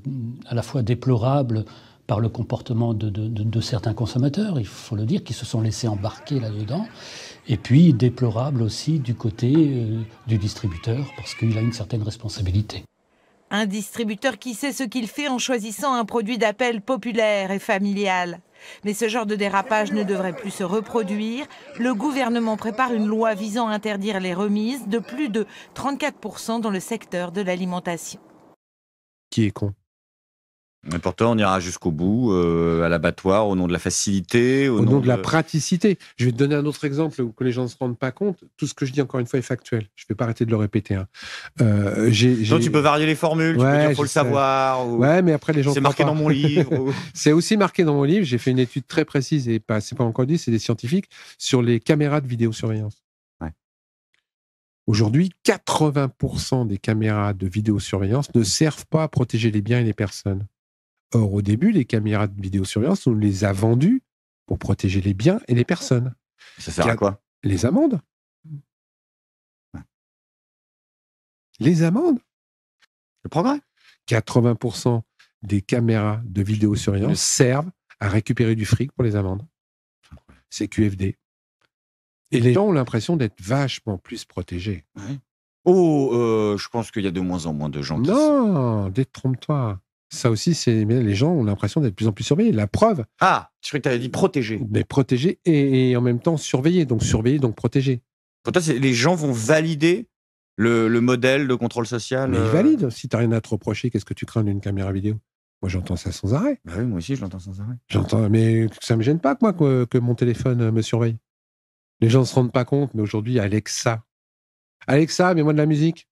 à la fois déplorable par le comportement de, certains consommateurs, il faut le dire, qui se sont laissés embarquer là-dedans. Et puis déplorable aussi du côté euh, du distributeur, parce qu'il a une certaine responsabilité. Un distributeur qui sait ce qu'il fait en choisissant un produit d'appel populaire et familial. Mais ce genre de dérapage ne devrait plus se reproduire. Le gouvernement prépare une loi visant à interdire les remises de plus de 34% dans le secteur de l'alimentation. Qui est con pour pourtant, on ira jusqu'au bout, euh, à l'abattoir, au nom de la facilité. Au, nom, de... la praticité. Je vais te donner un autre exemple que les gens ne se rendent pas compte. Tout ce que je dis, encore une fois, est factuel. Je ne vais pas arrêter de le répéter. Hein. Euh, tu peux varier les formules, tu peux dire faut le savoir. Ouais, mais après, les gens. C'est marqué, dans mon livre. c'est aussi marqué dans mon livre. J'ai fait une étude très précise, et pas, c'est pas encore dit, c'est des scientifiques, sur les caméras de vidéosurveillance. Aujourd'hui, 80% des caméras de vidéosurveillance ne servent pas à protéger les biens et les personnes Or, au début, les caméras de vidéosurveillance, on les a vendues pour protéger les biens et les personnes. Ça sert à quoi Les amendes. Les amendes. Le progrès. 80% des caméras de vidéosurveillance servent à récupérer du fric pour les amendes. C'est QFD. Et les gens ont l'impression d'être vachement plus protégés. Oh, euh, je pense qu'il y a de moins en moins de gens qui. Non, détrompe-toi ça aussi, c'est les gens ont l'impression d'être de plus en plus surveillés. La preuve. Ah, je croyais que tu avais dit protéger. Mais protéger et, en même temps surveiller. Donc surveiller, donc protéger. Pour toi, les gens vont valider le, modèle de contrôle social. Mais ils euh, valident. Si tu n'as rien à te reprocher, qu'est-ce que tu crains d'une caméra vidéo moi, j'entends ça sans arrêt. Bah oui, moi aussi, je l'entends sans arrêt. J'entends, mais ça me gêne pas, moi, que mon téléphone euh, me surveille. Les gens ne se rendent pas compte, mais aujourd'hui, Alexa. Alexa, mets-moi de la musique.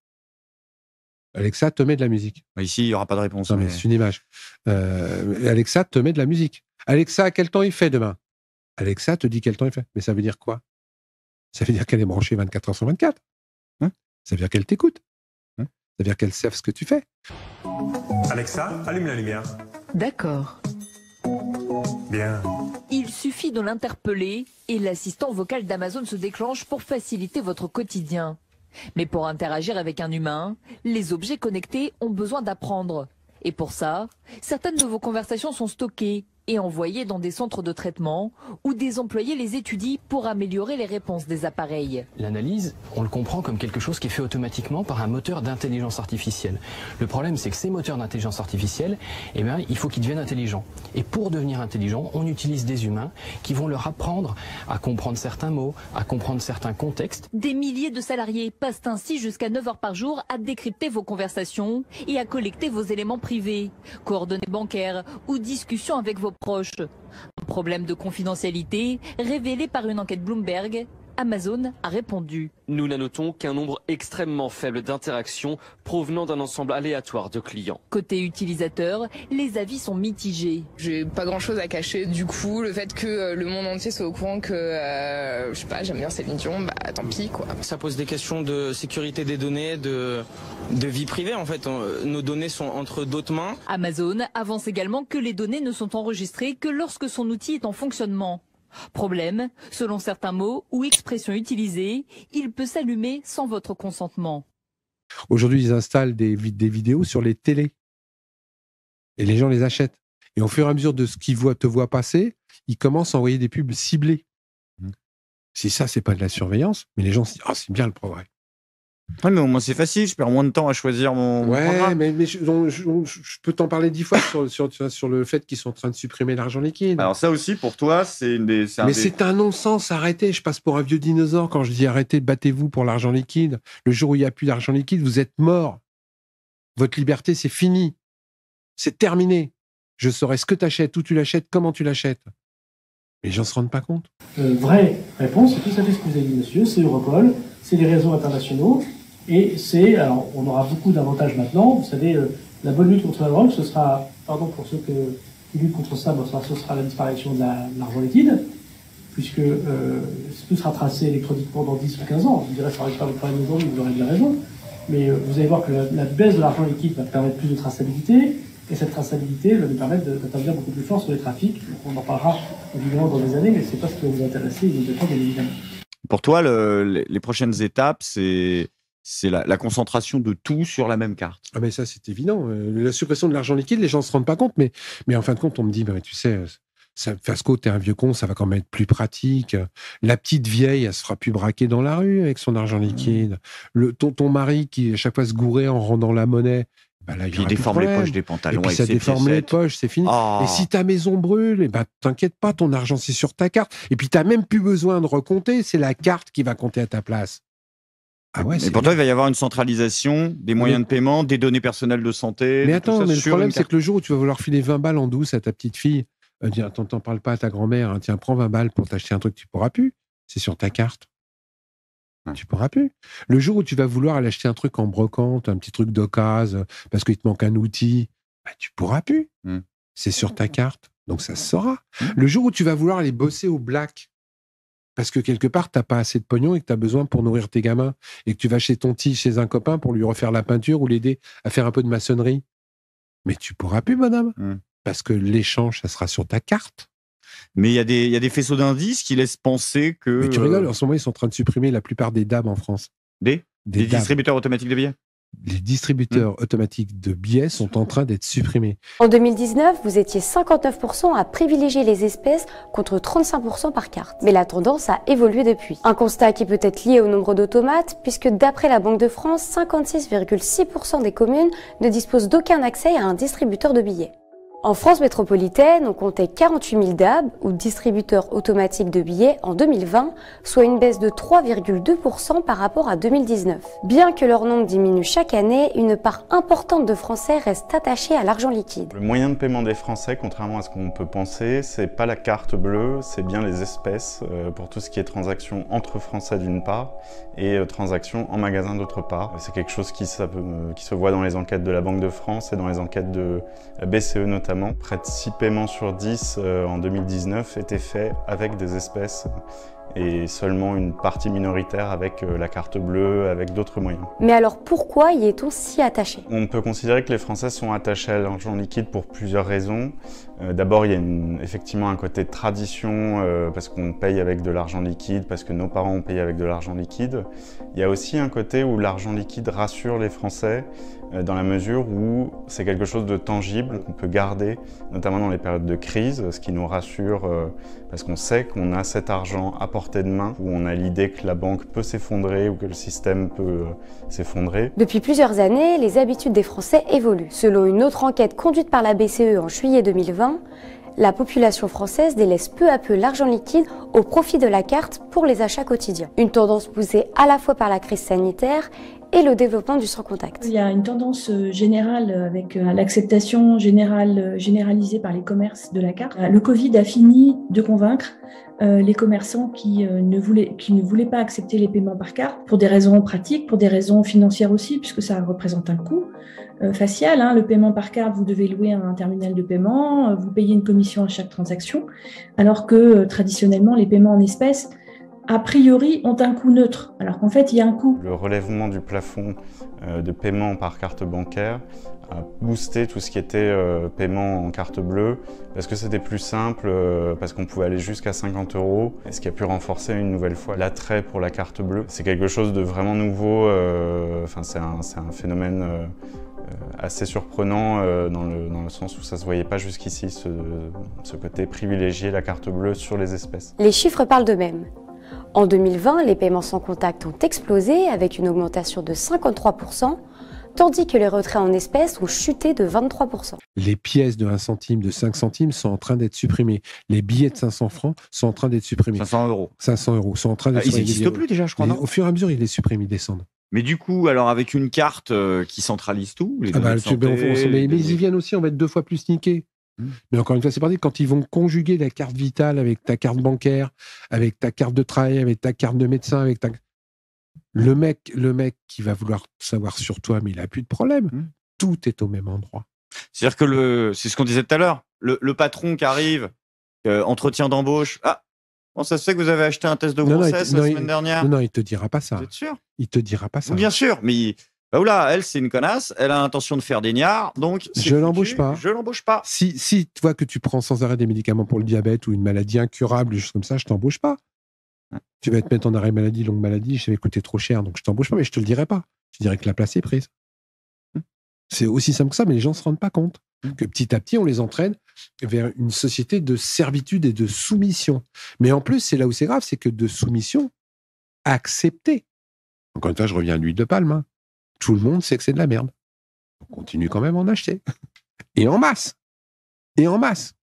Alexa te met de la musique. Bah, ici, il n'y aura pas de réponse. Non, mais, c'est une image. Euh, Alexa te met de la musique. Alexa, quel temps il fait demain Alexa te dit quel temps il fait. Mais ça veut dire quoi Ça veut dire qu'elle est branchée 24 heures sur 24. Hein ça veut dire qu'elle t'écoute. Hein ça veut dire qu'elle sait ce que tu fais. Alexa, allume la lumière. D'accord. Bien. Il suffit de l'interpeller et l'assistant vocal d'Amazon se déclenche pour faciliter votre quotidien. Mais pour interagir avec un humain, les objets connectés ont besoin d'apprendre. Et pour ça, certaines de vos conversations sont stockées et envoyés dans des centres de traitement où des employés les étudient pour améliorer les réponses des appareils. L'analyse, on le comprend comme quelque chose qui est fait automatiquement par un moteur d'intelligence artificielle. Le problème, c'est que ces moteurs d'intelligence artificielle, eh bien, il faut qu'ils deviennent intelligents. Et pour devenir intelligents, on utilise des humains qui vont leur apprendre à comprendre certains mots, à comprendre certains contextes. Des milliers de salariés passent ainsi jusqu'à 9 heures par jour à décrypter vos conversations et à collecter vos éléments privés, coordonnées bancaires ou discussions avec vos Proche Un problème de confidentialité révélé par une enquête Bloomberg Amazon a répondu. Nous la notons qu'un nombre extrêmement faible d'interactions provenant d'un ensemble aléatoire de clients. Côté utilisateur, les avis sont mitigés. J'ai pas grand chose à cacher. Du coup, le fait que euh, le monde entier soit au courant que, euh, je sais pas, j'aime bien cette Dion, bah tant pis quoi. Ça pose des questions de sécurité des données, de, de vie privée en fait. Euh, nos données sont entre d'autres mains. Amazon avance également que les données ne sont enregistrées que lorsque son outil est en fonctionnement. Problème, selon certains mots ou expressions utilisées, il peut s'allumer sans votre consentement. Aujourd'hui, ils installent des, vidéos sur les télés. Et les gens les achètent. Et au fur et à mesure de ce qu'ils te voient passer, ils commencent à envoyer des pubs ciblées. Mmh. Si ça, c'est pas de la surveillance, mais les gens se disent Ah, oh, c'est bien le progrès. Ouais, ah, mais moi, c'est facile, je perds moins de temps à choisir mon. Ouais, mais, mais je, peux t'en parler dix fois sur, sur, sur, le fait qu'ils sont en train de supprimer l'argent liquide. Alors, ça aussi, pour toi, c'est une des. Mais c'est un non-sens, arrêtez. Je passe pour un vieux dinosaure quand je dis arrêtez, battez-vous pour l'argent liquide. Le jour où il n'y a plus d'argent liquide, vous êtes mort. Votre liberté, c'est fini. C'est terminé. Je saurai ce que tu achètes, où tu l'achètes, comment tu l'achètes. Mais j'en ne se rendent pas compte. Une euh, vraie réponse, c'est tout à fait ce que vous avez dit, monsieur, c'est Europol, c'est les réseaux internationaux, et c'est, alors on aura beaucoup d'avantages maintenant, vous savez, euh, la bonne lutte contre la drogue, ce sera, pardon pour ceux que, qui luttent contre ça, ce sera la disparition de l'argent liquide, puisque euh, tout sera tracé électroniquement dans 10 ou 15 ans. Vous dirais, direz, ça va pas vous vous parler aujourd'hui, vous aurez bien raison. Mais euh, vous allez voir que la, baisse de l'argent liquide va permettre plus de traçabilité, et cette traçabilité va nous permettre d'intervenir beaucoup plus fort sur les trafics. On en parlera évidemment dans les années, mais ce n'est pas ce qui va vous intéresser évidemment. Pour toi, les prochaines étapes, c'est c'est la, concentration de tout sur la même carte. Ah mais ça, c'est évident. Euh, la suppression de l'argent liquide, les gens ne se rendent pas compte, mais, mais en fin de compte, on me dit, tu sais, euh, ça, Fasco, t'es un vieux con, ça va quand même être plus pratique. La petite vieille, elle se fera plus braquer dans la rue avec son argent liquide. Mmh. Le, ton, ton mari qui, à chaque fois, se gourait en rendant la monnaie, ben il, déforme les poches des pantalons. Et puis ça déforme les poches, c'est fini. Et si ah. ta maison brûle, et eh ben, t'inquiète pas, ton argent c'est sur ta carte. Et puis t'as même plus besoin de recompter, c'est la carte qui va compter à ta place. Ah ouais, et pourtant, il va y avoir une centralisation des moyens de paiement, des données personnelles de santé. Mais attends, le problème, c'est que le jour où tu vas vouloir filer 20 balles en douce à ta petite fille, euh, attends, t'en parles pas à ta grand-mère, hein, tiens, prends 20 balles pour t'acheter un truc, tu pourras plus. C'est sur ta carte. Tu pourras plus. Le jour où tu vas vouloir aller acheter un truc en brocante, un petit truc d'occasion, parce qu'il te manque un outil, bah, tu pourras plus. Hmm. C'est sur ta carte. Donc ça se saura. Hmm. Le jour où tu vas vouloir aller bosser au black, parce que quelque part, t'as pas assez de pognon et que tu as besoin pour nourrir tes gamins. Et que tu vas chez ton petit, chez un copain pour lui refaire la peinture ou l'aider à faire un peu de maçonnerie. Mais tu pourras plus, madame. Hmm. Parce que l'échange, ça sera sur ta carte. Mais il y, a des, y faisceaux d'indices qui laissent penser que. Mais tu rigoles, euh, en ce moment, ils sont en train de supprimer la plupart des dames en France. Des Des, des distributeurs automatiques de billets les distributeurs mm. automatiques de billets sont en train d'être supprimés. En 2019, vous étiez 59% à privilégier les espèces contre 35% par carte. Mais la tendance a évolué depuis. Un constat qui peut être lié au nombre d'automates, puisque d'après la Banque de France, 56,6% des communes ne disposent d'aucun accès à un distributeur de billets. En France métropolitaine, on comptait 48 000 DAB, ou distributeurs automatiques de billets, en 2020, soit une baisse de 3,2% par rapport à 2019. Bien que leur nombre diminue chaque année, une part importante de Français reste attachée à l'argent liquide. Le moyen de paiement des Français, contrairement à ce qu'on peut penser, c'est pas la carte bleue, c'est bien les espèces euh, pour tout ce qui est transactions entre Français d'une part et euh, transactions en magasin d'autre part. C'est quelque chose qui, euh, qui se voit dans les enquêtes de la Banque de France et dans les enquêtes de BCE notamment près de 6 paiements sur 10 euh, en 2019 étaient faits avec des espèces et seulement une partie minoritaire avec euh, la carte bleue, avec d'autres moyens. Mais alors pourquoi y est-on si attaché On peut considérer que les Français sont attachés à l'argent liquide pour plusieurs raisons. Euh, d'abord, il y a effectivement un côté tradition, parce qu'on paye avec de l'argent liquide, parce que nos parents ont payé avec de l'argent liquide. Il y a aussi un côté où l'argent liquide rassure les Français euh, dans la mesure où c'est quelque chose de tangible qu'on peut garder, notamment dans les périodes de crise, ce qui nous rassure euh, parce qu'on sait qu'on a cet argent à portée de main, où on a l'idée que la banque peut s'effondrer ou que le système peut euh, s'effondrer. Depuis plusieurs années, les habitudes des Français évoluent. Selon une autre enquête conduite par la BCE en juillet 2020, la population française délaisse peu à peu l'argent liquide au profit de la carte pour les achats quotidiens. Une tendance poussée à la fois par la crise sanitaire et le développement du sans-contact. Il y a une tendance euh, générale euh, avec euh, l'acceptation générale, généralisée par les commerces de la carte. Le Covid a fini de convaincre les commerçants qui ne, voulaient, ne pas accepter les paiements par carte pour des raisons pratiques, pour des raisons financières aussi, puisque ça représente un coût facial. Hein. Le paiement par carte, vous devez louer un terminal de paiement, vous payez une commission à chaque transaction, alors que traditionnellement, les paiements en espèces a priori, ont un coût neutre, alors qu'en fait, il y a un coût. Le relèvement du plafond euh, de paiement par carte bancaire a boosté tout ce qui était euh, paiement en carte bleue, parce que c'était plus simple, euh, parce qu'on pouvait aller jusqu'à 50 euros, ce qui a pu renforcer une nouvelle fois l'attrait pour la carte bleue. C'est quelque chose de vraiment nouveau, enfin, c'est un, phénomène assez surprenant dans, le, sens où ça ne se voyait pas jusqu'ici, ce, côté privilégié la carte bleue sur les espèces. Les chiffres parlent d'eux-mêmes. En 2020, les paiements sans contact ont explosé avec une augmentation de 53%, tandis que les retraits en espèces ont chuté de 23%. Les pièces de 1 centime, de 5 centimes sont en train d'être supprimées. Les billets de 500 francs sont en train d'être supprimés. 500 euros. 500 euros sont en train ah, Ils n'existent plus déjà, je crois. au fur et à mesure, ils les suppriment, ils descendent. Mais du coup, alors avec une carte euh, qui centralise tout, les ah bah, ben, mais, ils viennent aussi, en mettre deux fois plus niqués. Mais encore une fois, c'est pareil, quand ils vont conjuguer la carte vitale avec ta carte bancaire, avec ta carte de travail, avec ta carte de médecin, avec ta... Le mec, le mec qui va vouloir savoir sur toi, mais il n'a plus de problème. Hmm. Tout est au même endroit. C'est-à-dire que le, c'est ce qu'on disait tout à l'heure, le, patron qui arrive, euh, entretien d'embauche, ah, ça se fait que vous avez acheté un test de grossesse non, la semaine dernière. Non, il te dira pas ça. Vous sûr Il te dira pas ça. Bien sûr, mais bah oula, elle, c'est une connasse, elle a l'intention de faire des niards, donc. Je l'embauche pas. Je l'embauche pas. Si, si, vois que tu prends sans arrêt des médicaments pour le diabète ou une maladie incurable, des comme ça, je t'embauche pas. Tu vas te mettre en arrêt maladie, longue maladie, je vais coûter trop cher, donc je t'embauche pas, mais je te le dirai pas. Je dirais que la place est prise. C'est aussi simple que ça, mais les gens se rendent pas compte que petit à petit, on les entraîne vers une société de servitude et de soumission. Mais en plus, c'est là où c'est grave, c'est que de soumission acceptée. Encore une fois, je reviens à l'huile de palme. Hein. Tout le monde sait que c'est de la merde. On continue quand même à en acheter. Et en masse. Et en masse.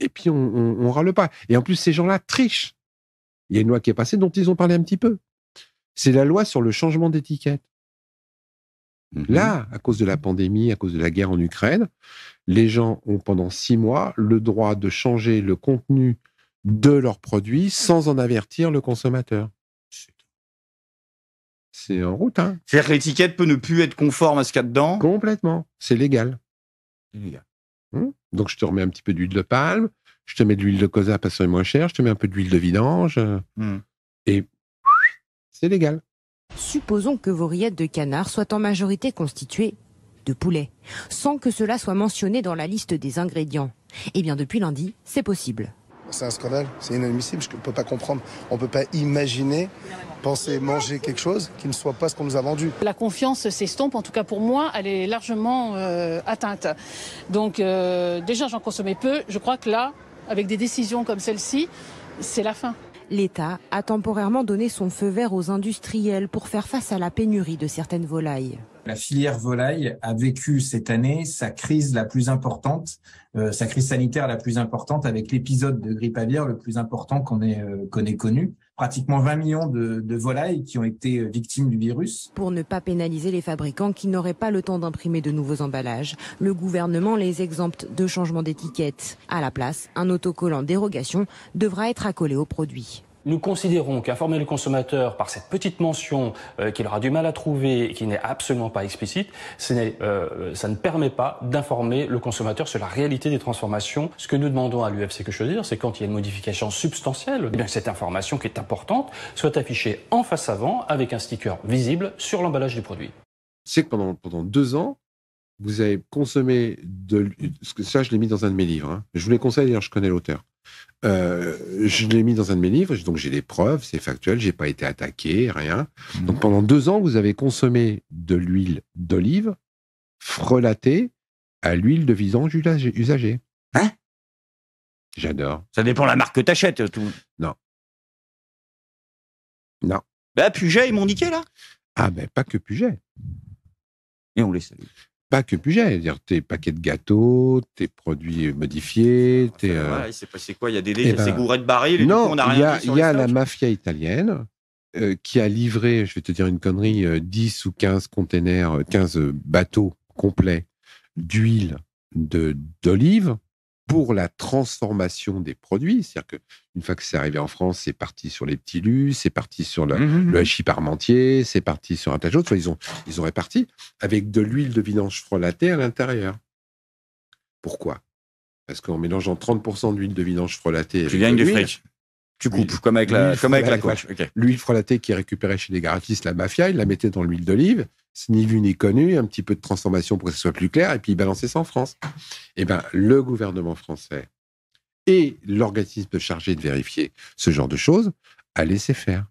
Et puis, on, râle pas. Et en plus, ces gens-là trichent. Il y a une loi qui est passée dont ils ont parlé un petit peu. C'est la loi sur le changement d'étiquette. Mhm. Là, à cause de la pandémie, à cause de la guerre en Ukraine, les gens ont pendant six mois le droit de changer le contenu de leurs produits sans en avertir le consommateur c'est en route. Hein. C'est-à-dire que l'étiquette peut ne plus être conforme à ce qu'il y a dedans Complètement. C'est légal. légal. Mmh. Donc, je te remets un petit peu d'huile de palme, je te mets de l'huile de cosa parce que c'est moins cher, je te mets un peu d'huile de vidange, euh, mmh. et c'est légal. Supposons que vos rillettes de canard soient en majorité constituées de poulet, sans que cela soit mentionné dans la liste des ingrédients. Eh bien, depuis lundi, c'est possible. C'est un scandale, c'est inadmissible, je ne peux pas comprendre. On ne peut pas imaginer penser manger quelque chose qui ne soit pas ce qu'on nous a vendu. La confiance s'estompe, en tout cas pour moi, elle est largement euh, atteinte. Donc euh, déjà j'en consommais peu, je crois que là, avec des décisions comme celle-ci, c'est la fin. L'État a temporairement donné son feu vert aux industriels pour faire face à la pénurie de certaines volailles. La filière volaille a vécu cette année sa crise la plus importante, euh, sa crise sanitaire la plus importante avec l'épisode de grippe aviaire le plus important qu'on ait connu pratiquement 20 millions de, volailles qui ont été victimes du virus. Pour ne pas pénaliser les fabricants qui n'auraient pas le temps d'imprimer de nouveaux emballages, le gouvernement les exempte de changement d'étiquette. À la place, un autocollant dérogation devra être accolé au produit. Nous considérons qu'informer le consommateur par cette petite mention euh, qu'il aura du mal à trouver et qui n'est absolument pas explicite, euh, ça ne permet pas d'informer le consommateur sur la réalité des transformations. Ce que nous demandons à l'UFC que je c'est quand il y a une modification substantielle, eh cette information qui est importante soit affichée en face avant avec un sticker visible sur l'emballage du produit. C'est que pendant, pendant deux ans, vous avez consommé de. Ça, je l'ai mis dans un de mes livres. Hein. Je vous les conseille, d'ailleurs, je connais l'auteur. Euh, je l'ai mis dans un de mes livres, donc j'ai des preuves, c'est factuel, j'ai pas été attaqué, rien. Mhm. Donc pendant deux ans, vous avez consommé de l'huile d'olive frelatée à l'huile de visage usagée. Hein J'adore. Ça dépend la marque que t'achètes, tout. Non. Non. Bah, Puget, ils m'ont niqué, là Ah, ben, pas que Puget. Et on les salue pas que Puget, c'est-à-dire tes paquets de gâteaux, tes produits euh, modifiés, ah, bah, tes. Euh... c'est il quoi Il y a des c'est gouré de eh barils. Non, il y a, la mafia italienne euh, qui a livré, je vais te dire une connerie, 10 euh, ou 15 containers, 15 bateaux complets d'huile d'olive pour la transformation des produits. C'est-à-dire qu'une fois que c'est arrivé en France, c'est parti sur les petits lus, c'est parti sur le, mmh. parmentier, c'est parti sur un tas d'autres. Enfin, ils, ont, ils ont réparti avec de l'huile de vidange frelatée à l'intérieur. Pourquoi Parce qu'en mélangeant 30% d'huile de vidange frelatée. Tu gagnes du fric. Tu coupes, comme avec la, comme L'huile frelatée qui est récupérée chez les garagistes, la mafia, ils la mettait dans l'huile d'olive. ni vu ni connu, un petit peu de transformation pour que ce soit plus clair, et puis ils balançaient ça en France. Eh bien, le gouvernement français et l'organisme chargé de vérifier ce genre de choses a laissé faire.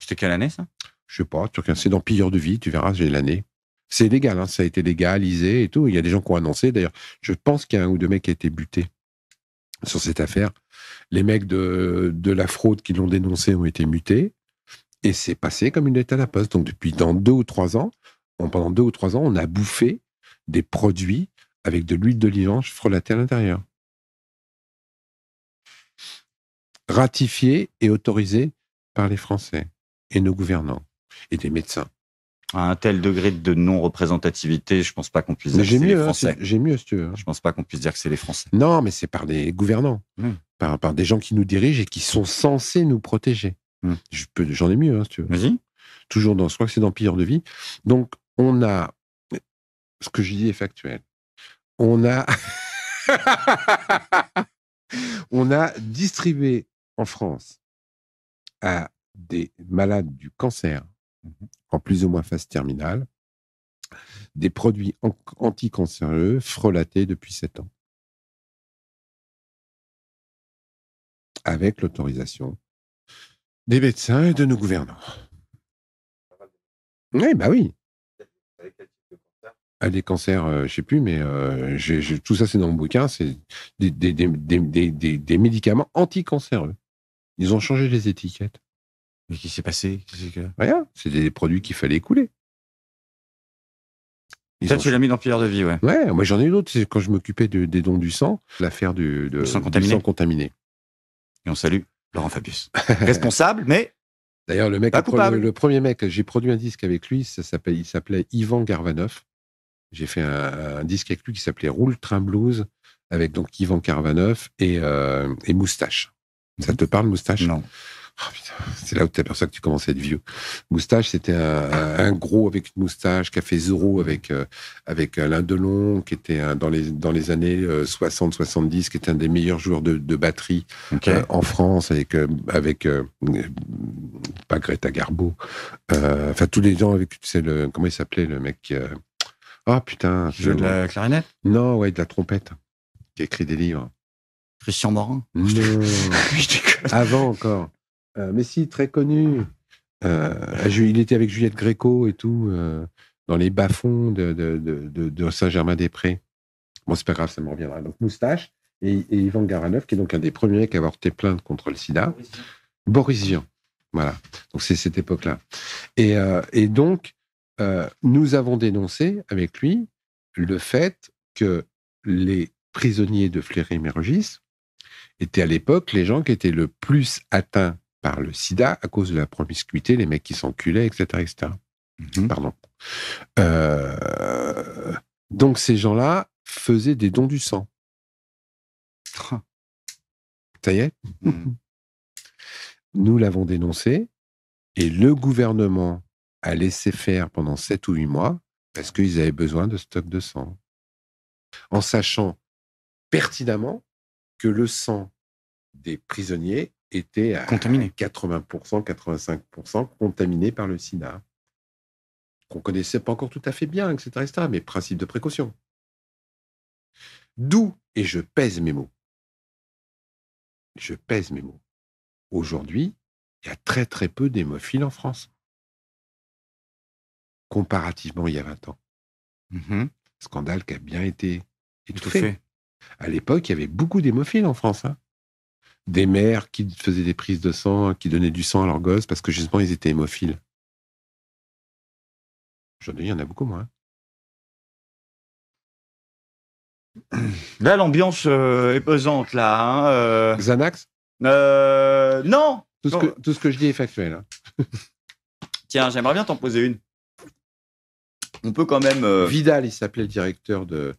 C'était quelle année, ça Je sais pas, c'est dans Pilleur de vie, tu verras, j'ai l'année. C'est légal, hein, ça a été légalisé et tout. Il y a des gens qui ont annoncé, d'ailleurs, je pense qu'il y a un ou deux mecs qui a été butés sur cette affaire. Les mecs de, la fraude qui l'ont dénoncé ont été mutés. Et c'est passé comme une lettre à la poste. Donc, depuis dans deux ou trois ans, pendant deux ou trois ans, on a bouffé des produits avec de l'huile de livange frelatée à l'intérieur. Ratifié et autorisé par les Français et nos gouvernants et des médecins à un tel degré de non-représentativité, je pense pas qu'on puisse dire que les hein, Français. J'ai mieux, si hein. Je pense pas qu'on puisse dire que c'est les Français. Non, mais c'est par des gouvernants, hmm. par, des gens qui nous dirigent et qui sont censés nous protéger. Hmm. J'en ai mieux, hein, si tu veux. Vas-y. Toujours dans, je crois que c'est dans pire de vie. Donc, on a, ce que je dis est factuel. On a, on a distribué en France à des malades du cancer Mhm. en plus ou moins phase terminale, des produits anticancéreux frelatés depuis 7 ans. Avec l'autorisation des médecins et de nos gouvernants. Oui, bah oui. Des ah, des cancers, euh, je ne sais plus, mais euh, tout ça, c'est dans mon bouquin. C'est des, des, des, médicaments anticancéreux. Ils ont changé les étiquettes. Mais qu'est-ce qui s'est passé Rien, c'est des produits qu'il fallait écouler. ça, tu l'as mis dans Pierre de Vie, ouais. Ouais, moi j'en ai eu d'autres. C'est quand je m'occupais de, des dons du sang, l'affaire du, de, sang contaminé. Et on salue Laurent Fabius. Responsable, mais. D'ailleurs, le, mec, le, premier mec, j'ai produit un disque avec lui, ça il s'appelait Ivan Garvanov. J'ai fait un, disque avec lui qui s'appelait Roule Train Blues, avec donc Ivan Garvanov et, euh, et Moustache. Ça mhm. te parle, Moustache Non. Ah, c'est là où tu aperçois que tu commences à être vieux. Moustache, c'était un, gros avec une moustache qui a fait zéro mmh. avec, euh, avec Alain Delon, qui était dans, les, dans les années 60-70, euh, qui était un des meilleurs joueurs de, de batterie euh, en France, avec, avec pas Greta Garbo, enfin tous les gens avec, tu sais, le, comment il s'appelait le mec Ah oh, putain. de la clarinette Non, ouais, de la trompette, qui a écrit des livres. Christian Morin. Non. Avant encore. Euh, Messi, très connu. Euh, il était avec Juliette Gréco et tout, euh, dans les bas-fonds de, Saint-Germain-des-Prés. Bon, c'est pas grave, ça me reviendra. Donc, Moustache et, Yvan Garanov, qui est donc un des premiers qui a porté plainte contre le sida. Boris Vian. Voilà. Donc, c'est cette époque-là. Et, donc, nous avons dénoncé avec lui le fait que les prisonniers de Fleury-Mérogis étaient à l'époque les gens qui étaient le plus atteints par le sida à cause de la promiscuité, les mecs qui s'enculaient, etc. etc. Mhm. Pardon. Euh, donc ces gens-là faisaient des dons du sang. Ça y est mhm. Nous l'avons dénoncé et le gouvernement a laissé faire pendant 7 ou 8 mois parce qu'ils avaient besoin de stock de sang. En sachant pertinemment que le sang des prisonniers étaient à Contaminé. 80%, 85% contaminés par le Sina. qu'on connaissait pas encore tout à fait bien, etc., mais principe de précaution. D'où, et je pèse mes mots, je pèse mes mots, aujourd'hui, il y a très très peu d'hémophiles en France, comparativement il y a 20 ans. Mm-hmm. Scandale qui a bien été étouffé. À l'époque, il y avait beaucoup d'hémophiles en France. Hein des mères qui faisaient des prises de sang, qui donnaient du sang à leurs gosses parce que justement ils étaient hémophiles. Aujourd'hui, il y en a beaucoup moins. Hein. Là, l'ambiance euh, est pesante, là. Hein, euh. Xanax euh, Non tout ce, que, je dis est factuel. Hein. Tiens, j'aimerais bien t'en poser une. On peut quand même. Vidal, il s'appelait le directeur de,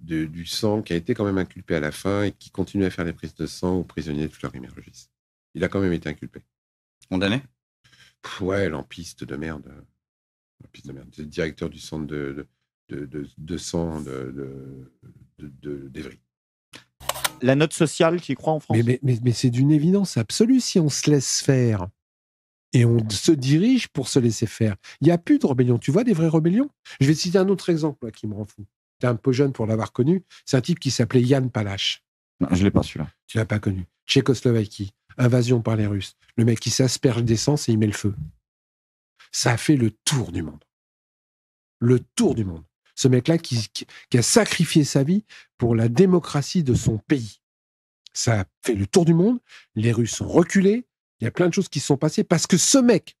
de, du sang qui a été quand même inculpé à la fin et qui continue à faire les prises de sang aux prisonniers de Fleury-Mérogis. Il a quand même été inculpé. Condamné Ouais, l'empiste de merde. L'empiste de merde. C'est le directeur du centre de, de, de, de sang d'Evry. la note sociale qui croit en France. Mais, mais, mais, c'est d'une évidence absolue si on se laisse faire et on se dirige pour se laisser faire. Il n'y a plus de rébellion. Tu vois des vraies rébellions Je vais citer un autre exemple qui me rend fou. T'es un peu jeune pour l'avoir connu. C'est un type qui s'appelait Yann Palach. Je je l'ai pas celui-là. Tu l'as pas connu. Tchécoslovaquie, invasion par les Russes. Le mec qui s'asperge d'essence et il met le feu. Ça a fait le tour du monde. Le tour du monde. Ce mec-là qui, qui a sacrifié sa vie pour la démocratie de son pays. Ça a fait le tour du monde. Les Russes ont reculé. Il y a plein de choses qui se sont passées parce que ce mec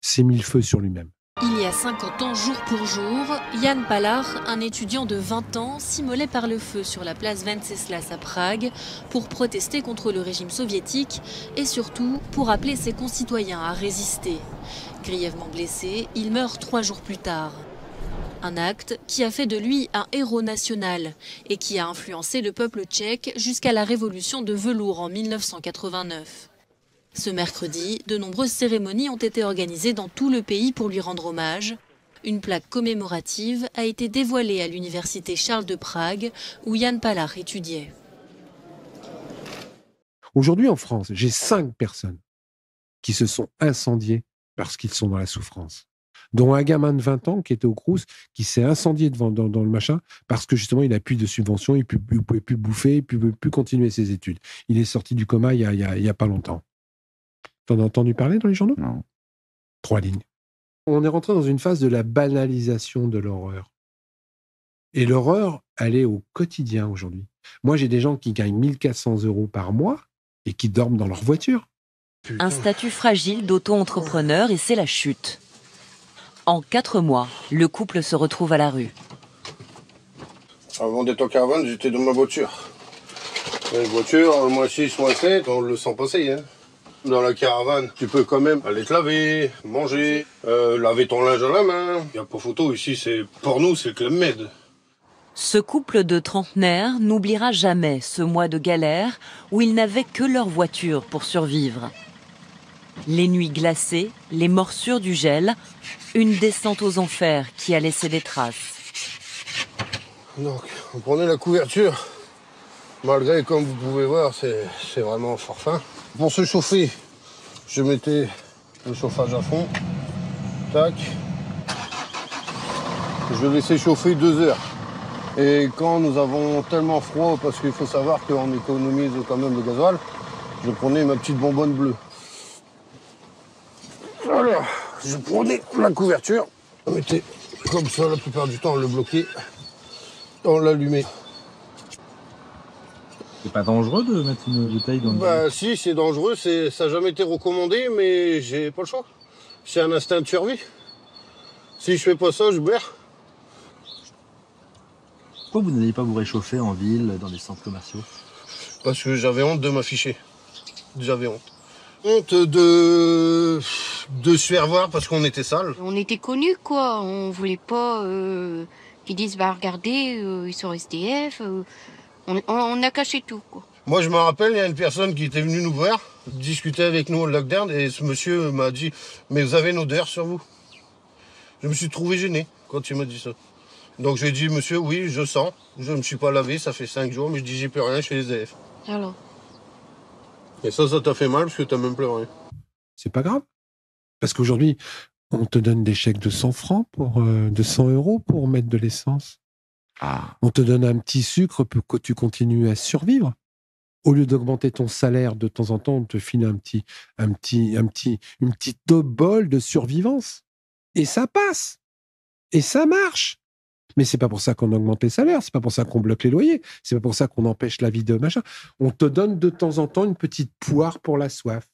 s'est mis le feu sur lui-même. Il y a 50 ans, jour pour jour, Jan Palach, un étudiant de 20 ans, s'immolait par le feu sur la place Wenceslas à Prague pour protester contre le régime soviétique et surtout pour appeler ses concitoyens à résister. Grièvement blessé, il meurt trois jours plus tard. Un acte qui a fait de lui un héros national et qui a influencé le peuple tchèque jusqu'à la révolution de velours en 1989. Ce mercredi, de nombreuses cérémonies ont été organisées dans tout le pays pour lui rendre hommage. Une plaque commémorative a été dévoilée à l'université Charles de Prague, où Yann Palach étudiait. Aujourd'hui en France, j'ai cinq personnes qui se sont incendiées parce qu'ils sont dans la souffrance. Dont un gamin de 20 ans qui était au Crous, qui s'est incendié devant, dans, le machin parce que justement il n'a plus de subvention, il ne pouvait plus bouffer, il ne pouvait plus continuer ses études. Il est sorti du coma il n'y a pas longtemps. T'en as entendu parler dans les journaux Non. Trois lignes. On est rentré dans une phase de la banalisation de l'horreur. Et l'horreur, elle est au quotidien aujourd'hui. Moi, j'ai des gens qui gagnent 1400 euros par mois et qui dorment dans leur voiture. Un statut fragile d'auto-entrepreneur et c'est la chute. En quatre mois, le couple se retrouve à la rue. Avant d'être au carbone, j'étais dans ma voiture. La voiture, voitures, mois 6, moins 7, on le sent passer. Hein. Dans la caravane, tu peux quand même aller te laver, manger, euh, laver ton linge à la main. Il n'y a pas photo ici, c'est pour nous, c'est Club Med. Ce couple de trentenaires n'oubliera jamais ce mois de galère où ils n'avaient que leur voiture pour survivre. Les nuits glacées, les morsures du gel, une descente aux enfers qui a laissé des traces. Donc, on prenait la couverture. Malgré, comme vous pouvez voir, c'est vraiment fort fin. Pour se chauffer, je mettais le chauffage à fond. Tac. Je laissais chauffer deux heures. Et quand nous avons tellement froid, parce qu'il faut savoir qu'on économise quand même le gasoil, je prenais ma petite bonbonne bleue. Alors, je prenais la couverture, on comme ça la plupart du temps, le bloquait, on l'allumait c'est pas dangereux de mettre une bouteille dans le Bah si, c'est dangereux, ça n'a jamais été recommandé, mais j'ai pas le choix. C'est un instinct de survie. Si je fais pas ça, je meurs. Pourquoi vous n'allez pas vous réchauffer en ville, dans les centres commerciaux Parce que j'avais honte de m'afficher. J'avais honte. Honte de de se faire voir parce qu'on était sales. On était connus, quoi. On voulait pas euh, qu'ils disent bah regardez, euh, ils sont SDF. On, a caché tout, Moi, je me rappelle, il y a une personne qui était venue nous voir, discuter avec nous au lockdown, et ce monsieur m'a dit Mais vous avez une odeur sur vous. Je me suis trouvé gêné quand il m'a dit ça. Donc j'ai dit Monsieur, oui, je sens. Je ne me suis pas lavé, ça fait cinq jours, mais je dis J'ai plus rien, je les EF ». Alors Et ça, ça t'a fait mal parce que t'as même pleuré. C'est pas grave. Parce qu'aujourd'hui, on te donne des chèques de 100 francs, pour, euh, de 100 euros pour mettre de l'essence. Ah. On te donne un petit sucre pour que tu continues à survivre. Au lieu d'augmenter ton salaire de temps en temps, on te file un petit, un petit, un petit, une petite obole de survivance. Et ça passe. Et ça marche. Mais c'est pas pour ça qu'on augmente les salaires, c'est pas pour ça qu'on bloque les loyers, c'est pas pour ça qu'on empêche la vie de machin. On te donne de temps en temps une petite poire pour la soif.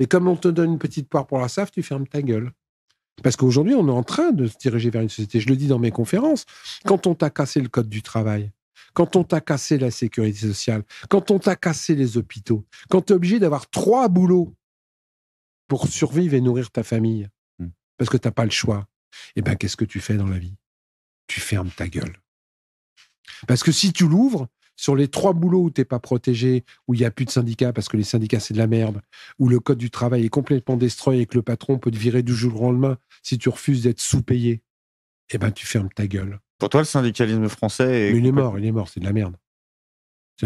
Et comme on te donne une petite poire pour la soif, tu fermes ta gueule. Parce qu'aujourd'hui, on est en train de se diriger vers une société. Je le dis dans mes conférences. Quand on t'a cassé le code du travail, quand on t'a cassé la sécurité sociale, quand on t'a cassé les hôpitaux, quand tu es obligé d'avoir trois boulots pour survivre et nourrir ta famille, hmm. parce que tu n'as pas le choix, eh ben, qu'est-ce que tu fais dans la vie Tu fermes ta gueule. Parce que si tu l'ouvres, sur les trois boulots où t'es pas protégé, où il n'y a plus de syndicats parce que les syndicats c'est de la merde, où le code du travail est complètement destroy et que le patron peut te virer du jour au lendemain si tu refuses d'être sous-payé, eh ben tu fermes ta gueule. Pour toi, le syndicalisme français est. il est mort, il est mort, c'est de la merde.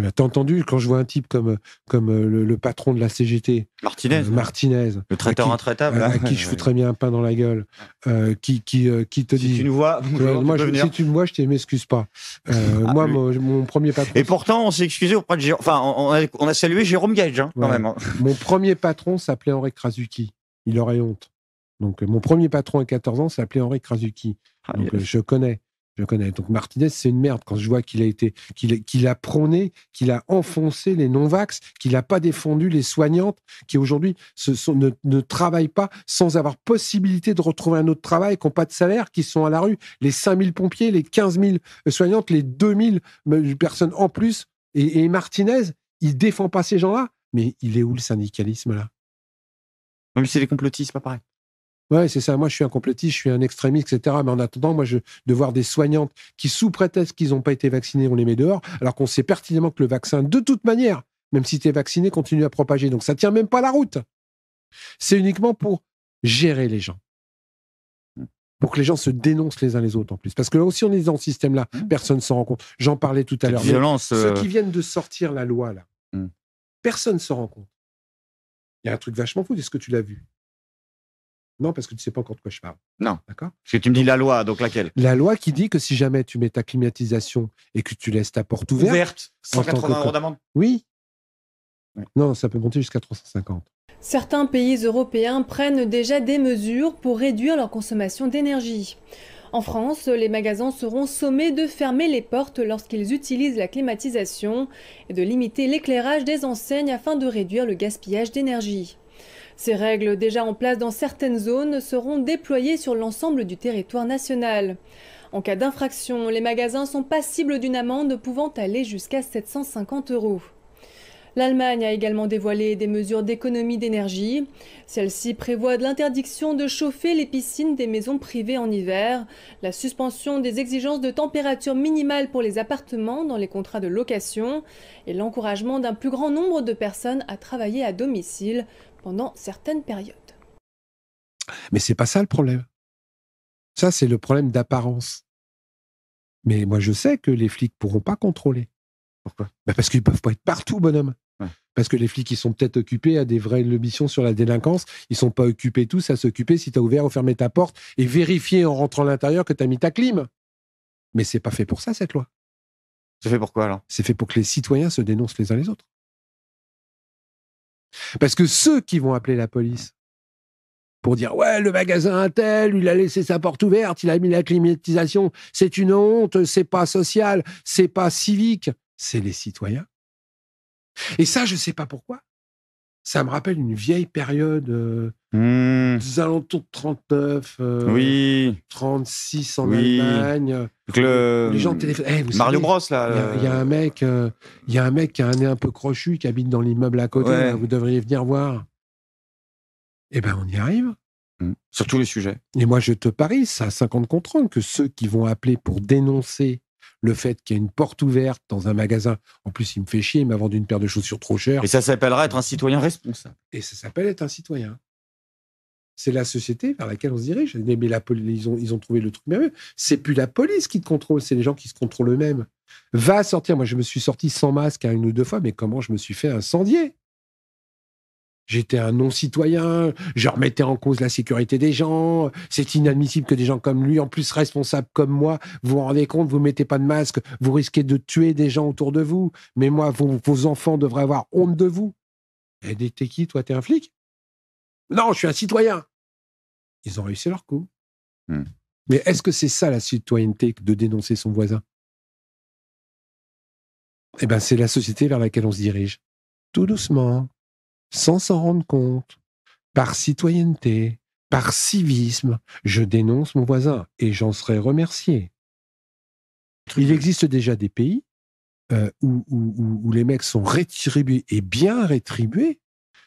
T'as entendu quand je vois un type comme, comme euh, le, patron de la CGT, Martinez, euh, Martinez le traiteur euh, intraitable, à, qui je très bien un pain dans la gueule, qui, qui, qui te si dit. Tu nous vois, moi, je, si tu me vois, je ne m'excuse pas. Ah, moi, mon, premier patron. Et pourtant, on s'est excusé auprès de Jérôme. Enfin, on a, salué Jérôme Gage, hein, quand même. Hein. Mon premier patron s'appelait Henri Krasuki. Il aurait honte. Donc, mon premier patron à 14 ans s'appelait Henri Krasuki. Ah, je connais je connais. Donc Martinez, c'est une merde. Quand je vois qu'il a été, qu'il a, prôné, qu'il a enfoncé les non-vax, qu'il n'a pas défendu les soignantes, qui aujourd'hui ne, travaillent pas sans avoir possibilité de retrouver un autre travail, qui n'ont pas de salaire, qui sont à la rue, les 5000 pompiers, les 15 000 euh, soignantes, les 2000 euh, personnes en plus. Et, Martinez, il défend pas ces gens-là. Mais il est où le syndicalisme là Même les complotistes, pas pareil. Ouais, c'est ça. Moi, je suis un complétiste, je suis un extrémiste, etc. Mais en attendant, moi, de voir des soignantes qui, sous prétexte qu'ils n'ont pas été vaccinés, on les met dehors, alors qu'on sait pertinemment que le vaccin, de toute manière, même si tu es vacciné, continue à propager. Donc, ça tient même pas la route. C'est uniquement pour gérer les gens. Pour que les gens se dénoncent les uns les autres en plus. Parce que là aussi, on est dans ce système-là. Mmh. Personne ne s'en rend compte. J'en parlais tout à l'heure. Ceux euh, qui viennent de sortir la loi, là, mmh. personne s'en rend compte. Il y a un truc vachement fou. Est-ce que tu l'as vu non, parce que tu ne sais pas encore de quoi je parle. Non. D'accord Parce que tu me dis la loi, donc laquelle La loi qui dit que si jamais tu mets ta climatisation et que tu laisses ta porte ouverte. Ouverte, 180 euros d'amende Oui. Non, ça peut monter jusqu'à 350. Certains pays européens prennent déjà des mesures pour réduire leur consommation d'énergie. En France, les magasins seront sommés de fermer les portes lorsqu'ils utilisent la climatisation et de limiter l'éclairage des enseignes afin de réduire le gaspillage d'énergie. Ces règles déjà en place dans certaines zones seront déployées sur l'ensemble du territoire national. En cas d'infraction, les magasins sont passibles d'une amende pouvant aller jusqu'à 750 euros. L'Allemagne a également dévoilé des mesures d'économie d'énergie. Celles-ci prévoient l'interdiction de chauffer les piscines des maisons privées en hiver, la suspension des exigences de température minimale pour les appartements dans les contrats de location et l'encouragement d'un plus grand nombre de personnes à travailler à domicile pendant certaines périodes. Mais c'est pas ça le problème. Ça, c'est le problème d'apparence. Mais moi, je sais que les flics pourront pas contrôler. Pourquoi bah, Parce qu'ils peuvent pas être partout, bonhomme. Parce que les flics, ils sont peut-être occupés à des vraies missions sur la délinquance. Ils sont pas occupés tous à s'occuper si tu as ouvert ou fermé ta porte et vérifier en rentrant à l'intérieur que tu as mis ta clim. Mais c'est pas fait pour ça, cette loi. C'est fait pour quoi, alors C'est fait pour que les citoyens se dénoncent les uns les autres. Parce que ceux qui vont appeler la police pour dire ouais le magasin a tel, il a laissé sa porte ouverte, il a mis la climatisation, c'est une honte, c'est pas social, c'est pas civique, c'est les citoyens. Et ça je sais pas pourquoi. Ça me rappelle une vieille période euh, mmh. Hmm. des alentours de 39, euh, oui. 36 en oui. Allemagne. les gens téléphonent. Eh, Mario Bros, là. Il y, a un mec, euh, il y a un mec qui a un nez un peu crochu, qui habite dans l'immeuble à côté. vous devriez venir voir. Eh ben, on y arrive. Hmm. Sur tous les sujets. Et moi, je te parie, ça à 50 contre 30, que ceux qui vont appeler pour dénoncer le fait qu'il y a une porte ouverte dans un magasin. En plus, il me fait chier, il m'a vendu une paire de chaussures trop chères. Et ça s'appellera être un citoyen responsable. Et ça s'appelle être un citoyen c'est la société vers laquelle on se dirige. Mais, la police, ils ont, trouvé le truc merveilleux. C'est plus la police qui te contrôle, c'est les gens qui se contrôlent eux-mêmes. Va sortir. Moi, je me suis sorti sans masque une ou deux fois, mais comment je me suis fait incendier J'étais un non-citoyen, je remettais en cause la sécurité des gens, c'est inadmissible que des gens comme lui, en plus responsables comme moi, vous vous rendez compte, vous mettez pas de masque, vous risquez de tuer des gens autour de vous, mais moi, vos, enfants devraient avoir honte de vous. Et t'es qui, toi, t'es un flic Non, je suis un citoyen ils ont réussi leur coup. Hmm. Mais est-ce que c'est ça la citoyenneté de dénoncer son voisin Eh bien, c'est la société vers laquelle on se dirige. Tout doucement, sans s'en rendre compte, par citoyenneté, par civisme, je dénonce mon voisin et j'en serai remercié. Il existe déjà des pays euh, où, les mecs sont rétribués et bien rétribués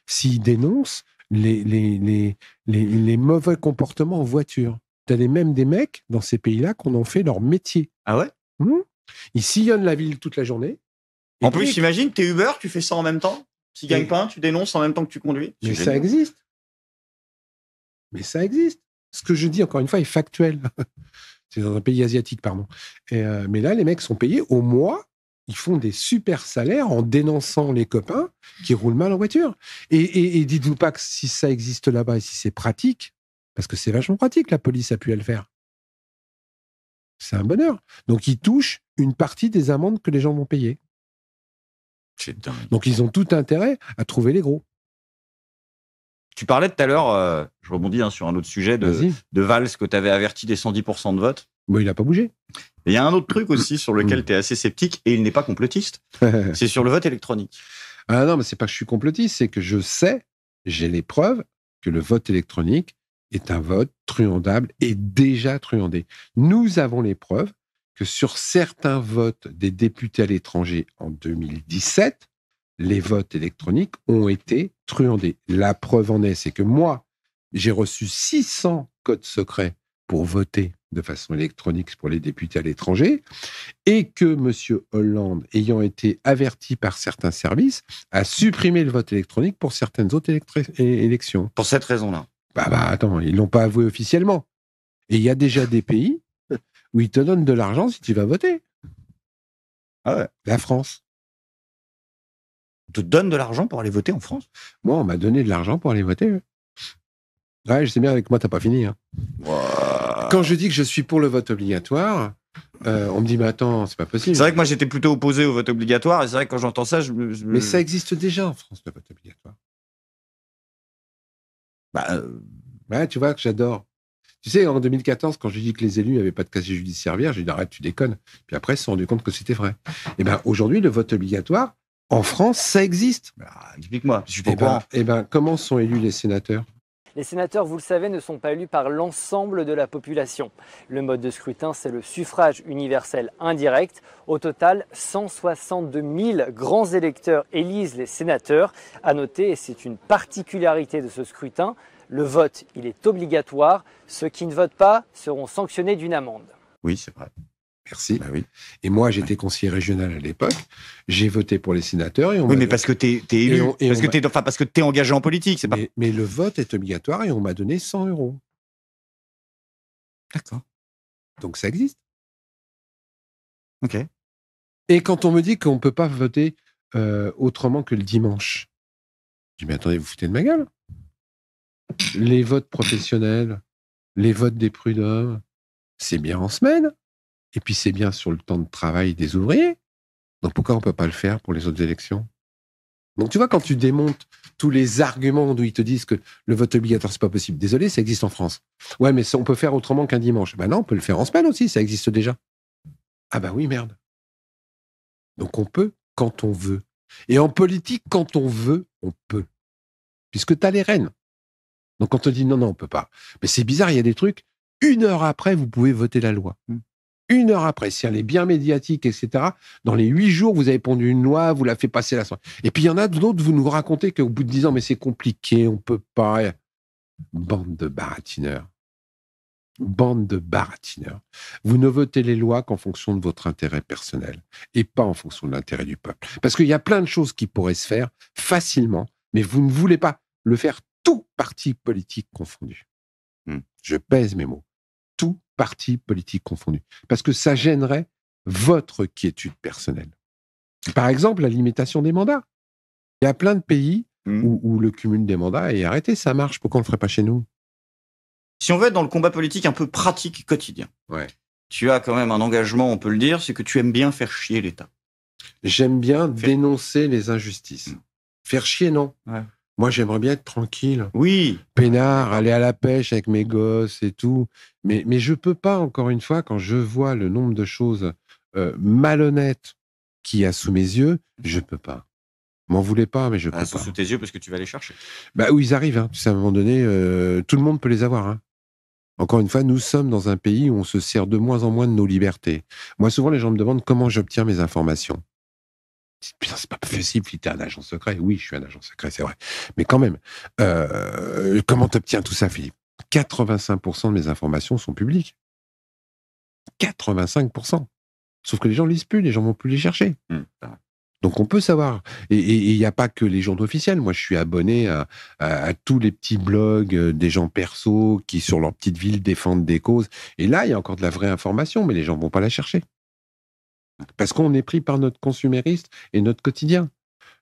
s'ils dénoncent les, les, les, mauvais comportements en voiture. Tu as même des mecs dans ces pays-là qu'on en fait leur métier. Ah ouais hmm Ils sillonnent la ville toute la journée. En plus, j'imagine, t'es Uber, tu fais ça en même temps. Tu gagnes pas, tu dénonces en même temps que tu conduis. Mais ça existe. Mais ça existe. Ce que je dis, encore une fois, est factuel. C'est dans un pays asiatique, pardon. Euh, mais là, les mecs sont payés au mois ils font des super salaires en dénonçant les copains qui roulent mal en voiture. Et, dites-vous pas que si ça existe là-bas et si c'est pratique, parce que c'est vachement pratique, la police a pu le faire. C'est un bonheur. Donc ils touchent une partie des amendes que les gens vont payer. C'est dingue. Donc ils ont tout intérêt à trouver les gros. Tu parlais tout à l'heure, euh, je rebondis hein, sur un autre sujet, de, de Valls que tu avais averti des 110% de vote il n'a pas bougé. Il y a un autre truc aussi sur lequel mm. tu es assez sceptique, et il n'est pas complotiste, c'est sur le vote électronique. Ah non, mais c'est pas que je suis complotiste, c'est que je sais, j'ai les preuves que le vote électronique est un vote truandable et déjà truandé. Nous avons les preuves que sur certains votes des députés à l'étranger en 2017, les votes électroniques ont été truandés. La preuve en est, c'est que moi, j'ai reçu 600 codes secrets pour voter de façon électronique pour les députés à l'étranger, et que M. Hollande, ayant été averti par certains services, a supprimé le vote électronique pour certaines autres élections. Pour cette raison-là. Bah, bah attends, ils ne l'ont pas avoué officiellement. Et il y a déjà des pays où ils te donnent de l'argent si tu vas voter. Ah La France. On te donne de l'argent pour aller voter en France Moi, on m'a donné de l'argent pour aller voter. Ouais, je sais bien, avec moi, t'as pas fini. Hein. Quand je dis que je suis pour le vote obligatoire, euh, on me dit, mais attends, c'est pas possible. C'est vrai que moi, j'étais plutôt opposé au vote obligatoire, et c'est vrai que quand j'entends ça, je, me, Mais ça existe déjà en France, le vote obligatoire. Bah, euh. Ouais, tu vois que j'adore. Tu sais, en 2014, quand j'ai dit que les élus n'avaient pas de casier judiciaire vierge, j'ai dit arrête, tu déconnes. Puis après, ils se sont rendus compte que c'était vrai. Et eh bien, aujourd'hui, le vote obligatoire, en France, ça existe. Bah, explique-moi, je eh bien, eh ben, comment sont élus les sénateurs les sénateurs, vous le savez, ne sont pas élus par l'ensemble de la population. Le mode de scrutin, c'est le suffrage universel indirect. Au total, 162 000 grands électeurs élisent les sénateurs. À noter, et c'est une particularité de ce scrutin, le vote, il est obligatoire. Ceux qui ne votent pas seront sanctionnés d'une amende. Oui, c'est vrai. Merci. Bah et moi, j'étais conseiller régional à l'époque. J'ai voté pour les sénateurs et Oui, mais parce que t'es es élu, parce, que es, t'es engagé en politique, Mais, le vote est obligatoire et on m'a donné 100 euros. D'accord. Donc ça existe. Ok. Et quand on me dit qu'on ne peut pas voter euh, autrement que le dimanche, je dis mais attendez, vous foutez de ma gueule. Les votes professionnels, les votes des prud'hommes, c'est bien en semaine. Et puis c'est bien sur le temps de travail des ouvriers. Donc pourquoi on ne peut pas le faire pour les autres élections Donc tu vois, quand tu démontes tous les arguments où ils te disent que le vote obligatoire, n'est pas possible. Désolé, ça existe en France. Ouais, mais on peut faire autrement qu'un dimanche. Ben non, on peut le faire en semaine aussi, ça existe déjà. Ah ben oui, merde. Donc on peut quand on veut. Et en politique, quand on veut, on peut. Puisque tu as les rênes. Donc on te dit non, non, on peut pas. Mais c'est bizarre, il y a des trucs. Une heure après, vous pouvez voter la loi. Mmh une heure après, si elle est bien médiatique, etc., dans les huit jours, vous avez pondu une loi, vous la fait passer la soirée. Et puis il y en a d'autres, vous nous racontez qu'au bout de dix ans, mais c'est compliqué, on peut pas. Bande de baratineurs. Bande de baratineurs. Vous ne votez les lois qu'en fonction de votre intérêt personnel et pas en fonction de l'intérêt du peuple. Parce qu'il y a plein de choses qui pourraient se faire facilement, mais vous ne voulez pas le faire tout parti politique confondu. Hmm. Je pèse mes mots partis politiques confondus. Parce que ça gênerait votre quiétude personnelle. Par exemple, la limitation des mandats. Il y a plein de pays hmm. où, le cumul des mandats est arrêté, ça marche, pourquoi on ne le ferait pas chez nous Si on veut être dans le combat politique un peu pratique quotidien, ouais. tu as quand même un engagement, on peut le dire, c'est que tu aimes bien faire chier l'État. J'aime bien dénoncer les injustices. Hmm. Faire chier, non. Moi, j'aimerais bien être tranquille. Oui. Peinard, aller à la pêche avec mes gosses et tout. Mais, mais je peux pas, encore une fois, quand je vois le nombre de choses euh, malhonnêtes qu'il y a sous mes yeux, je ne peux pas. M'en voulez pas, mais je peux ah, pas. Sous tes yeux parce que tu vas les chercher. Bah, où ils arrivent, hein. à un moment donné, euh, tout le monde peut les avoir. Hein. Encore une fois, nous sommes dans un pays où on se sert de moins en moins de nos libertés. Moi, souvent, les gens me demandent comment j'obtiens mes informations. Putain, c'est pas possible, tu es un agent secret. Oui, je suis un agent secret, c'est vrai. Mais quand même, euh, comment t'obtiens tout ça, Philippe 85% de mes informations sont publiques. 85%. Sauf que les gens ne lisent plus, les gens ne vont plus les chercher. Hmm. Donc on peut savoir. Et il n'y a pas que les journaux officiels. Moi, je suis abonné à, tous les petits blogs euh, des gens perso qui, sur leur petite ville, défendent des causes. Et là, il y a encore de la vraie information, mais les gens ne vont pas la chercher. Parce qu'on est pris par notre consumériste et notre quotidien.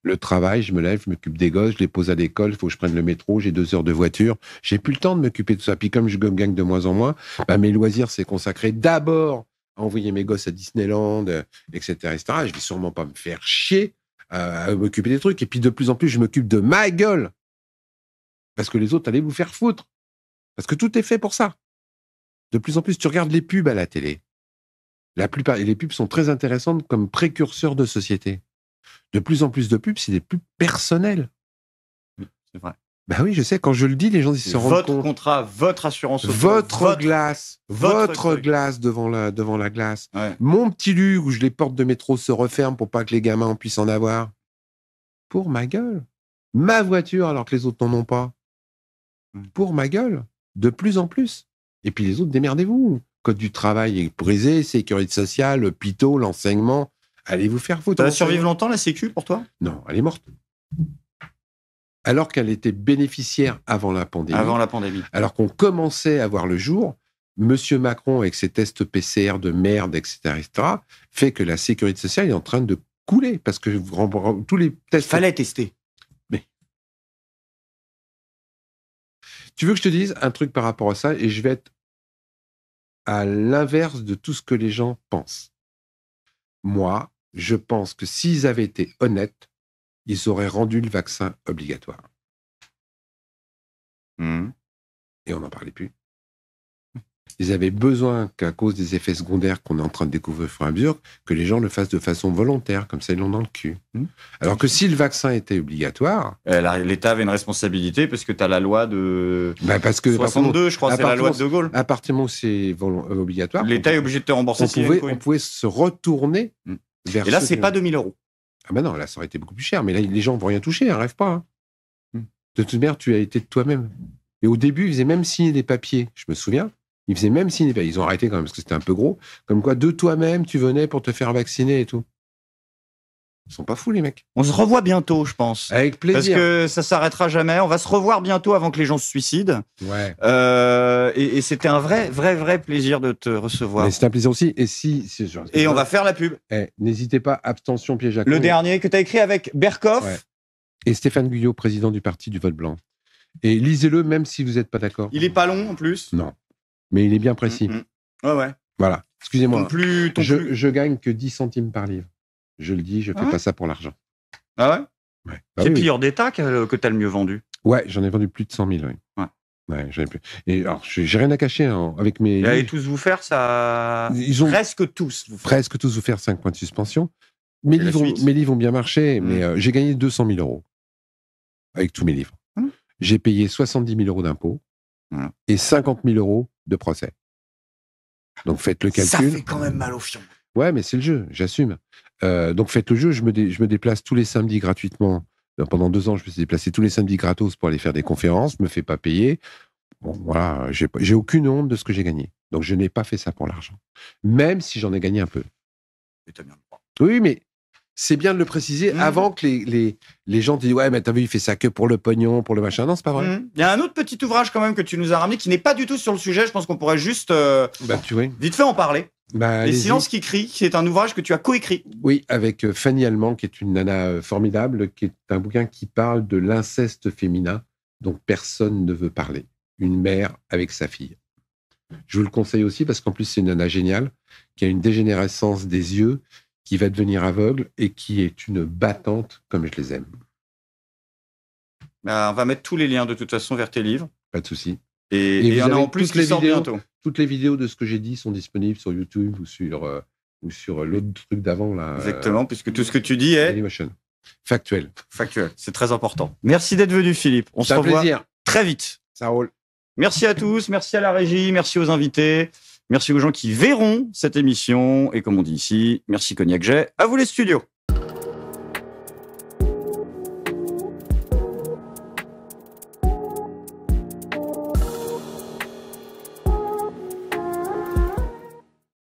Le travail, je me lève, je m'occupe des gosses, je les pose à l'école, il faut que je prenne le métro, j'ai deux heures de voiture, j'ai plus le temps de m'occuper de ça. Puis comme je gagne de moins en moins, bah, mes loisirs, c'est consacré d'abord à envoyer mes gosses à Disneyland, etc. Je ne je vais sûrement pas me faire chier à, m'occuper des trucs. Et puis de plus en plus, je m'occupe de ma gueule. Parce que les autres, allaient vous faire foutre. Parce que tout est fait pour ça. De plus en plus, tu regardes les pubs à la télé. La plupart, et les pubs sont très intéressantes comme précurseurs de société. De plus en plus de pubs, c'est des pubs personnelles. C'est vrai. Ben oui, je sais, quand je le dis, les gens ils se rendent votre compte. Votre contrat, votre assurance votre, glace, votre, glace devant la, devant la glace. Mon petit lug où je les portes de métro se referment pour pas que les gamins puissent en avoir. Pour ma gueule. Ma voiture alors que les autres n'en ont pas. Hmm. Pour ma gueule. De plus en plus. Et puis les autres, démerdez-vous. Code du travail est brisé, sécurité sociale, hôpitaux, l'enseignement. Allez vous faire foutre. Ça va survivre longtemps, la Sécu, pour toi Non, elle est morte. Alors qu'elle était bénéficiaire avant la pandémie. Avant la pandémie. Alors qu'on commençait à voir le jour, Monsieur Macron, avec ses tests PCR de merde, etc., etc., fait que la sécurité sociale est en train de couler parce que tous les tests. Il fallait tester. Mais. Tu veux que je te dise un truc par rapport à ça et je vais être à l'inverse de tout ce que les gens pensent. Moi, je pense que s'ils avaient été honnêtes, ils auraient rendu le vaccin obligatoire. Mmh. Et on n'en parlait plus. Ils avaient besoin qu'à cause des effets secondaires qu'on est en train de découvrir au que les gens le fassent de façon volontaire, comme ça ils l'ont dans le cul. Hmm. Alors que si le vaccin était obligatoire... Euh, L'État avait une responsabilité parce que tu as la loi de... Bah, parce que, 62, je crois, c'est la loi de De Gaulle. À partir du moment où c'est euh, obligatoire... L'État est obligé de te rembourser. On, si pouvait, on pouvait se retourner hmm. vers... Et là, c'est pas 2000 euros. Ah ben non, là, ça aurait été beaucoup plus cher. Mais là, les gens vont rien toucher, ils hein, rêve pas. Hein. Hmm. De toute manière, tu as été de toi-même. Et au début, ils faisaient même signer des papiers, je me souviens, ils faisaient même signer, ils ont arrêté quand même parce que c'était un peu gros, comme quoi de toi-même tu venais pour te faire vacciner et tout. Ils sont pas fous les mecs. On se revoit bientôt, je pense. Avec plaisir. Parce que ça s'arrêtera jamais. On va se revoir bientôt avant que les gens se suicident. Ouais. Euh, et, c'était un vrai, vrai, vrai plaisir de te recevoir. C'est un plaisir aussi. Et si, Et on va faire la pub. Eh, n'hésitez pas. Abstention piège à Le dernier que tu as écrit avec Berkoff. Et Stéphane Guyot, président du parti du vote blanc. Et lisez-le même si vous n'êtes pas d'accord. Il est pas long en plus. Non mais il est bien précis. Mm, mm. Ouais, ouais. Voilà. Excusez-moi. je, ne je, gagne que 10 centimes par livre. Je le dis, je ne fais ah pas ça pour l'argent. Ah ouais, ouais. Bah C'est pire d'État que, que tu as le mieux vendu. Ouais, j'en ai vendu plus de 100 000, oui. Ouais. Ouais, ai plus. Et alors, j'ai rien à cacher hein, avec mes. Ils allaient tous vous faire ça. Ils ont presque tous. Vous faire. Presque tous vous faire 5 points de suspension. Mes, livres ont, mes livres, ont, bien marché, mm. mais euh, j'ai gagné 200 000 euros avec tous mes livres. J'ai payé 70 000 euros d'impôts et 50 000 euros de procès. Donc faites le calcul. Ça fait quand même mal au fion. Ouais, mais c'est le jeu, j'assume. Euh, donc faites le jeu, je me, je me, déplace tous les samedis gratuitement. Euh, pendant deux ans, je me suis déplacé tous les samedis gratos pour aller faire des conférences, me fais pas payer. Bon, voilà, j'ai aucune honte de ce que j'ai gagné. Donc je n'ai pas fait ça pour l'argent. Même si j'en ai gagné un peu. Et as bien le droit. Oui, mais c'est bien de le préciser mmh. avant que les, les, gens disent Ouais, mais t'as vu, il fait ça que pour le pognon, pour le machin. Non, c'est pas vrai. Mmh. Il y a un autre petit ouvrage quand même que tu nous as ramené qui n'est pas du tout sur le sujet. Je pense qu'on pourrait juste. Euh, bah, vite fait en parler. Bah, les Silences qui crient, qui est un ouvrage que tu as coécrit. Oui, avec euh, Fanny Allemand, qui est une nana euh, formidable, qui est un bouquin qui parle de l'inceste féminin dont personne ne veut parler. Une mère avec sa fille. Je vous le conseille aussi parce qu'en plus, c'est une nana géniale qui a une dégénérescence des yeux, qui va devenir aveugle et qui est une battante comme je les aime. Bah, on va mettre tous les liens de toute façon vers tes livres. Pas de souci. Et, il y en a en plus les, vidéos, bientôt. toutes les vidéos de ce que j'ai dit sont disponibles sur YouTube ou sur, euh, ou sur l'autre truc d'avant. là. Euh, Exactement, puisque tout ce que tu dis est. Factuel. Factuel, c'est très important. Merci d'être venu, Philippe. On se revoit plaisir. très vite. Ça roule. Merci à tous, merci à la régie, merci aux invités. Merci aux gens qui verront cette émission. Et comme on dit ici, merci Cognac J. À vous les studios.